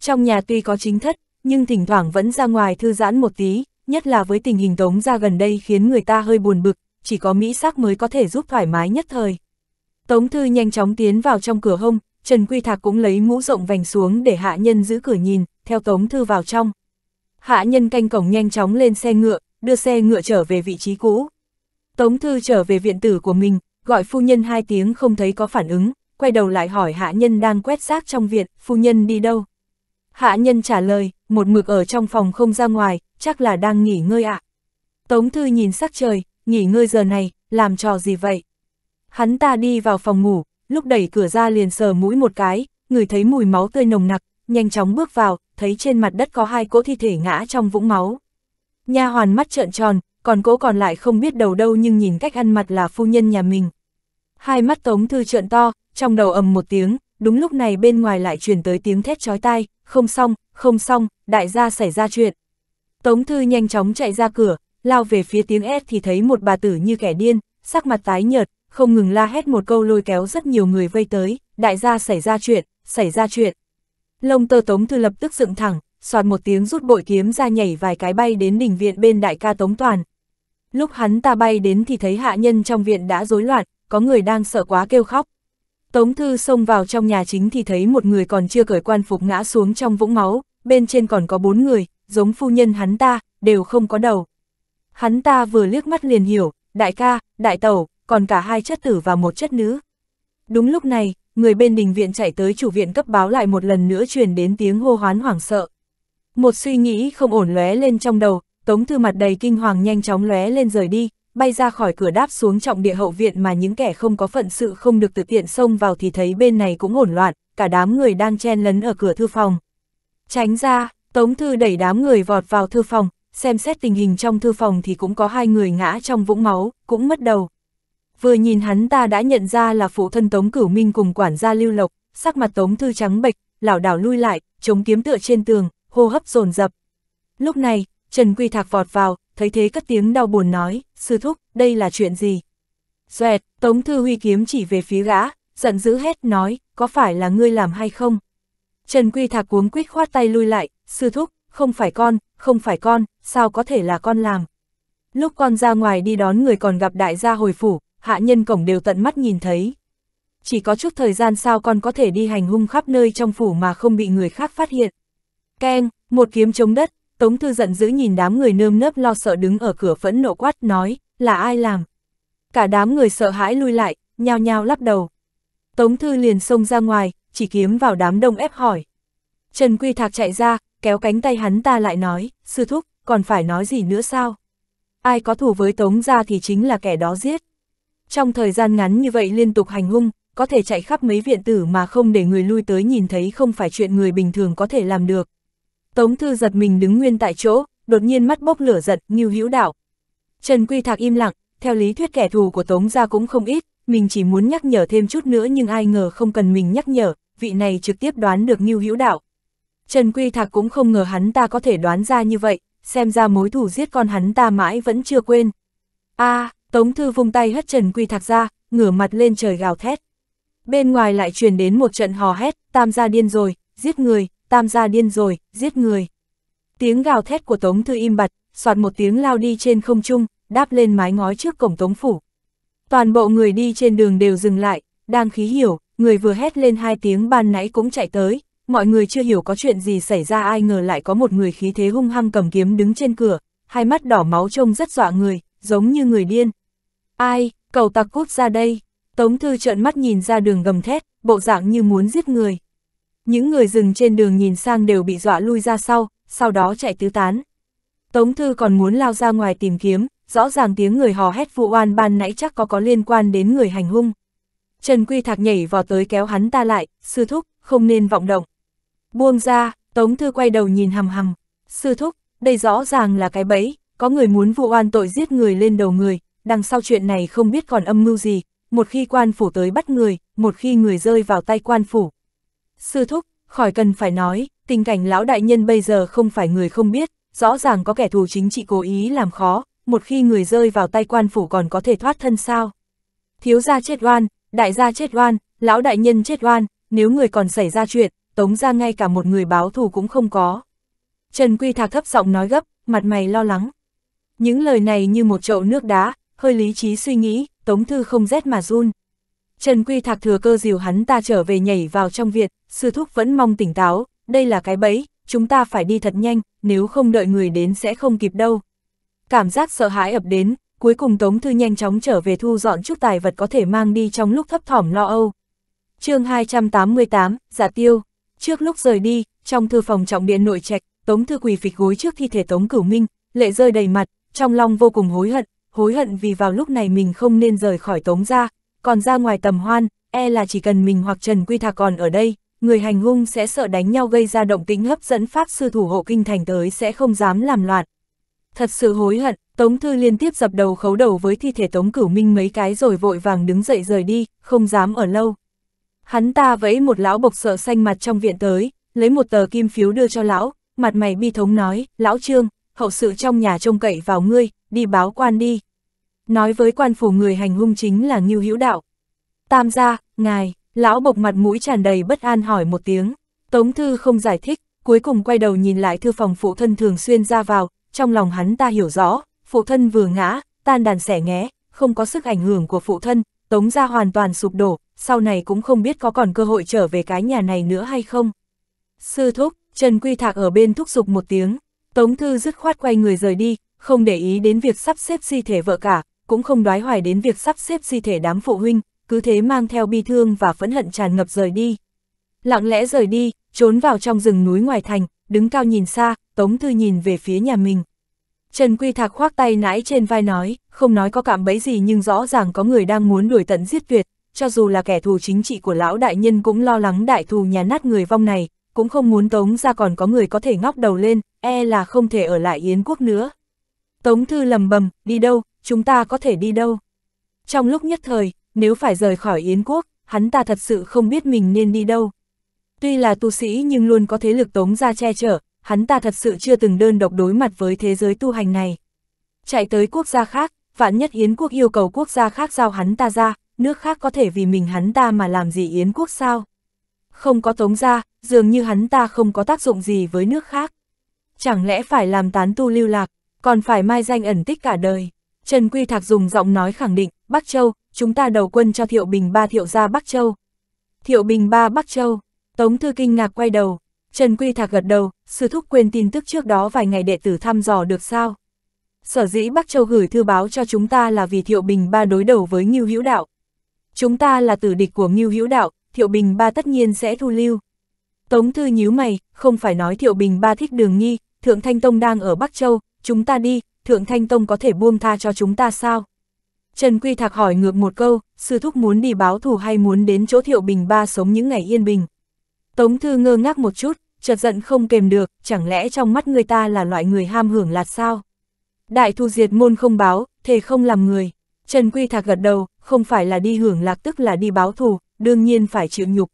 Trong nhà tuy có chính thất, nhưng thỉnh thoảng vẫn ra ngoài thư giãn một tí, nhất là với tình hình Tống ra gần đây khiến người ta hơi buồn bực, chỉ có Mỹ sắc mới có thể giúp thoải mái nhất thời. Tống Thư nhanh chóng tiến vào trong cửa hông, Trần Quy Thạc cũng lấy mũ rộng vành xuống để hạ nhân giữ cửa nhìn, theo Tống Thư vào trong. Hạ nhân canh cổng nhanh chóng lên xe ngựa, đưa xe ngựa trở về vị trí cũ. Tống Thư trở về viện tử của mình, gọi phu nhân hai tiếng không thấy có phản ứng, quay đầu lại hỏi hạ nhân đang quét xác trong viện, phu nhân đi đâu? Hạ nhân trả lời, một mực ở trong phòng không ra ngoài, chắc là đang nghỉ ngơi ạ. Tống Thư nhìn sắc trời, nghỉ ngơi giờ này, làm trò gì vậy? Hắn ta đi vào phòng ngủ, lúc đẩy cửa ra liền sờ mũi một cái, người thấy mùi máu tươi nồng nặc, nhanh chóng bước vào, thấy trên mặt đất có hai cỗ thi thể ngã trong vũng máu. Nha hoàn mắt trợn tròn, còn cỗ còn lại không biết đầu đâu nhưng nhìn cách ăn mặt là phu nhân nhà mình. Hai mắt Tống Thư trợn to, trong đầu ầm một tiếng, đúng lúc này bên ngoài lại truyền tới tiếng thét chói tai, không xong, không xong, đại gia xảy ra chuyện. Tống Thư nhanh chóng chạy ra cửa, lao về phía tiếng ép thì thấy một bà tử như kẻ điên, sắc mặt tái nhợt, không ngừng la hét một câu lôi kéo rất nhiều người vây tới, đại gia xảy ra chuyện, xảy ra chuyện. Lông tơ tống thư lập tức dựng thẳng, soạt một tiếng rút bội kiếm ra nhảy vài cái bay đến đỉnh viện bên đại ca tống toàn. Lúc hắn ta bay đến thì thấy hạ nhân trong viện đã rối loạn, có người đang sợ quá kêu khóc. Tống thư xông vào trong nhà chính thì thấy một người còn chưa cởi quan phục ngã xuống trong vũng máu, bên trên còn có bốn người, giống phu nhân hắn ta, đều không có đầu. Hắn ta vừa liếc mắt liền hiểu, đại ca, đại tẩu, còn cả hai chất tử và một chất nữ. Đúng lúc này, người bên đình viện chạy tới chủ viện cấp báo lại một lần nữa truyền đến tiếng hô hoán hoảng sợ. Một suy nghĩ không ổn lóe lên trong đầu, Tống Thư mặt đầy kinh hoàng nhanh chóng lóe lên rời đi, bay ra khỏi cửa đáp xuống trọng địa hậu viện mà những kẻ không có phận sự không được tự tiện xông vào thì thấy bên này cũng ổn loạn, cả đám người đang chen lấn ở cửa thư phòng. Tránh ra, Tống Thư đẩy đám người vọt vào thư phòng, xem xét tình hình trong thư phòng thì cũng có hai người ngã trong vũng máu, cũng mất đầu vừa nhìn hắn ta đã nhận ra là phụ thân Tống Cửu Minh cùng quản gia Lưu Lộc, sắc mặt Tống Thư trắng bệch, lảo đảo lui lại, chống kiếm tựa trên tường, hô hấp dồn dập. Lúc này, Trần Quy Thạc vọt vào, thấy thế cất tiếng đau buồn nói, sư thúc, đây là chuyện gì? Xoẹt, Tống Thư huy kiếm chỉ về phía gã, giận dữ hét nói, có phải là ngươi làm hay không? Trần Quy Thạc cuống quýt khoát tay lui lại, sư thúc, không phải con, không phải con, sao có thể là con làm? Lúc con ra ngoài đi đón người còn gặp đại gia hồi phủ, hạ nhân cổng đều tận mắt nhìn thấy. Chỉ có chút thời gian sao con có thể đi hành hung khắp nơi trong phủ mà không bị người khác phát hiện. Keng, một kiếm chống đất, Tống Thư giận dữ nhìn đám người nơm nớp lo sợ đứng ở cửa phẫn nộ quát nói, là ai làm. Cả đám người sợ hãi lui lại, nhao nhao lắp đầu. Tống Thư liền xông ra ngoài, chỉ kiếm vào đám đông ép hỏi. Trần Quy Thạc chạy ra, kéo cánh tay hắn ta lại nói, sư thúc, còn phải nói gì nữa sao? Ai có thù với Tống ra thì chính là kẻ đó giết. Trong thời gian ngắn như vậy liên tục hành hung, có thể chạy khắp mấy viện tử mà không để người lui tới nhìn thấy không phải chuyện người bình thường có thể làm được. Tống Thư giật mình đứng nguyên tại chỗ, đột nhiên mắt bốc lửa giật, như hữu đạo. Trần Quy Thạc im lặng, theo lý thuyết kẻ thù của Tống gia cũng không ít, mình chỉ muốn nhắc nhở thêm chút nữa nhưng ai ngờ không cần mình nhắc nhở, vị này trực tiếp đoán được Ngưu Hữu Đạo. Trần Quy Thạc cũng không ngờ hắn ta có thể đoán ra như vậy, xem ra mối thù giết con hắn ta mãi vẫn chưa quên. A, à, Tống Thư vung tay hất Trần Quy Thạc ra, ngửa mặt lên trời gào thét. Bên ngoài lại truyền đến một trận hò hét, tam gia điên rồi, giết người, tam gia điên rồi, giết người. Tiếng gào thét của Tống Thư im bặt, soạt một tiếng lao đi trên không trung, đáp lên mái ngói trước cổng Tống Phủ. Toàn bộ người đi trên đường đều dừng lại, đang khí hiểu, người vừa hét lên hai tiếng ban nãy cũng chạy tới, mọi người chưa hiểu có chuyện gì xảy ra ai ngờ lại có một người khí thế hung hăng cầm kiếm đứng trên cửa, hai mắt đỏ máu trông rất dọa người, giống như người điên, Ai, cầu tặc cút ra đây. Tống Thư trợn mắt nhìn ra đường gầm thét, bộ dạng như muốn giết người. Những người dừng trên đường nhìn sang đều bị dọa lui ra sau, sau đó chạy tứ tán. Tống Thư còn muốn lao ra ngoài tìm kiếm, rõ ràng tiếng người hò hét vụ oan ban nãy chắc có có liên quan đến người hành hung. Trần Quy Thạc nhảy vào tới kéo hắn ta lại, sư thúc, không nên vọng động. Buông ra, Tống Thư quay đầu nhìn hầm hầm, sư thúc, đây rõ ràng là cái bẫy, có người muốn vụ oan tội giết người lên đầu người, đằng sau chuyện này không biết còn âm mưu gì, một khi quan phủ tới bắt người, một khi người rơi vào tay quan phủ. Sư thúc, khỏi cần phải nói, tình cảnh lão đại nhân bây giờ không phải người không biết, rõ ràng có kẻ thù chính trị cố ý làm khó, một khi người rơi vào tay quan phủ còn có thể thoát thân sao. Thiếu gia chết oan, đại gia chết oan, lão đại nhân chết oan, nếu người còn xảy ra chuyện, tống ra ngay cả một người báo thù cũng không có. Trần Quy Thạc thấp giọng nói gấp, mặt mày lo lắng. Những lời này như một chậu nước đá, hơi lý trí suy nghĩ, Tống Thư không rét mà run. Trần Quy Thạc thừa cơ dìu hắn ta trở về nhảy vào trong viện, sư thúc vẫn mong tỉnh táo, đây là cái bẫy, chúng ta phải đi thật nhanh, nếu không đợi người đến sẽ không kịp đâu. Cảm giác sợ hãi ập đến, cuối cùng Tống Thư nhanh chóng trở về thu dọn chút tài vật có thể mang đi trong lúc thấp thỏm lo âu. chương 288, Giả Tiêu Trước lúc rời đi, trong thư phòng trọng điện nội trạch, Tống Thư quỳ phịch gối trước thi thể Tống Cửu Minh, lệ rơi đầy mặt, trong lòng vô cùng hối hận, hối hận vì vào lúc này mình không nên rời khỏi tống ra, còn ra ngoài tầm hoan, e là chỉ cần mình hoặc Trần Quy Thạc còn ở đây, người hành hung sẽ sợ đánh nhau gây ra động tính hấp dẫn pháp sư thủ hộ kinh thành tới sẽ không dám làm loạn. Thật sự hối hận, Tống Thư liên tiếp dập đầu khấu đầu với thi thể Tống Cửu Minh mấy cái rồi vội vàng đứng dậy rời đi, không dám ở lâu. Hắn ta vẫy một lão bộc sợ xanh mặt trong viện tới, lấy một tờ kim phiếu đưa cho lão, mặt mày bi thống nói, lão trương, hậu sự trong nhà trông cậy vào ngươi, đi báo quan đi. Nói với quan phủ người hành hung chính là Ngưu Hữu Đạo. Tam gia, ngài, lão bộc mặt mũi tràn đầy bất an hỏi một tiếng. Tống thư không giải thích, cuối cùng quay đầu nhìn lại thư phòng phụ thân thường xuyên ra vào, trong lòng hắn ta hiểu rõ, phụ thân vừa ngã, tan đàn xẻ nghé, không có sức ảnh hưởng của phụ thân, tống gia hoàn toàn sụp đổ, sau này cũng không biết có còn cơ hội trở về cái nhà này nữa hay không. Sư thúc, Trần Quy Thạc ở bên thúc giục một tiếng, Tống Thư dứt khoát quay người rời đi, không để ý đến việc sắp xếp di thể vợ cả, cũng không đoái hoài đến việc sắp xếp di thể đám phụ huynh, cứ thế mang theo bi thương và phẫn hận tràn ngập rời đi. Lặng lẽ rời đi, trốn vào trong rừng núi ngoài thành, đứng cao nhìn xa, Tống Thư nhìn về phía nhà mình. Trần Quy Thạc khoác tay nãi trên vai nói, không nói có cảm bẫy gì nhưng rõ ràng có người đang muốn đuổi tận giết tuyệt, cho dù là kẻ thù chính trị của lão đại nhân cũng lo lắng đại thù nhà nát người vong này, cũng không muốn Tống ra còn có người có thể ngóc đầu lên, e là không thể ở lại Yến quốc nữa. Tống Thư lầm bầm, đi đâu, chúng ta có thể đi đâu. Trong lúc nhất thời, nếu phải rời khỏi Yến quốc, hắn ta thật sự không biết mình nên đi đâu. Tuy là tu sĩ nhưng luôn có thế lực Tống ra che chở, hắn ta thật sự chưa từng đơn độc đối mặt với thế giới tu hành này. Chạy tới quốc gia khác, vạn nhất Yến quốc yêu cầu quốc gia khác giao hắn ta ra, nước khác có thể vì mình hắn ta mà làm gì Yến quốc sao? Không có Tống gia, dường như hắn ta không có tác dụng gì với nước khác. Chẳng lẽ phải làm tán tu lưu lạc, còn phải mai danh ẩn tích cả đời. Trần Quy Thạc dùng giọng nói khẳng định, Bắc Châu, chúng ta đầu quân cho Thiệu Bình Ba Thiệu ra Bắc Châu. Thiệu Bình Ba Bắc Châu, Tống Thư Kinh ngạc quay đầu, Trần Quy Thạc gật đầu, sư thúc quên tin tức trước đó vài ngày đệ tử thăm dò được sao. Sở dĩ Bắc Châu gửi thư báo cho chúng ta là vì Thiệu Bình Ba đối đầu với Ngưu Hữu Đạo. Chúng ta là tử địch của Ngưu Hữu Đạo, Thiệu Bình Ba tất nhiên sẽ thu lưu. Tống Thư nhíu mày, không phải nói Thiệu Bình ba thích đường nghi, Thượng Thanh Tông đang ở Bắc Châu, chúng ta đi, Thượng Thanh Tông có thể buông tha cho chúng ta sao? Trần Quy Thạc hỏi ngược một câu, sư thúc muốn đi báo thù hay muốn đến chỗ Thiệu Bình ba sống những ngày yên bình? Tống Thư ngơ ngác một chút, chợt giận không kềm được, chẳng lẽ trong mắt người ta là loại người ham hưởng lạt sao? Đại thu diệt môn không báo, thề không làm người. Trần Quy Thạc gật đầu, không phải là đi hưởng lạc tức là đi báo thù, đương nhiên phải chịu nhục.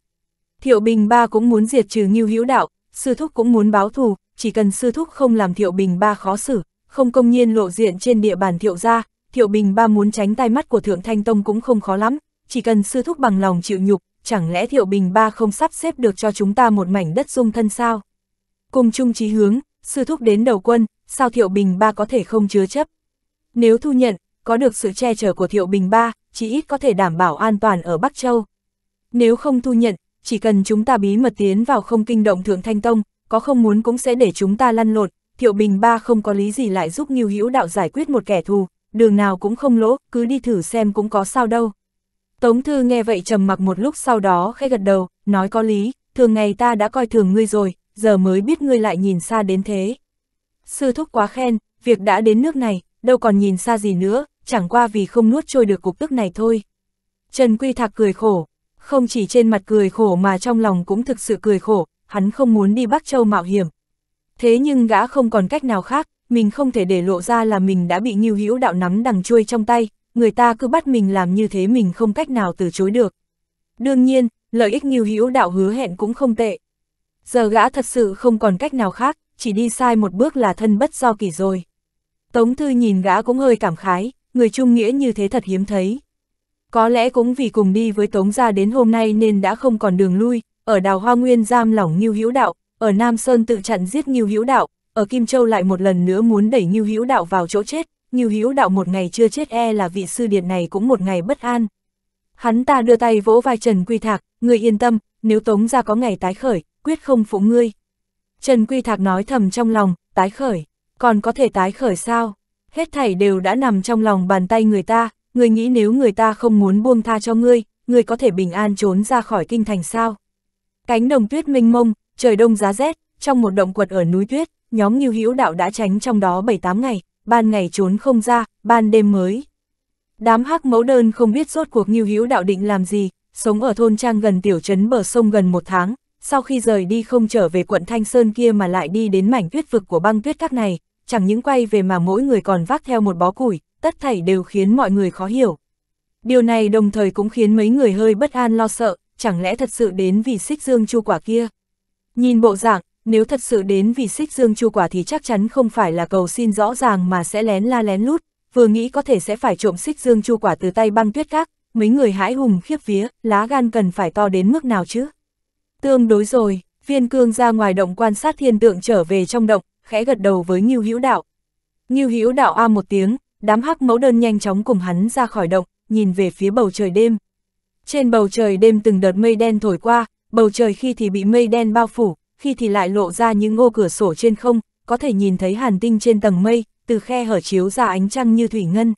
Thiệu Bình Ba cũng muốn diệt trừ Ngưu Hữu Đạo, Sư Thúc cũng muốn báo thù, chỉ cần Sư Thúc không làm Thiệu Bình Ba khó xử, không công nhiên lộ diện trên địa bàn Thiệu gia, Thiệu Bình Ba muốn tránh tai mắt của Thượng Thanh Tông cũng không khó lắm, chỉ cần Sư Thúc bằng lòng chịu nhục, chẳng lẽ Thiệu Bình Ba không sắp xếp được cho chúng ta một mảnh đất dung thân sao? Cùng chung chí hướng, Sư Thúc đến đầu quân, sao Thiệu Bình Ba có thể không chứa chấp? Nếu thu nhận, có được sự che chở của Thiệu Bình Ba, chỉ ít có thể đảm bảo an toàn ở Bắc Châu. Nếu không thu nhận, chỉ cần chúng ta bí mật tiến vào không kinh động Thượng Thanh Tông, có không muốn cũng sẽ để chúng ta lăn lộn, Thiệu Bình ba không có lý gì lại giúp Ngưu Hữu Đạo giải quyết một kẻ thù, đường nào cũng không lỗ, cứ đi thử xem cũng có sao đâu. Tống Thư nghe vậy trầm mặc một lúc sau đó khẽ gật đầu, nói có lý, thường ngày ta đã coi thường ngươi rồi, giờ mới biết ngươi lại nhìn xa đến thế. Sư thúc quá khen, việc đã đến nước này, đâu còn nhìn xa gì nữa, chẳng qua vì không nuốt trôi được cục tức này thôi. Trần Quy Thạc cười khổ, không chỉ trên mặt cười khổ mà trong lòng cũng thực sự cười khổ, hắn không muốn đi Bắc Châu mạo hiểm. Thế nhưng gã không còn cách nào khác, mình không thể để lộ ra là mình đã bị nghiêu hữu đạo nắm đằng chuôi trong tay, người ta cứ bắt mình làm như thế mình không cách nào từ chối được. Đương nhiên, lợi ích nghiêu hữu đạo hứa hẹn cũng không tệ. Giờ gã thật sự không còn cách nào khác, chỉ đi sai một bước là thân bất do kỷ rồi. Tống Thư nhìn gã cũng hơi cảm khái, người trung nghĩa như thế thật hiếm thấy. Có lẽ cũng vì cùng đi với Tống Gia đến hôm nay nên đã không còn đường lui, ở đào hoa nguyên giam lỏng Ngưu Hữu Đạo, ở Nam Sơn tự chặn giết Ngưu Hữu Đạo, ở Kim Châu lại một lần nữa muốn đẩy Ngưu Hữu Đạo vào chỗ chết, Ngưu Hữu Đạo một ngày chưa chết e là vị sư điệt này cũng một ngày bất an. Hắn ta đưa tay vỗ vai Trần Quy Thạc, người yên tâm, nếu Tống Gia có ngày tái khởi, quyết không phụ ngươi. Trần Quy Thạc nói thầm trong lòng, tái khởi, còn có thể tái khởi sao? Hết thảy đều đã nằm trong lòng bàn tay người ta, người nghĩ nếu người ta không muốn buông tha cho ngươi, ngươi có thể bình an trốn ra khỏi kinh thành sao. Cánh đồng tuyết mênh mông, trời đông giá rét, trong một động quật ở núi tuyết, nhóm Ngưu Hữu Đạo đã tránh trong đó 7-8 ngày, ban ngày trốn không ra, ban đêm mới. Đám hắc mẫu đơn không biết rốt cuộc Ngưu Hữu Đạo định làm gì, sống ở thôn trang gần tiểu trấn bờ sông gần một tháng, sau khi rời đi không trở về quận Thanh Sơn kia mà lại đi đến mảnh tuyết vực của băng tuyết các này, chẳng những quay về mà mỗi người còn vác theo một bó củi, tất thảy đều khiến mọi người khó hiểu. Điều này đồng thời cũng khiến mấy người hơi bất an lo sợ, chẳng lẽ thật sự đến vì xích dương chu quả kia. Nhìn bộ dạng, nếu thật sự đến vì xích dương chu quả thì chắc chắn không phải là cầu xin rõ ràng mà sẽ lén la lén lút, vừa nghĩ có thể sẽ phải trộm xích dương chu quả từ tay băng tuyết các, mấy người hãi hùng khiếp vía, lá gan cần phải to đến mức nào chứ. Tương đối rồi, viên cương ra ngoài động quan sát thiên tượng trở về trong động, khẽ gật đầu với Ngưu Hữu Đạo. Ngưu Hữu Đạo a một tiếng, đám hắc mẫu đơn nhanh chóng cùng hắn ra khỏi động, nhìn về phía bầu trời đêm. Trên bầu trời đêm từng đợt mây đen thổi qua, bầu trời khi thì bị mây đen bao phủ, khi thì lại lộ ra những ngô cửa sổ trên không, có thể nhìn thấy hàn tinh trên tầng mây, từ khe hở chiếu ra ánh trăng như thủy ngân.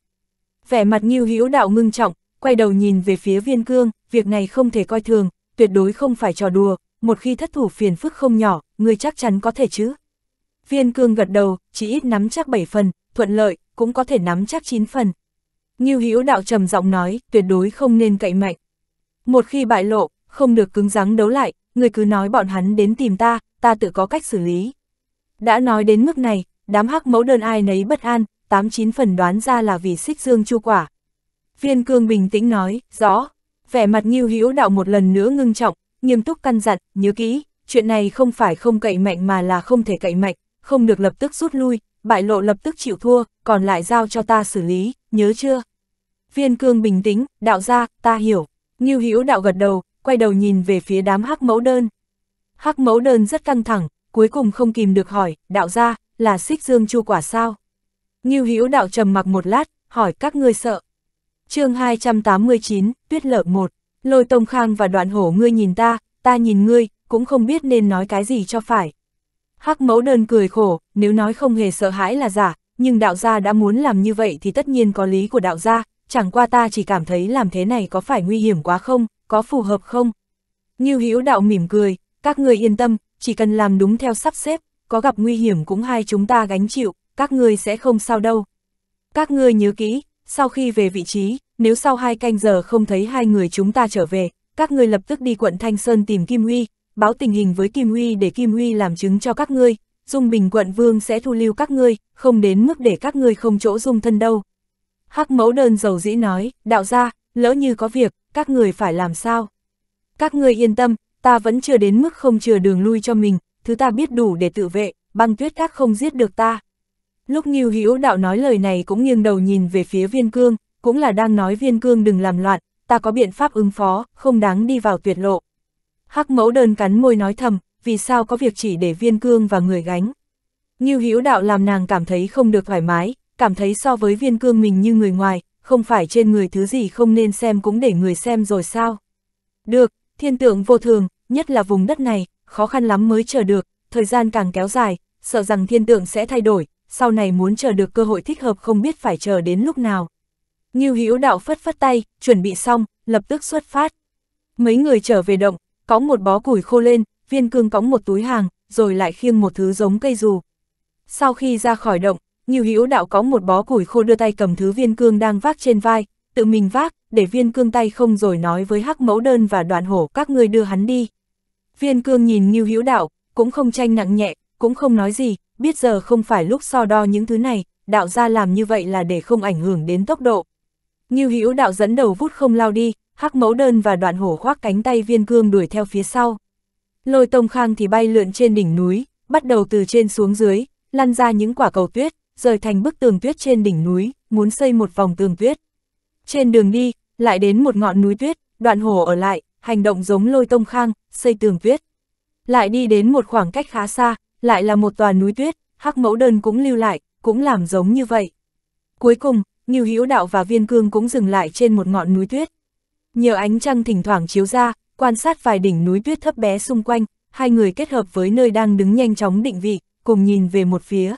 Vẻ mặt Ngưu Hữu Đạo ngưng trọng, quay đầu nhìn về phía Viên Cương, việc này không thể coi thường, tuyệt đối không phải trò đùa, một khi thất thủ phiền phức không nhỏ, người chắc chắn có thể chứ. Viên Cương gật đầu, chỉ ít nắm chắc bảy phần, thuận lợi, cũng có thể nắm chắc chín phần. Ngưu Hữu Đạo trầm giọng nói, tuyệt đối không nên cậy mạnh. Một khi bại lộ, không được cứng rắn đấu lại, người cứ nói bọn hắn đến tìm ta, ta tự có cách xử lý. Đã nói đến mức này, đám hắc mẫu đơn ai nấy bất an, tám chín phần đoán ra là vì xích dương chu quả. Viên cương bình tĩnh nói, rõ, vẻ mặt Ngưu Hữu Đạo một lần nữa ngưng trọng, nghiêm túc căn dặn, nhớ kỹ, chuyện này không phải không cậy mạnh mà là không thể cậy mạnh, không được lập tức rút lui, bại lộ lập tức chịu thua, còn lại giao cho ta xử lý, nhớ chưa? Viên cương bình tĩnh, đạo ra, ta hiểu. Nghiêu Hữu đạo gật đầu, quay đầu nhìn về phía đám hắc mẫu đơn. Hắc mẫu đơn rất căng thẳng, cuối cùng không kìm được hỏi, đạo ra, là xích dương chu quả sao? Nghiêu Hữu đạo trầm mặc một lát, hỏi các ngươi sợ. chương 289, tuyết lở 1, lôi tông khang và đoạn hổ ngươi nhìn ta, ta nhìn ngươi, cũng không biết nên nói cái gì cho phải. Hắc mẫu đơn cười khổ, nếu nói không hề sợ hãi là giả, nhưng đạo gia đã muốn làm như vậy thì tất nhiên có lý của đạo gia, chẳng qua ta chỉ cảm thấy làm thế này có phải nguy hiểm quá không, có phù hợp không? Như hữu đạo mỉm cười, các người yên tâm, chỉ cần làm đúng theo sắp xếp, có gặp nguy hiểm cũng hai chúng ta gánh chịu, các ngươi sẽ không sao đâu. Các ngươi nhớ kỹ, sau khi về vị trí, nếu sau hai canh giờ không thấy hai người chúng ta trở về, các ngươi lập tức đi quận Thanh Sơn tìm Kim Huy, báo tình hình với Kim Huy để Kim Huy làm chứng cho các ngươi, Dung Bình quận vương sẽ thu lưu các ngươi, không đến mức để các ngươi không chỗ dung thân đâu. Hắc mẫu đơn dầu dĩ nói, đạo ra, lỡ như có việc, các người phải làm sao? Các người yên tâm, ta vẫn chưa đến mức không chừa đường lui cho mình, thứ ta biết đủ để tự vệ, băng tuyết các không giết được ta. Lúc Nghiêu Hữu đạo nói lời này cũng nghiêng đầu nhìn về phía viên cương, cũng là đang nói viên cương đừng làm loạn, ta có biện pháp ứng phó, không đáng đi vào tuyệt lộ. Hắc mẫu đơn cắn môi nói thầm, vì sao có việc chỉ để viên cương và người gánh. Như hữu đạo làm nàng cảm thấy không được thoải mái, cảm thấy so với viên cương mình như người ngoài, không phải trên người thứ gì không nên xem cũng để người xem rồi sao. Được, thiên tượng vô thường, nhất là vùng đất này, khó khăn lắm mới chờ được, thời gian càng kéo dài, sợ rằng thiên tượng sẽ thay đổi, sau này muốn chờ được cơ hội thích hợp không biết phải chờ đến lúc nào. Như hữu đạo phất phất tay, chuẩn bị xong, lập tức xuất phát. Mấy người trở về động, cõng một bó củi khô lên, viên cương cõng một túi hàng, rồi lại khiêng một thứ giống cây dù. Sau khi ra khỏi động, Nhiều Hữu Đạo cõng một bó củi khô đưa tay cầm thứ viên cương đang vác trên vai, tự mình vác, để viên cương tay không rồi nói với Hắc Mẫu Đơn và Đoàn Hổ các ngươi đưa hắn đi. Viên cương nhìn Nhiều Hữu Đạo, cũng không tranh nặng nhẹ, cũng không nói gì, biết giờ không phải lúc so đo những thứ này, đạo ra làm như vậy là để không ảnh hưởng đến tốc độ. Nghiêu Hữu đạo dẫn đầu vút không lao đi, hắc mẫu đơn và đoạn hổ khoác cánh tay viên cương đuổi theo phía sau. Lôi tông khang thì bay lượn trên đỉnh núi, bắt đầu từ trên xuống dưới, lăn ra những quả cầu tuyết, rời thành bức tường tuyết trên đỉnh núi, muốn xây một vòng tường tuyết. Trên đường đi, lại đến một ngọn núi tuyết, đoạn hổ ở lại, hành động giống lôi tông khang, xây tường tuyết. Lại đi đến một khoảng cách khá xa, lại là một tòa núi tuyết, hắc mẫu đơn cũng lưu lại, cũng làm giống như vậy. Cuối cùng, Nghiêu Hữu Đạo và Viên Cương cũng dừng lại trên một ngọn núi tuyết. Nhờ ánh trăng thỉnh thoảng chiếu ra, quan sát vài đỉnh núi tuyết thấp bé xung quanh, hai người kết hợp với nơi đang đứng nhanh chóng định vị, cùng nhìn về một phía.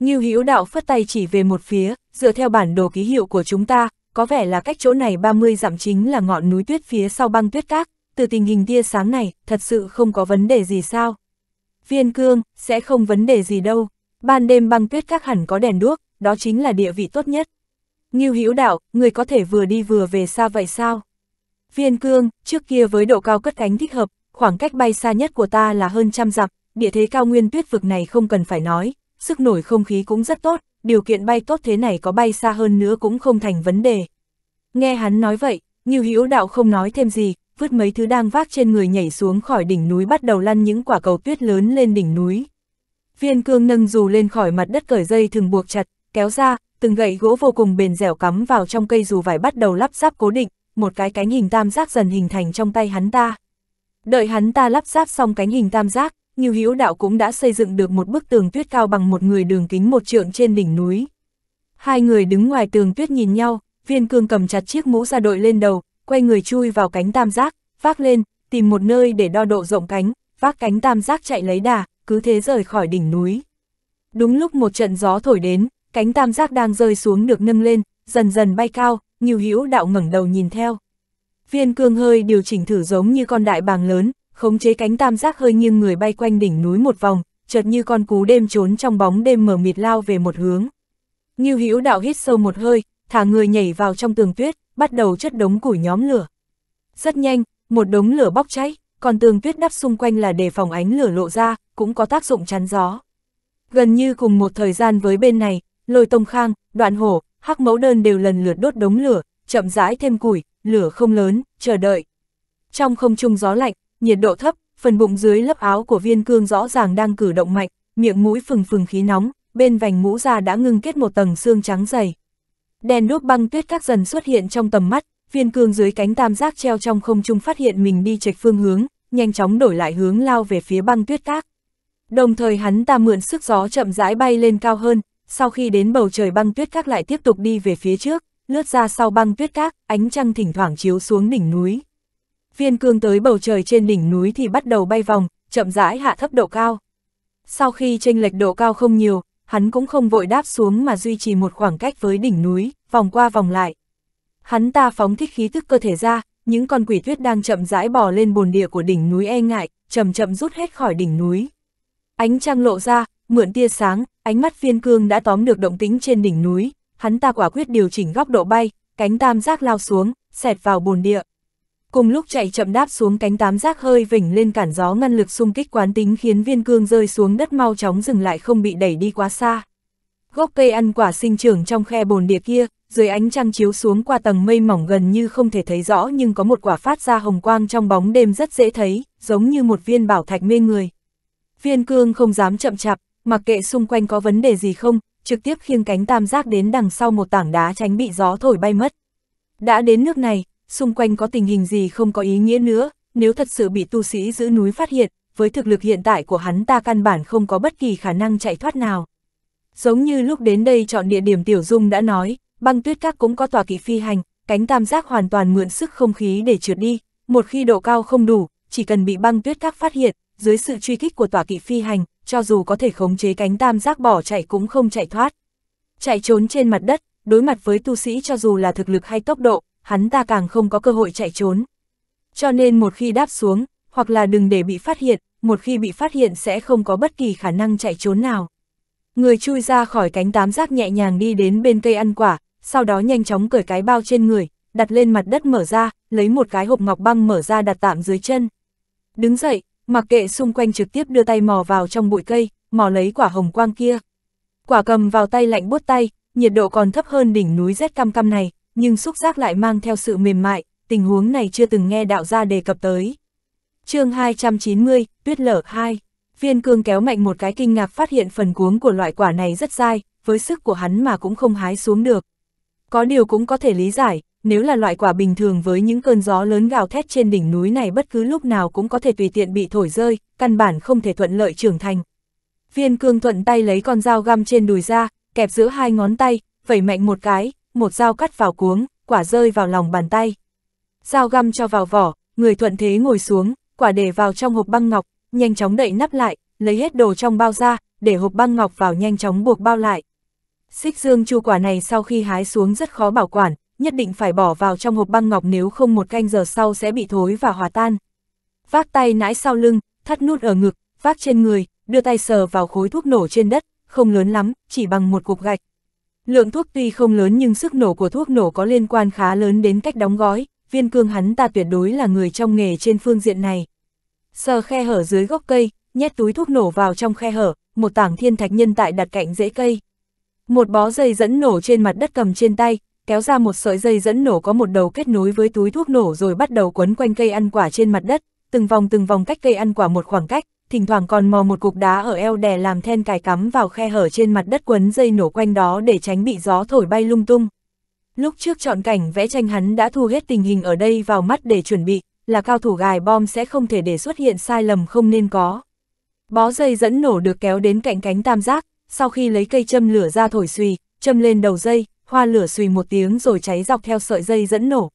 Ngưu Hữu Đạo phất tay chỉ về một phía, dựa theo bản đồ ký hiệu của chúng ta, có vẻ là cách chỗ này 30 dặm chính là ngọn núi tuyết phía sau băng tuyết cát, từ tình hình tia sáng này, thật sự không có vấn đề gì sao? Viên cương, sẽ không vấn đề gì đâu, ban đêm băng tuyết cát hẳn có đèn đuốc, đó chính là địa vị tốt nhất. Ngưu Hữu Đạo, người có thể vừa đi vừa về xa vậy sao? Viên cương, trước kia với độ cao cất cánh thích hợp, khoảng cách bay xa nhất của ta là hơn trăm dặm, địa thế cao nguyên tuyết vực này không cần phải nói, sức nổi không khí cũng rất tốt, điều kiện bay tốt thế này có bay xa hơn nữa cũng không thành vấn đề. Nghe hắn nói vậy, Ngưu Hữu Đạo không nói thêm gì, vứt mấy thứ đang vác trên người nhảy xuống khỏi đỉnh núi bắt đầu lăn những quả cầu tuyết lớn lên đỉnh núi. Viên cương nâng dù lên khỏi mặt đất cởi dây thường buộc chặt, kéo ra, từng gậy gỗ vô cùng bền dẻo cắm vào trong cây dù vải bắt đầu lắp ráp cố định, một cái cánh hình tam giác dần hình thành trong tay hắn ta. Đợi hắn ta lắp ráp xong cánh hình tam giác, Nghiêu Hữu Đạo cũng đã xây dựng được một bức tường tuyết cao bằng một người đường kính một trượng trên đỉnh núi. Hai người đứng ngoài tường tuyết nhìn nhau, viên cương cầm chặt chiếc mũ ra đội lên đầu, quay người chui vào cánh tam giác, vác lên, tìm một nơi để đo độ rộng cánh, vác cánh tam giác chạy lấy đà, cứ thế rời khỏi đỉnh núi. Đúng lúc một trận gió thổi đến, cánh tam giác đang rơi xuống được nâng lên, dần dần bay cao, Ngưu Hữu đạo ngẩng đầu nhìn theo. Viên cương hơi điều chỉnh thử giống như con đại bàng lớn, khống chế cánh tam giác hơi nghiêng người bay quanh đỉnh núi một vòng, chợt như con cú đêm trốn trong bóng đêm mờ mịt lao về một hướng. Ngưu Hữu đạo hít sâu một hơi, thả người nhảy vào trong tường tuyết, bắt đầu chất đống củi nhóm lửa. Rất nhanh, một đống lửa bốc cháy, còn tường tuyết đắp xung quanh là để phòng ánh lửa lộ ra, cũng có tác dụng chắn gió. Gần như cùng một thời gian với bên này, Lôi Tông Khang, Đoạn Hổ, hắc mẫu đơn đều lần lượt đốt đống lửa, chậm rãi thêm củi, lửa không lớn, chờ đợi. Trong không trung gió lạnh, nhiệt độ thấp, phần bụng dưới lớp áo của viên cương rõ ràng đang cử động mạnh, miệng mũi phừng phừng khí nóng, bên vành mũ da đã ngưng kết một tầng xương trắng dày. Đèn đuốc băng tuyết các dần xuất hiện trong tầm mắt, viên cương dưới cánh tam giác treo trong không trung phát hiện mình đi chệch phương hướng, nhanh chóng đổi lại hướng lao về phía băng tuyết các. Đồng thời hắn ta mượn sức gió chậm rãi bay lên cao hơn, sau khi đến bầu trời băng tuyết các lại tiếp tục đi về phía trước, lướt ra sau băng tuyết các, ánh trăng thỉnh thoảng chiếu xuống đỉnh núi. Viên cương tới bầu trời trên đỉnh núi thì bắt đầu bay vòng, chậm rãi hạ thấp độ cao. Sau khi tranh lệch độ cao không nhiều, hắn cũng không vội đáp xuống mà duy trì một khoảng cách với đỉnh núi, vòng qua vòng lại. Hắn ta phóng thích khí thức cơ thể ra, những con quỷ tuyết đang chậm rãi bò lên bồn địa của đỉnh núi e ngại, chậm chậm rút hết khỏi đỉnh núi. Ánh trăng lộ ra, mượn tia sáng, Ánh mắt phiên cương đã tóm được động tính trên đỉnh núi, hắn ta quả quyết điều chỉnh góc độ bay, cánh tam giác lao xuống, xẹt vào bồn địa. Cùng lúc chạy chậm đáp xuống cánh tám giác hơi vỉnh lên cản gió ngăn lực xung kích quán tính khiến viên cương rơi xuống đất mau chóng dừng lại không bị đẩy đi quá xa. Gốc cây ăn quả sinh trưởng trong khe bồn địa kia, dưới ánh trăng chiếu xuống qua tầng mây mỏng gần như không thể thấy rõ nhưng có một quả phát ra hồng quang trong bóng đêm rất dễ thấy, giống như một viên bảo thạch mê người. Viên cương không dám chậm chạp, mặc kệ xung quanh có vấn đề gì không, trực tiếp khiêng cánh tam giác đến đằng sau một tảng đá tránh bị gió thổi bay mất. Đã đến nước này, xung quanh có tình hình gì không có ý nghĩa nữa, nếu thật sự bị tu sĩ giữ núi phát hiện, với thực lực hiện tại của hắn ta căn bản không có bất kỳ khả năng chạy thoát nào. Giống như lúc đến đây chọn địa điểm Tiểu Dung đã nói, băng tuyết các cũng có tòa kỵ phi hành, cánh tam giác hoàn toàn mượn sức không khí để trượt đi, một khi độ cao không đủ, chỉ cần bị băng tuyết các phát hiện, dưới sự truy kích của tòa kỵ phi hành, cho dù có thể khống chế cánh tam giác bỏ chạy cũng không chạy thoát. Chạy trốn trên mặt đất, đối mặt với tu sĩ cho dù là thực lực hay tốc độ, hắn ta càng không có cơ hội chạy trốn. Cho nên một khi đáp xuống, hoặc là đừng để bị phát hiện, một khi bị phát hiện sẽ không có bất kỳ khả năng chạy trốn nào. Người chui ra khỏi cánh tám giác nhẹ nhàng đi đến bên cây ăn quả, sau đó nhanh chóng cởi cái bao trên người, đặt lên mặt đất mở ra, lấy một cái hộp ngọc băng mở ra đặt tạm dưới chân. Đứng dậy, mặc kệ xung quanh trực tiếp đưa tay mò vào trong bụi cây, mò lấy quả hồng quang kia. Quả cầm vào tay lạnh buốt tay, nhiệt độ còn thấp hơn đỉnh núi rét cam cam này, nhưng xúc giác lại mang theo sự mềm mại, tình huống này chưa từng nghe đạo gia đề cập tới. chương 290, tuyết lở 2, viên cương kéo mạnh một cái kinh ngạc phát hiện phần cuống của loại quả này rất dai, với sức của hắn mà cũng không hái xuống được. Có điều cũng có thể lý giải, nếu là loại quả bình thường với những cơn gió lớn gào thét trên đỉnh núi này bất cứ lúc nào cũng có thể tùy tiện bị thổi rơi, căn bản không thể thuận lợi trưởng thành. Viên cương thuận tay lấy con dao găm trên đùi ra, kẹp giữa hai ngón tay, vẩy mạnh một cái, một dao cắt vào cuống, quả rơi vào lòng bàn tay. Dao găm cho vào vỏ, người thuận thế ngồi xuống, quả để vào trong hộp băng ngọc, nhanh chóng đậy nắp lại, lấy hết đồ trong bao ra, để hộp băng ngọc vào nhanh chóng buộc bao lại. Xích dương chu quả này sau khi hái xuống rất khó bảo quản, nhất định phải bỏ vào trong hộp băng ngọc nếu không một canh giờ sau sẽ bị thối và hòa tan. Vác tay nãi sau lưng, thắt nút ở ngực, vác trên người, đưa tay sờ vào khối thuốc nổ trên đất, không lớn lắm, chỉ bằng một cục gạch. Lượng thuốc tuy không lớn nhưng sức nổ của thuốc nổ có liên quan khá lớn đến cách đóng gói, viên cương hắn ta tuyệt đối là người trong nghề trên phương diện này. Sờ khe hở dưới gốc cây, nhét túi thuốc nổ vào trong khe hở, một tảng thiên thạch nhân tại đặt cạnh rễ cây. Một bó dây dẫn nổ trên mặt đất cầm trên tay, kéo ra một sợi dây dẫn nổ có một đầu kết nối với túi thuốc nổ rồi bắt đầu quấn quanh cây ăn quả trên mặt đất, từng vòng từng vòng cách cây ăn quả một khoảng cách, thỉnh thoảng còn mò một cục đá ở eo đè làm then cài cắm vào khe hở trên mặt đất quấn dây nổ quanh đó để tránh bị gió thổi bay lung tung. Lúc trước chọn cảnh vẽ tranh hắn đã thu hết tình hình ở đây vào mắt để chuẩn bị, là cao thủ gài bom sẽ không thể để xuất hiện sai lầm không nên có. Bó dây dẫn nổ được kéo đến cạnh cánh tam giác, sau khi lấy cây châm lửa ra thổi xùy, châm lên đầu dây, hoa lửa xùy một tiếng rồi cháy dọc theo sợi dây dẫn nổ.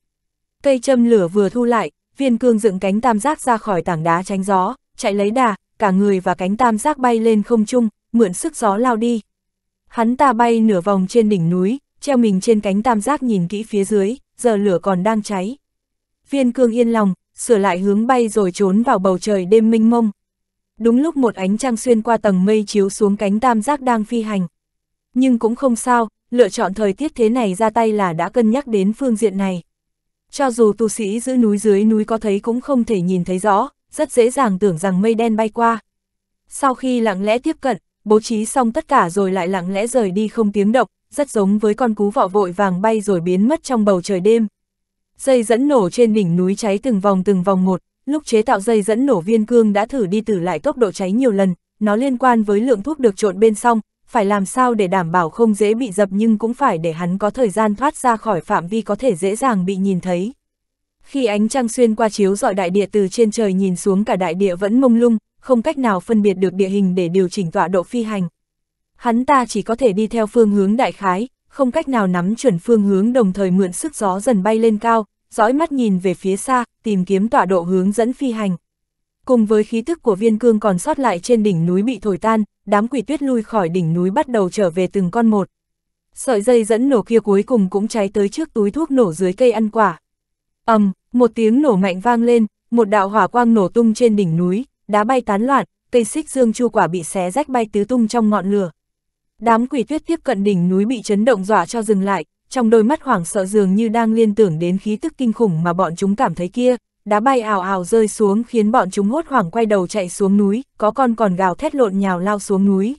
Cây châm lửa vừa thu lại, viên cương dựng cánh tam giác ra khỏi tảng đá tránh gió, chạy lấy đà, cả người và cánh tam giác bay lên không trung, mượn sức gió lao đi. Hắn ta bay nửa vòng trên đỉnh núi, treo mình trên cánh tam giác nhìn kỹ phía dưới, giờ lửa còn đang cháy. Viên cương yên lòng, sửa lại hướng bay rồi trốn vào bầu trời đêm minh mông. Đúng lúc một ánh trăng xuyên qua tầng mây chiếu xuống cánh tam giác đang phi hành. Nhưng cũng không sao, lựa chọn thời tiết thế này ra tay là đã cân nhắc đến phương diện này. Cho dù tu sĩ giữ núi dưới núi có thấy cũng không thể nhìn thấy rõ, rất dễ dàng tưởng rằng mây đen bay qua. Sau khi lặng lẽ tiếp cận, bố trí xong tất cả rồi lại lặng lẽ rời đi không tiếng động, rất giống với con cú vọ vội vàng bay rồi biến mất trong bầu trời đêm. Dây dẫn nổ trên đỉnh núi cháy từng vòng từng vòng một, lúc chế tạo dây dẫn nổ viên cương đã thử đi thử lại tốc độ cháy nhiều lần, nó liên quan với lượng thuốc được trộn bên xong, phải làm sao để đảm bảo không dễ bị dập nhưng cũng phải để hắn có thời gian thoát ra khỏi phạm vi có thể dễ dàng bị nhìn thấy. Khi ánh trăng xuyên qua chiếu dọi đại địa từ trên trời nhìn xuống cả đại địa vẫn mông lung, không cách nào phân biệt được địa hình để điều chỉnh tọa độ phi hành. Hắn ta chỉ có thể đi theo phương hướng đại khái, không cách nào nắm chuẩn phương hướng đồng thời mượn sức gió dần bay lên cao, dõi mắt nhìn về phía xa, tìm kiếm tọa độ hướng dẫn phi hành. Cùng với khí tức của viên cương còn sót lại trên đỉnh núi bị thổi tan, đám quỷ tuyết lui khỏi đỉnh núi bắt đầu trở về từng con một. Sợi dây dẫn nổ kia cuối cùng cũng cháy tới trước túi thuốc nổ dưới cây ăn quả. ầm, một tiếng nổ mạnh vang lên, một đạo hỏa quang nổ tung trên đỉnh núi, đá bay tán loạn, cây xích dương chu quả bị xé rách bay tứ tung trong ngọn lửa. Đám quỷ tuyết tiếp cận đỉnh núi bị chấn động dọa cho dừng lại, trong đôi mắt hoảng sợ dường như đang liên tưởng đến khí tức kinh khủng mà bọn chúng cảm thấy kia, đá bay ảo ảo rơi xuống khiến bọn chúng hốt hoảng quay đầu chạy xuống núi, có con còn gào thét lộn nhào lao xuống núi.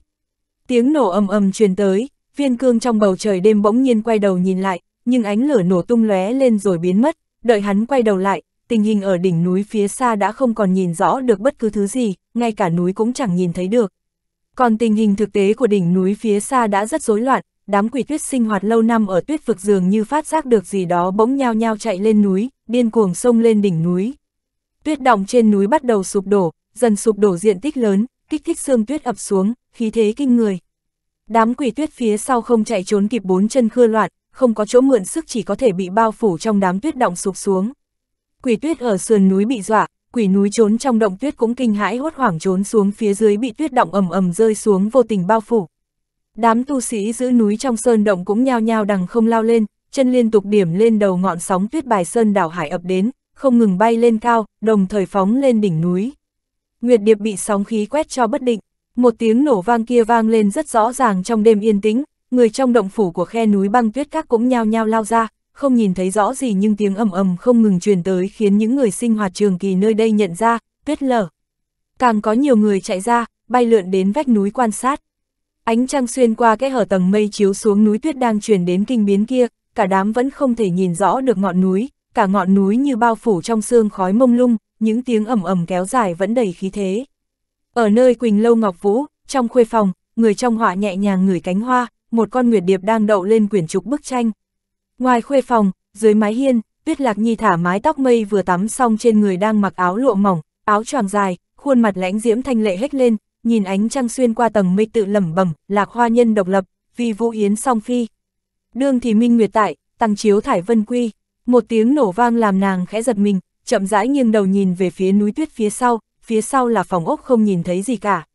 Tiếng nổ ầm ầm truyền tới, viên cương trong bầu trời đêm bỗng nhiên quay đầu nhìn lại, nhưng ánh lửa nổ tung lóe lên rồi biến mất, đợi hắn quay đầu lại, tình hình ở đỉnh núi phía xa đã không còn nhìn rõ được bất cứ thứ gì, ngay cả núi cũng chẳng nhìn thấy được. Còn tình hình thực tế của đỉnh núi phía xa đã rất rối loạn, đám quỷ tuyết sinh hoạt lâu năm ở tuyết vực dường như phát giác được gì đó bỗng nhao nhao chạy lên núi, điên cuồng sông lên đỉnh núi. Tuyết động trên núi bắt đầu sụp đổ, dần sụp đổ diện tích lớn, kích thích xương tuyết ập xuống, khí thế kinh người. Đám quỷ tuyết phía sau không chạy trốn kịp bốn chân khưa loạn, không có chỗ mượn sức chỉ có thể bị bao phủ trong đám tuyết động sụp xuống. Quỷ tuyết ở sườn núi bị dọa, quỷ núi trốn trong động tuyết cũng kinh hãi hốt hoảng trốn xuống phía dưới bị tuyết động ầm ầm rơi xuống vô tình bao phủ. Đám tu sĩ giữ núi trong sơn động cũng nhao nhao đằng không lao lên, chân liên tục điểm lên đầu ngọn sóng tuyết bài sơn đảo hải ập đến, không ngừng bay lên cao, đồng thời phóng lên đỉnh núi. Nguyệt Điệp bị sóng khí quét cho bất định, một tiếng nổ vang kia vang lên rất rõ ràng trong đêm yên tĩnh, người trong động phủ của khe núi băng tuyết các cũng nhao nhao lao ra, không nhìn thấy rõ gì nhưng tiếng ầm ầm không ngừng truyền tới khiến những người sinh hoạt trường kỳ nơi đây nhận ra, tuyết lở. Càng có nhiều người chạy ra, bay lượn đến vách núi quan sát. Ánh trăng xuyên qua cái hở tầng mây chiếu xuống núi tuyết đang chuyển đến kinh biến kia, cả đám vẫn không thể nhìn rõ được ngọn núi, cả ngọn núi như bao phủ trong sương khói mông lung, những tiếng ầm ầm kéo dài vẫn đầy khí thế. Ở nơi Quỳnh Lâu Ngọc Vũ, trong khuê phòng, người trong họa nhẹ nhàng ngửi cánh hoa, một con nguyệt điệp đang đậu lên quyển trục bức tranh. Ngoài khuê phòng, dưới mái hiên, Tuyết Lạc Nhi thả mái tóc mây vừa tắm xong trên người đang mặc áo lụa mỏng, áo choàng dài, khuôn mặt lãnh diễm thanh lệ hết lên, nhìn ánh trăng xuyên qua tầng mây tự lẩm bẩm, lạc hoa nhân độc lập, vì vũ yến song phi. Đương thì minh nguyệt tại, tăng chiếu thải vân quy, một tiếng nổ vang làm nàng khẽ giật mình, chậm rãi nghiêng đầu nhìn về phía núi tuyết phía sau, phía sau là phòng ốc không nhìn thấy gì cả.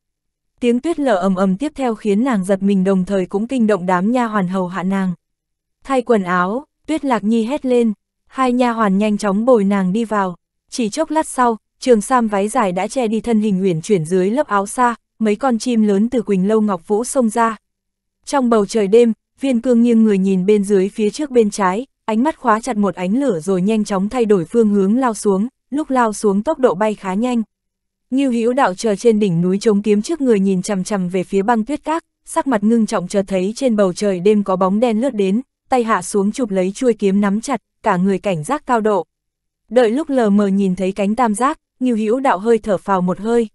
Tiếng tuyết lở ầm ầm tiếp theo khiến nàng giật mình đồng thời cũng kinh động đám nha hoàn hầu hạ nàng. Thay quần áo, Tuyết Lạc Nhi hét lên, hai nha hoàn nhanh chóng bồi nàng đi vào, chỉ chốc lát sau, trường sam váy dài đã che đi thân hình huyền chuyển dưới lớp áo xa, mấy con chim lớn từ Quỳnh Lâu Ngọc Vũ xông ra. Trong bầu trời đêm, viên cương nghiêng người nhìn bên dưới phía trước bên trái, ánh mắt khóa chặt một ánh lửa rồi nhanh chóng thay đổi phương hướng lao xuống, lúc lao xuống tốc độ bay khá nhanh. như Hữu Đạo chờ trên đỉnh núi chống kiếm trước người nhìn chằm chằm về phía băng tuyết các, sắc mặt ngưng trọng chờ thấy trên bầu trời đêm có bóng đen lướt đến, tay hạ xuống chụp lấy chuôi kiếm nắm chặt, cả người cảnh giác cao độ. Đợi lúc lờ mờ nhìn thấy cánh tam giác, Ngưu Hữu Đạo hơi thở phào một hơi.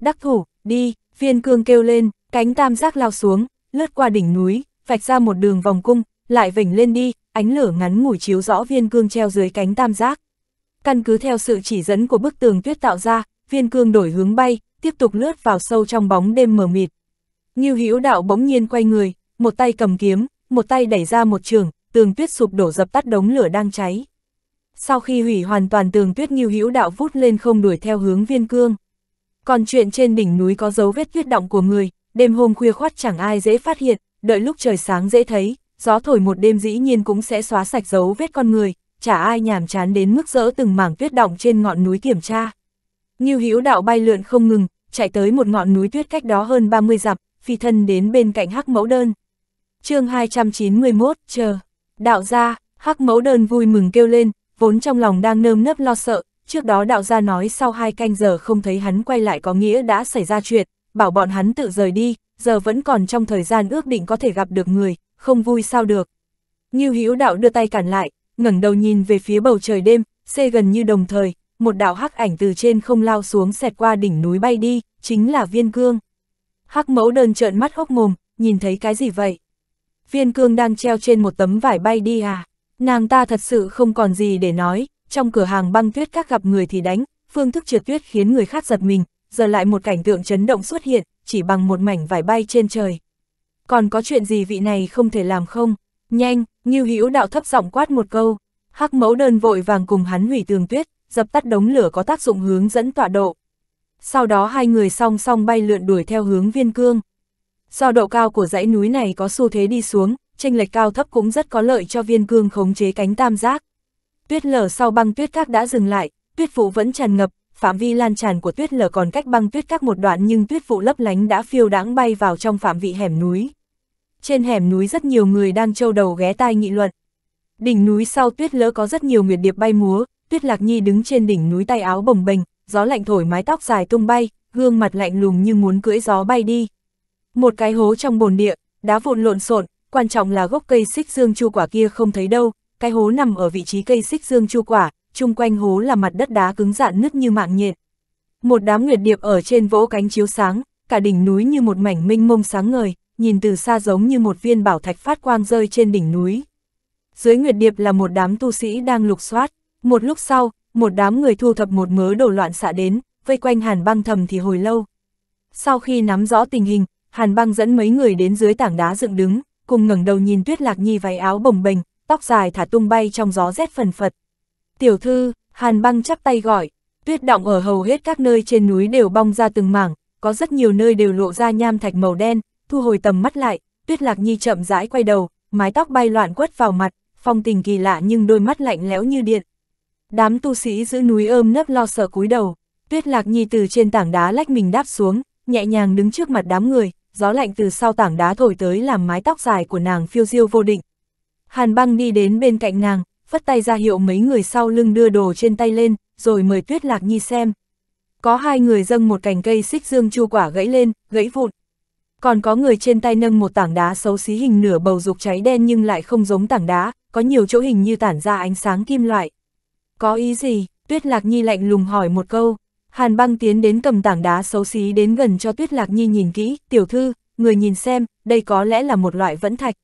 Đắc thủ, đi, viên cương kêu lên, cánh tam giác lao xuống, lướt qua đỉnh núi, vạch ra một đường vòng cung, lại vểnh lên đi, ánh lửa ngắn ngủi chiếu rõ viên cương treo dưới cánh tam giác. Căn cứ theo sự chỉ dẫn của bức tường tuyết tạo ra, viên cương đổi hướng bay, tiếp tục lướt vào sâu trong bóng đêm mờ mịt. Ngưu Hữu Đạo bỗng nhiên quay người, một tay cầm kiếm, một tay đẩy ra một trường, tường tuyết sụp đổ dập tắt đống lửa đang cháy sau khi hủy hoàn toàn tường tuyết nghiêu hữu đạo vút lên không đuổi theo hướng viên cương. Còn chuyện trên đỉnh núi có dấu vết tuyết động của người, đêm hôm khuya khoát chẳng ai dễ phát hiện, đợi lúc trời sáng dễ thấy, gió thổi một đêm dĩ nhiên cũng sẽ xóa sạch dấu vết con người, chả ai nhàm chán đến mức dỡ từng mảng tuyết động trên ngọn núi kiểm tra. Nghiêu hữu đạo bay lượn không ngừng, chạy tới một ngọn núi tuyết cách đó hơn 30 dặm, phi thân đến bên cạnh hắc mẫu đơn. chương 291, chờ, đạo ra, hắc mẫu đơn vui mừng kêu lên, vốn trong lòng đang nơm nớp lo sợ, trước đó đạo gia nói sau hai canh giờ không thấy hắn quay lại có nghĩa đã xảy ra chuyện, bảo bọn hắn tự rời đi, giờ vẫn còn trong thời gian ước định có thể gặp được người, không vui sao được. như Hữu Đạo đưa tay cản lại, ngẩng đầu nhìn về phía bầu trời đêm, xê gần như đồng thời, một đạo hắc ảnh từ trên không lao xuống xẹt qua đỉnh núi bay đi, chính là Viên Cương. Hắc Mẫu đơn trợn mắt hốc mồm, nhìn thấy cái gì vậy? Viên Cương đang treo trên một tấm vải bay đi à? Nàng ta thật sự không còn gì để nói, trong cửa hàng băng tuyết các gặp người thì đánh, phương thức trượt tuyết khiến người khác giật mình, giờ lại một cảnh tượng chấn động xuất hiện, chỉ bằng một mảnh vải bay trên trời. Còn có chuyện gì vị này không thể làm không? Nhanh, như Hữu đạo thấp giọng quát một câu. Hắc mẫu đơn vội vàng cùng hắn hủy tường tuyết, dập tắt đống lửa có tác dụng hướng dẫn tọa độ. Sau đó hai người song song bay lượn đuổi theo hướng viên cương. Do độ cao của dãy núi này có xu thế đi xuống, tranh lệch cao thấp cũng rất có lợi cho viên cương khống chế cánh tam giác. Tuyết lở sau băng tuyết các đã dừng lại, tuyết vụ vẫn tràn ngập, phạm vi lan tràn của tuyết lở còn cách băng tuyết các một đoạn nhưng tuyết vụ lấp lánh đã phiêu đáng bay vào trong phạm vị hẻm núi. Trên hẻm núi rất nhiều người đang trâu đầu ghé tai nghị luận. Đỉnh núi sau tuyết lỡ có rất nhiều nguyệt điệp bay múa, tuyết lạc nhi đứng trên đỉnh núi tay áo bồng bềnh, gió lạnh thổi mái tóc dài tung bay, gương mặt lạnh lùng như muốn cưỡi gió bay đi. Một cái hố trong bồn địa, đá vụn lộn xộn, quan trọng là gốc cây xích dương chu quả kia không thấy đâu, cái hố nằm ở vị trí cây xích dương chu quả, chung quanh hố là mặt đất đá cứng dạn nứt như mạng nhện. Một đám nguyệt điệp ở trên vỗ cánh chiếu sáng, cả đỉnh núi như một mảnh minh mông sáng ngời, nhìn từ xa giống như một viên bảo thạch phát quang rơi trên đỉnh núi. Dưới nguyệt điệp là một đám tu sĩ đang lục soát, một lúc sau, một đám người thu thập một mớ đồ loạn xạ đến, vây quanh hàn băng thầm thì hồi lâu. Sau khi nắm rõ tình hình, hàn băng dẫn mấy người đến dưới tảng đá dựng đứng, cùng ngẩng đầu nhìn Tuyết Lạc Nhi váy áo bồng bềnh, tóc dài thả tung bay trong gió rét phần phật. Tiểu thư, Hàn băng chắp tay gọi, tuyết động ở hầu hết các nơi trên núi đều bong ra từng mảng, có rất nhiều nơi đều lộ ra nham thạch màu đen, thu hồi tầm mắt lại, tuyết lạc nhi chậm rãi quay đầu, mái tóc bay loạn quất vào mặt, phong tình kỳ lạ nhưng đôi mắt lạnh lẽo như điện. Đám tu sĩ giữ núi ôm nấp lo sợ cúi đầu, tuyết lạc nhi từ trên tảng đá lách mình đáp xuống, nhẹ nhàng đứng trước mặt đám người, gió lạnh từ sau tảng đá thổi tới làm mái tóc dài của nàng phiêu diêu vô định. Hàn băng đi đến bên cạnh nàng, phất tay ra hiệu mấy người sau lưng đưa đồ trên tay lên, rồi mời Tuyết Lạc Nhi xem. Có hai người dâng một cành cây xích dương chu quả gãy lên, gãy vụn. Còn có người trên tay nâng một tảng đá xấu xí hình nửa bầu dục cháy đen nhưng lại không giống tảng đá, có nhiều chỗ hình như tản ra ánh sáng kim loại. Có ý gì? Tuyết Lạc Nhi lạnh lùng hỏi một câu. Hàn băng tiến đến cầm tảng đá xấu xí đến gần cho Tuyết Lạc Nhi nhìn kỹ, tiểu thư, người nhìn xem, đây có lẽ là một loại vẫn thạch.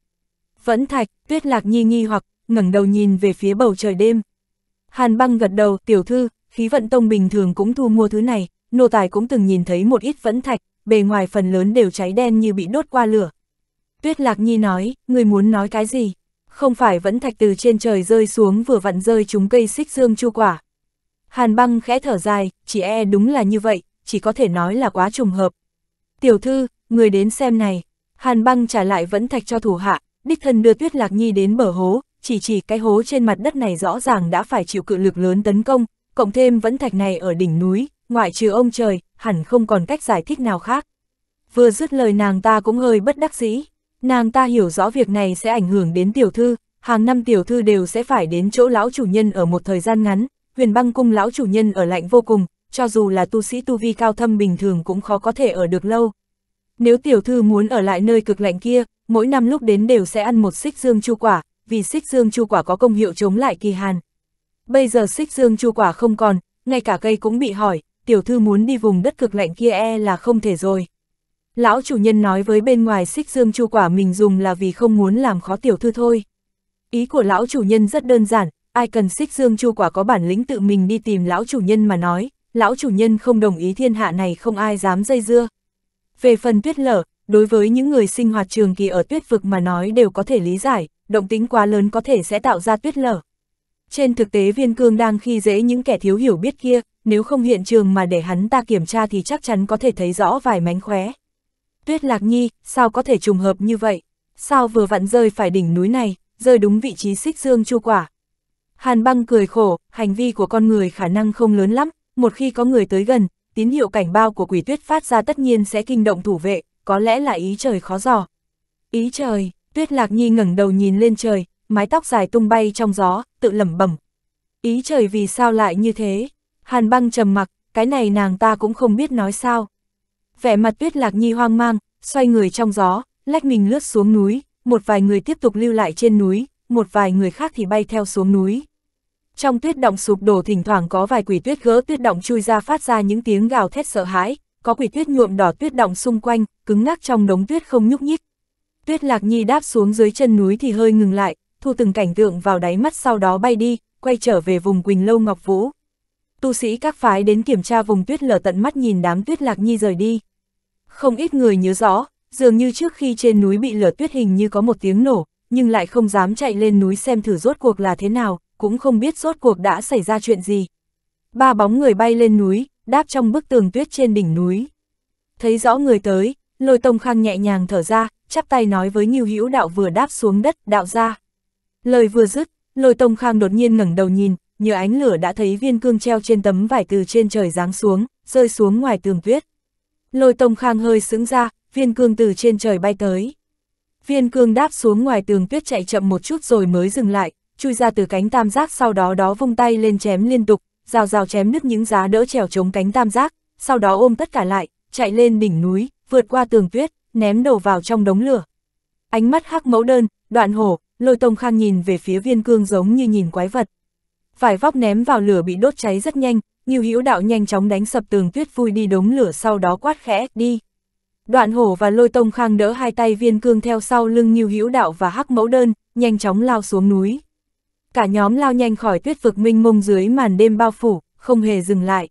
Vẫn thạch, Tuyết Lạc Nhi nghi hoặc, ngẩng đầu nhìn về phía bầu trời đêm. Hàn băng gật đầu, tiểu thư, khí vận tông bình thường cũng thu mua thứ này, nô tài cũng từng nhìn thấy một ít vẫn thạch, bề ngoài phần lớn đều cháy đen như bị đốt qua lửa. Tuyết Lạc Nhi nói, người muốn nói cái gì? Không phải vẫn thạch từ trên trời rơi xuống vừa vặn rơi trúng cây xích dương chu quả, Hàn băng khẽ thở dài, chỉ e đúng là như vậy, chỉ có thể nói là quá trùng hợp. Tiểu thư, người đến xem này, hàn băng trả lại vẫn thạch cho thủ hạ, đích thân đưa tuyết lạc nhi đến bờ hố, chỉ chỉ cái hố trên mặt đất này rõ ràng đã phải chịu cự lực lớn tấn công, cộng thêm vẫn thạch này ở đỉnh núi, ngoại trừ ông trời, hẳn không còn cách giải thích nào khác. Vừa dứt lời nàng ta cũng hơi bất đắc dĩ, nàng ta hiểu rõ việc này sẽ ảnh hưởng đến tiểu thư, hàng năm tiểu thư đều sẽ phải đến chỗ lão chủ nhân ở một thời gian ngắn, huyền băng cung lão chủ nhân ở lạnh vô cùng, cho dù là tu sĩ tu vi cao thâm bình thường cũng khó có thể ở được lâu. Nếu tiểu thư muốn ở lại nơi cực lạnh kia, mỗi năm lúc đến đều sẽ ăn một xích dương chu quả, vì xích dương chu quả có công hiệu chống lại kỳ hàn. Bây giờ xích dương chu quả không còn, ngay cả cây cũng bị hỏi, tiểu thư muốn đi vùng đất cực lạnh kia e là không thể rồi. Lão chủ nhân nói với bên ngoài xích dương chu quả mình dùng là vì không muốn làm khó tiểu thư thôi. Ý của lão chủ nhân rất đơn giản, ai cần xích dương chu quả có bản lĩnh tự mình đi tìm lão chủ nhân mà nói, lão chủ nhân không đồng ý thiên hạ này không ai dám dây dưa. Về phần tuyết lở, đối với những người sinh hoạt trường kỳ ở tuyết vực mà nói đều có thể lý giải, động tính quá lớn có thể sẽ tạo ra tuyết lở. Trên thực tế viên cương đang khi dễ những kẻ thiếu hiểu biết kia, nếu không hiện trường mà để hắn ta kiểm tra thì chắc chắn có thể thấy rõ vài mánh khóe. Tuyết lạc nhi, sao có thể trùng hợp như vậy? Sao vừa vặn rơi phải đỉnh núi này, rơi đúng vị trí xích dương chu quả, Hàn băng cười khổ, hành vi của con người khả năng không lớn lắm, một khi có người tới gần, tín hiệu cảnh báo của quỷ tuyết phát ra tất nhiên sẽ kinh động thủ vệ, có lẽ là ý trời khó dò. Ý trời, tuyết lạc nhi ngẩng đầu nhìn lên trời, mái tóc dài tung bay trong gió, tự lẩm bẩm. Ý trời vì sao lại như thế? Hàn băng trầm mặc, cái này nàng ta cũng không biết nói sao. Vẻ mặt tuyết lạc nhi hoang mang, xoay người trong gió, lách mình lướt xuống núi, một vài người tiếp tục lưu lại trên núi, một vài người khác thì bay theo xuống núi. Trong tuyết động sụp đổ thỉnh thoảng có vài quỷ tuyết gỡ tuyết động chui ra phát ra những tiếng gào thét sợ hãi, có quỷ tuyết nhuộm đỏ tuyết động xung quanh, cứng ngắc trong đống tuyết không nhúc nhích. Tuyết Lạc Nhi đáp xuống dưới chân núi thì hơi ngừng lại, thu từng cảnh tượng vào đáy mắt sau đó bay đi, quay trở về vùng Quỳnh Lâu Ngọc Vũ. Tu sĩ các phái đến kiểm tra vùng tuyết lở tận mắt nhìn đám tuyết Lạc Nhi rời đi. Không ít người nhớ rõ, dường như trước khi trên núi bị lở tuyết hình như có một tiếng nổ, nhưng lại không dám chạy lên núi xem thử rốt cuộc là thế nào, cũng không biết rốt cuộc đã xảy ra chuyện gì. Ba bóng người bay lên núi, đáp trong bức tường tuyết trên đỉnh núi. Thấy rõ người tới, lôi tông khang nhẹ nhàng thở ra, chắp tay nói với Nhiêu Hữu đạo vừa đáp xuống đất, đạo ra. Lời vừa dứt, lôi tông khang đột nhiên ngẩng đầu nhìn, như ánh lửa đã thấy viên cương treo trên tấm vải từ trên trời giáng xuống, rơi xuống ngoài tường tuyết. Lôi tông khang hơi sững ra, viên cương từ trên trời bay tới. Viên cương đáp xuống ngoài tường tuyết chạy chậm một chút rồi mới dừng lại, chui ra từ cánh tam giác sau đó đó vung tay lên chém liên tục, rào rào chém nứt những giá đỡ trèo chống cánh tam giác, sau đó ôm tất cả lại, chạy lên đỉnh núi, vượt qua tường tuyết, ném đầu vào trong đống lửa. Ánh mắt hắc mẫu đơn, đoạn hổ, lôi tông khang nhìn về phía viên cương giống như nhìn quái vật. Vải vóc ném vào lửa bị đốt cháy rất nhanh, nhiều hữu đạo nhanh chóng đánh sập tường tuyết vui đi đống lửa sau đó quát khẽ, đi. Đoạn hổ và lôi tông khang đỡ hai tay viên cương theo sau lưng nhiều hữu đạo và hắc mẫu đơn, nhanh chóng lao xuống núi cả nhóm lao nhanh khỏi tuyết vực minh mông dưới màn đêm bao phủ, không hề dừng lại.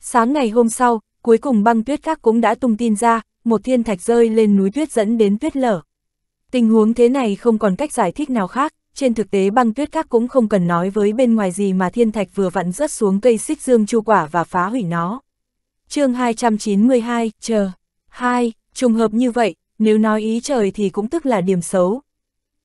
Sáng ngày hôm sau, cuối cùng băng tuyết các cũng đã tung tin ra, một thiên thạch rơi lên núi tuyết dẫn đến tuyết lở. Tình huống thế này không còn cách giải thích nào khác, trên thực tế băng tuyết các cũng không cần nói với bên ngoài gì mà thiên thạch vừa vặn rớt xuống cây xích dương chu quả và phá hủy nó. chương 292, chờ, 2, trùng hợp như vậy, nếu nói ý trời thì cũng tức là điểm xấu,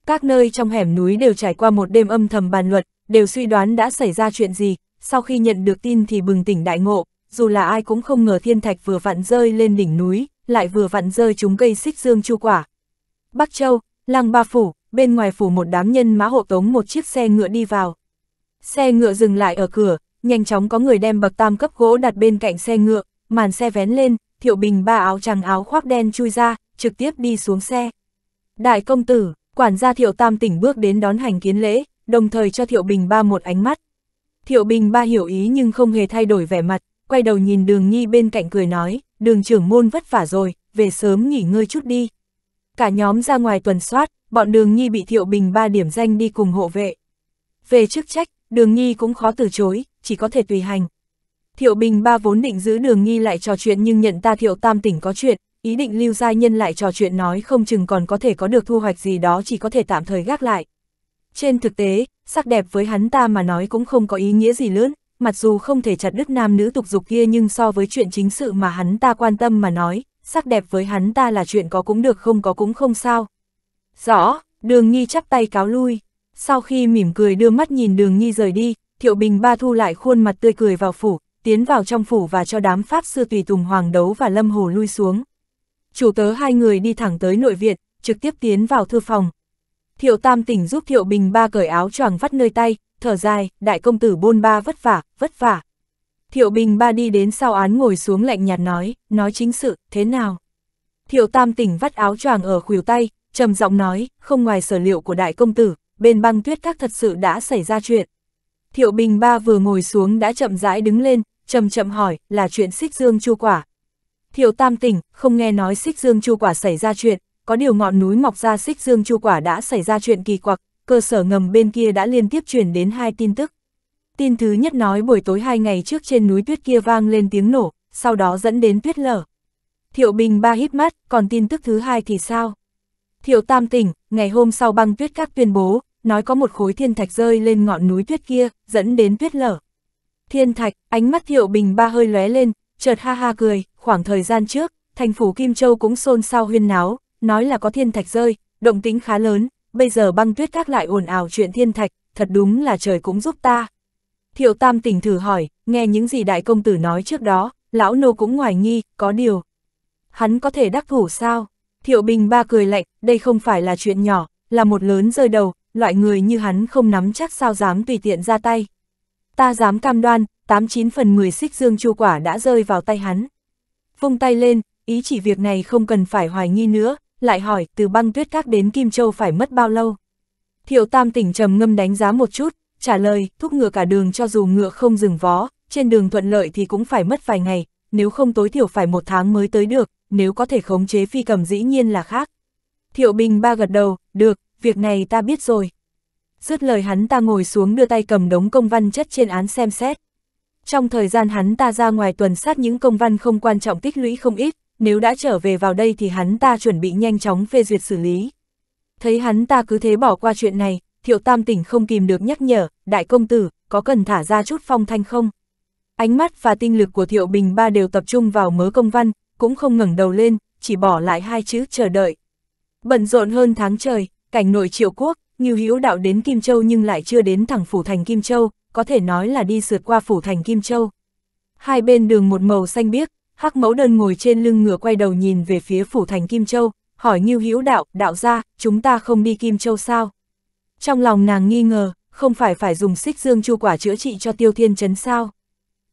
các nơi trong hẻm núi đều trải qua một đêm âm thầm bàn luận, đều suy đoán đã xảy ra chuyện gì, sau khi nhận được tin thì bừng tỉnh đại ngộ, dù là ai cũng không ngờ thiên thạch vừa vặn rơi lên đỉnh núi, lại vừa vặn rơi trúng cây xích dương chu quả. Bắc Châu, làng Ba Phủ, bên ngoài phủ một đám nhân mã hộ tống một chiếc xe ngựa đi vào. Xe ngựa dừng lại ở cửa, nhanh chóng có người đem bậc tam cấp gỗ đặt bên cạnh xe ngựa, màn xe vén lên, Thiệu Bình ba áo trắng áo khoác đen chui ra, trực tiếp đi xuống xe. Đại công tử, Quản gia Thiệu Tam tỉnh bước đến đón hành kiến lễ, đồng thời cho Thiệu Bình ba một ánh mắt. Thiệu Bình ba hiểu ý nhưng không hề thay đổi vẻ mặt, quay đầu nhìn đường nhi bên cạnh cười nói, đường trưởng môn vất vả rồi, về sớm nghỉ ngơi chút đi. Cả nhóm ra ngoài tuần soát, bọn đường nhi bị Thiệu Bình ba điểm danh đi cùng hộ vệ. Về chức trách, đường nhi cũng khó từ chối, chỉ có thể tùy hành. Thiệu Bình ba vốn định giữ đường nhi lại trò chuyện nhưng nhận ta Thiệu Tam tỉnh có chuyện, ý định lưu giai nhân lại trò chuyện nói không chừng còn có thể có được thu hoạch gì đó chỉ có thể tạm thời gác lại. Trên thực tế, sắc đẹp với hắn ta mà nói cũng không có ý nghĩa gì lớn, mặc dù không thể chặt đứt nam nữ tục dục kia nhưng so với chuyện chính sự mà hắn ta quan tâm mà nói, sắc đẹp với hắn ta là chuyện có cũng được không có cũng không sao. Rõ, đường nhi chắp tay cáo lui, sau khi mỉm cười đưa mắt nhìn đường nhi rời đi, thiệu bình ba thu lại khuôn mặt tươi cười vào phủ, tiến vào trong phủ và cho đám pháp sư tùy tùng hoàng đấu và lâm hồ lui xuống chủ tớ hai người đi thẳng tới nội viện, trực tiếp tiến vào thư phòng. Thiệu Tam tỉnh giúp Thiệu Bình ba cởi áo choàng vắt nơi tay, thở dài, đại công tử bôn ba vất vả, vất vả. Thiệu Bình ba đi đến sau án ngồi xuống lạnh nhạt nói, nói chính sự, thế nào? Thiệu Tam tỉnh vắt áo choàng ở khuỷu tay, trầm giọng nói, không ngoài sở liệu của đại công tử, bên băng tuyết các thật sự đã xảy ra chuyện. Thiệu Bình ba vừa ngồi xuống đã chậm rãi đứng lên, chậm chậm hỏi, là chuyện xích dương chu quả, Thiệu Tam tỉnh, không nghe nói xích dương chu quả xảy ra chuyện, có điều ngọn núi mọc ra xích dương chu quả đã xảy ra chuyện kỳ quặc, cơ sở ngầm bên kia đã liên tiếp truyền đến hai tin tức. Tin thứ nhất nói buổi tối hai ngày trước trên núi tuyết kia vang lên tiếng nổ, sau đó dẫn đến tuyết lở. Thiệu Bình ba hít mắt, còn tin tức thứ hai thì sao? Thiệu Tam tỉnh, ngày hôm sau băng tuyết các tuyên bố, nói có một khối thiên thạch rơi lên ngọn núi tuyết kia, dẫn đến tuyết lở. Thiên thạch, ánh mắt Thiệu Bình ba hơi lóe lên, chợt ha ha cười, khoảng thời gian trước, thành phủ Kim Châu cũng xôn xao huyên náo, nói là có thiên thạch rơi, động tính khá lớn, bây giờ băng tuyết các lại ồn ào chuyện thiên thạch, thật đúng là trời cũng giúp ta. Thiệu Tam tỉnh thử hỏi, nghe những gì đại công tử nói trước đó, lão nô cũng ngoài nghi, có điều. Hắn có thể đắc thủ sao? Thiệu Bình ba cười lạnh, đây không phải là chuyện nhỏ, là một lớn rơi đầu, loại người như hắn không nắm chắc sao dám tùy tiện ra tay. Ta dám cam đoan, 89 phần 10 xích dương chu quả đã rơi vào tay hắn vung tay lên, ý chỉ việc này không cần phải hoài nghi nữa, lại hỏi từ băng tuyết các đến Kim Châu phải mất bao lâu. Thiệu Tam tỉnh trầm ngâm đánh giá một chút, trả lời, thúc ngựa cả đường cho dù ngựa không dừng vó, trên đường thuận lợi thì cũng phải mất vài ngày, nếu không tối thiểu phải một tháng mới tới được, nếu có thể khống chế phi cầm dĩ nhiên là khác. Thiệu Bình ba gật đầu, được, việc này ta biết rồi. Dứt lời hắn ta ngồi xuống đưa tay cầm đống công văn chất trên án xem xét. Trong thời gian hắn ta ra ngoài tuần sát những công văn không quan trọng tích lũy không ít, nếu đã trở về vào đây thì hắn ta chuẩn bị nhanh chóng phê duyệt xử lý. Thấy hắn ta cứ thế bỏ qua chuyện này, thiệu tam tỉnh không kìm được nhắc nhở, đại công tử, có cần thả ra chút phong thanh không? Ánh mắt và tinh lực của thiệu bình ba đều tập trung vào mớ công văn, cũng không ngẩng đầu lên, chỉ bỏ lại hai chữ chờ đợi. Bận rộn hơn tháng trời, cảnh nội triệu quốc, Ngưu Hữu đạo đến Kim Châu nhưng lại chưa đến thẳng phủ thành Kim Châu, có thể nói là đi sượt qua phủ thành Kim Châu. Hai bên đường một màu xanh biếc, Hắc Mẫu Đơn ngồi trên lưng ngựa quay đầu nhìn về phía phủ thành Kim Châu, hỏi Ngưu Hữu Đạo, đạo gia, chúng ta không đi Kim Châu sao? Trong lòng nàng nghi ngờ, không phải phải dùng xích dương chu quả chữa trị cho Tiêu Thiên Chấn sao?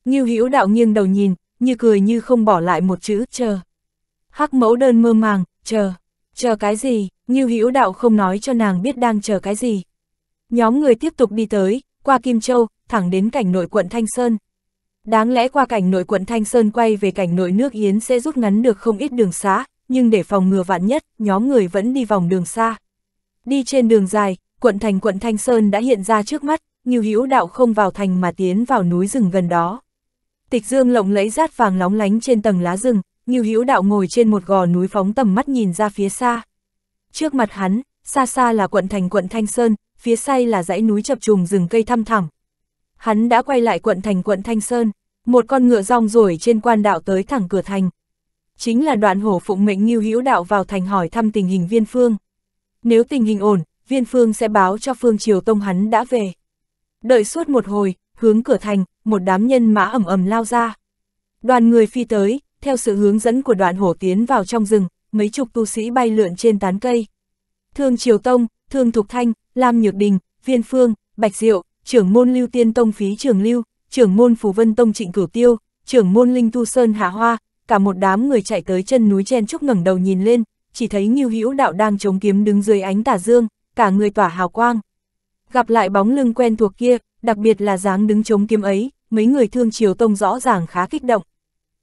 Ngưu Hữu Đạo nghiêng đầu nhìn, như cười như không bỏ lại một chữ chờ. Hắc Mẫu Đơn mơ màng, chờ, chờ cái gì? Ngưu Hữu Đạo không nói cho nàng biết đang chờ cái gì. Nhóm người tiếp tục đi tới, qua Kim Châu, thẳng đến cảnh nội quận Thanh Sơn. Đáng lẽ qua cảnh nội quận Thanh Sơn quay về cảnh nội nước Yến sẽ rút ngắn được không ít đường xá, nhưng để phòng ngừa vạn nhất, nhóm người vẫn đi vòng đường xa. Đi trên đường dài, quận thành quận Thanh Sơn đã hiện ra trước mắt, như hữu đạo không vào thành mà tiến vào núi rừng gần đó. Tịch dương lộng lẫy rát vàng lóng lánh trên tầng lá rừng, như hữu đạo ngồi trên một gò núi phóng tầm mắt nhìn ra phía xa. Trước mặt hắn, xa xa là quận thành quận Thanh Sơn, phía say là dãy núi chập trùng rừng cây thăm thẳm. Hắn đã quay lại quận thành quận Thanh Sơn, một con ngựa rong rồi trên quan đạo tới thẳng cửa thành. Chính là đoạn hổ phụng mệnh nghiêu hữu đạo vào thành hỏi thăm tình hình viên phương. Nếu tình hình ổn, viên phương sẽ báo cho phương triều tông hắn đã về. Đợi suốt một hồi, hướng cửa thành, một đám nhân mã ẩm ẩm lao ra. Đoàn người phi tới, theo sự hướng dẫn của đoạn hổ tiến vào trong rừng, mấy chục tu sĩ bay lượn trên tán cây. Thương Triều Tông, Thương Thục Thanh, Lam Nhược Đình, Viên Phương, Bạch Diệu, trưởng môn Lưu Tiên Tông Phí Trường Lưu, trưởng môn Phù Vân Tông Trịnh Cửu Tiêu, trưởng môn Linh thu Sơn Hạ Hoa, cả một đám người chạy tới chân núi chen chúc ngẩng đầu nhìn lên, chỉ thấy Ngưu Hữu Đạo đang chống kiếm đứng dưới ánh tà dương, cả người tỏa hào quang. Gặp lại bóng lưng quen thuộc kia, đặc biệt là dáng đứng chống kiếm ấy, mấy người thương Triều Tông rõ ràng khá kích động.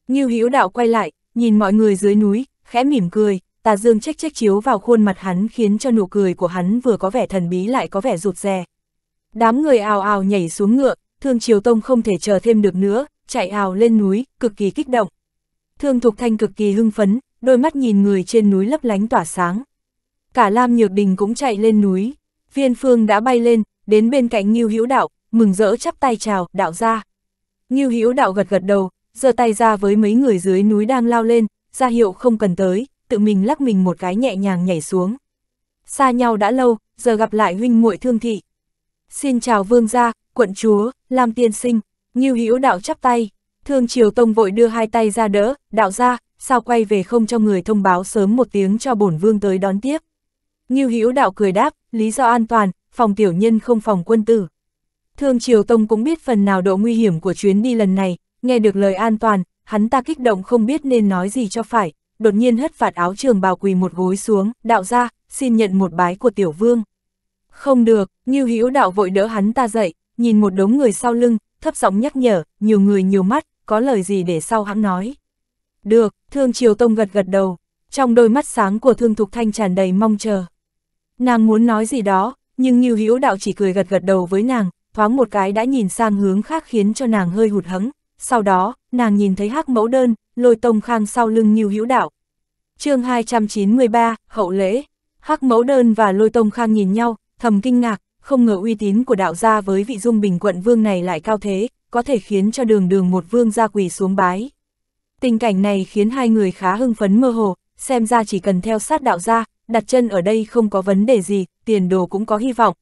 Ngưu Hữu Đạo quay lại, nhìn mọi người dưới núi, khẽ mỉm cười, Tà Dương trách trách chiếu vào khuôn mặt hắn khiến cho nụ cười của hắn vừa có vẻ thần bí lại có vẻ rụt rè. Đám người ào ào nhảy xuống ngựa, Thương Triều Tông không thể chờ thêm được nữa, chạy ào lên núi, cực kỳ kích động. Thương Thục Thanh cực kỳ hưng phấn, đôi mắt nhìn người trên núi lấp lánh tỏa sáng. Cả Lam Nhược Đình cũng chạy lên núi, viên phương đã bay lên, đến bên cạnh Nghiêu Hữu Đạo, mừng rỡ chắp tay chào, đạo ra. Nghiêu Hữu Đạo gật gật đầu, giơ tay ra với mấy người dưới núi đang lao lên, ra hiệu không cần tới, tự mình lắc mình một cái nhẹ nhàng nhảy xuống. Xa nhau đã lâu, giờ gặp lại huynh muội thương thị. Xin chào vương gia, quận chúa, Lam tiên sinh, như Hữu đạo chắp tay. Thương Triều Tông vội đưa hai tay ra đỡ, đạo ra, sao quay về không cho người thông báo sớm một tiếng cho bổn vương tới đón tiếp. như Hữu đạo cười đáp, lý do an toàn, phòng tiểu nhân không phòng quân tử. Thương Triều Tông cũng biết phần nào độ nguy hiểm của chuyến đi lần này, nghe được lời an toàn, hắn ta kích động không biết nên nói gì cho phải, đột nhiên hất phạt áo trường bào quỳ một gối xuống, đạo ra, xin nhận một bái của tiểu vương. Không được, như hữu đạo vội đỡ hắn ta dậy, nhìn một đống người sau lưng, thấp giọng nhắc nhở, nhiều người nhiều mắt, có lời gì để sau hãng nói. Được, thương triều tông gật gật đầu, trong đôi mắt sáng của thương thục thanh tràn đầy mong chờ. Nàng muốn nói gì đó, nhưng như hữu đạo chỉ cười gật gật đầu với nàng, thoáng một cái đã nhìn sang hướng khác khiến cho nàng hơi hụt hẫng. Sau đó, nàng nhìn thấy hắc mẫu đơn, lôi tông khang sau lưng nhiều hữu đạo. chương 293, hậu lễ, hắc mẫu đơn và lôi tông khang nhìn nhau, thầm kinh ngạc, không ngờ uy tín của đạo gia với vị dung bình quận vương này lại cao thế, có thể khiến cho đường đường một vương gia quỳ xuống bái. Tình cảnh này khiến hai người khá hưng phấn mơ hồ, xem ra chỉ cần theo sát đạo gia, đặt chân ở đây không có vấn đề gì, tiền đồ cũng có hy vọng.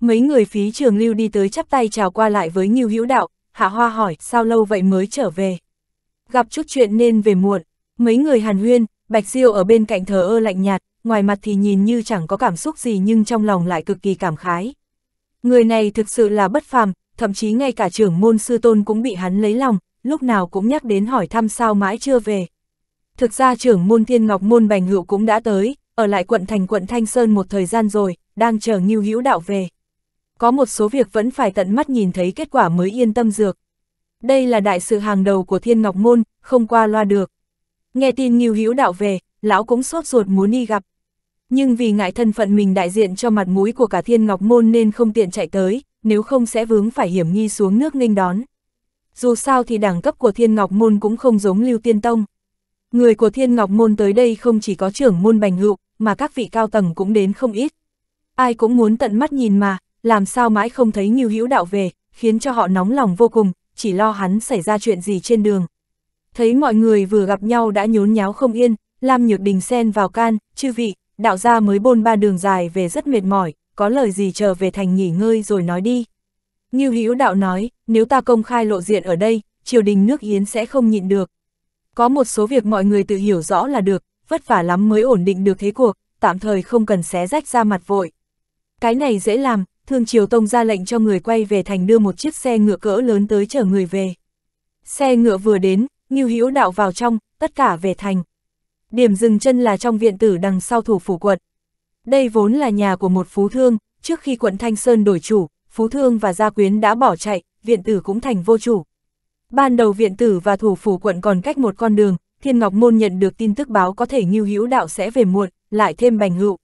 Mấy người phí trường lưu đi tới chắp tay chào qua lại với Ngưu Hữu Đạo, Hạ Hoa hỏi sao lâu vậy mới trở về gặp chút chuyện nên về muộn. Mấy người hàn huyên, Bạch Diêu ở bên cạnh thờ ơ lạnh nhạt, ngoài mặt thì nhìn như chẳng có cảm xúc gì nhưng trong lòng lại cực kỳ cảm khái. Người này thực sự là bất phàm, thậm chí ngay cả trưởng môn sư tôn cũng bị hắn lấy lòng, lúc nào cũng nhắc đến hỏi thăm sao mãi chưa về. Thực ra trưởng môn thiên ngọc môn bành hữu cũng đã tới, ở lại quận thành quận Thanh Sơn một thời gian rồi, đang chờ nghiêu hữu đạo về. Có một số việc vẫn phải tận mắt nhìn thấy kết quả mới yên tâm dược đây là đại sự hàng đầu của Thiên Ngọc Môn, không qua loa được. Nghe tin Nghiêu Hữu Đạo về, lão cũng sốt ruột muốn đi gặp. Nhưng vì ngại thân phận mình đại diện cho mặt mũi của cả Thiên Ngọc Môn nên không tiện chạy tới, nếu không sẽ vướng phải hiểm nghi xuống nước nghênh đón. Dù sao thì đẳng cấp của Thiên Ngọc Môn cũng không giống Lưu Tiên Tông. Người của Thiên Ngọc Môn tới đây không chỉ có trưởng môn Bành Hữu, mà các vị cao tầng cũng đến không ít. Ai cũng muốn tận mắt nhìn mà, làm sao mãi không thấy Nghiêu Hữu Đạo về, khiến cho họ nóng lòng vô cùng, chỉ lo hắn xảy ra chuyện gì trên đường. Thấy mọi người vừa gặp nhau đã nhốn nháo không yên, Lam Nhược Đình xen vào can, chư vị, đạo gia mới bôn ba đường dài về rất mệt mỏi, có lời gì chờ về thành nghỉ ngơi rồi nói đi. như Hữu đạo nói, nếu ta công khai lộ diện ở đây, triều đình nước Yến sẽ không nhịn được. Có một số việc mọi người tự hiểu rõ là được, vất vả lắm mới ổn định được thế cuộc, tạm thời không cần xé rách ra mặt vội. Cái này dễ làm, Thương Triều Tông ra lệnh cho người quay về thành đưa một chiếc xe ngựa cỡ lớn tới chở người về. Xe ngựa vừa đến, Ngưu Hữu đạo vào trong, tất cả về thành. Điểm dừng chân là trong viện tử đằng sau thủ phủ quận. Đây vốn là nhà của một phú thương, trước khi quận Thanh Sơn đổi chủ, phú thương và gia quyến đã bỏ chạy, viện tử cũng thành vô chủ. Ban đầu viện tử và thủ phủ quận còn cách một con đường, Thiên Ngọc Môn nhận được tin tức báo có thể Ngưu Hữu Đạo sẽ về muộn, lại thêm Bành Hữu.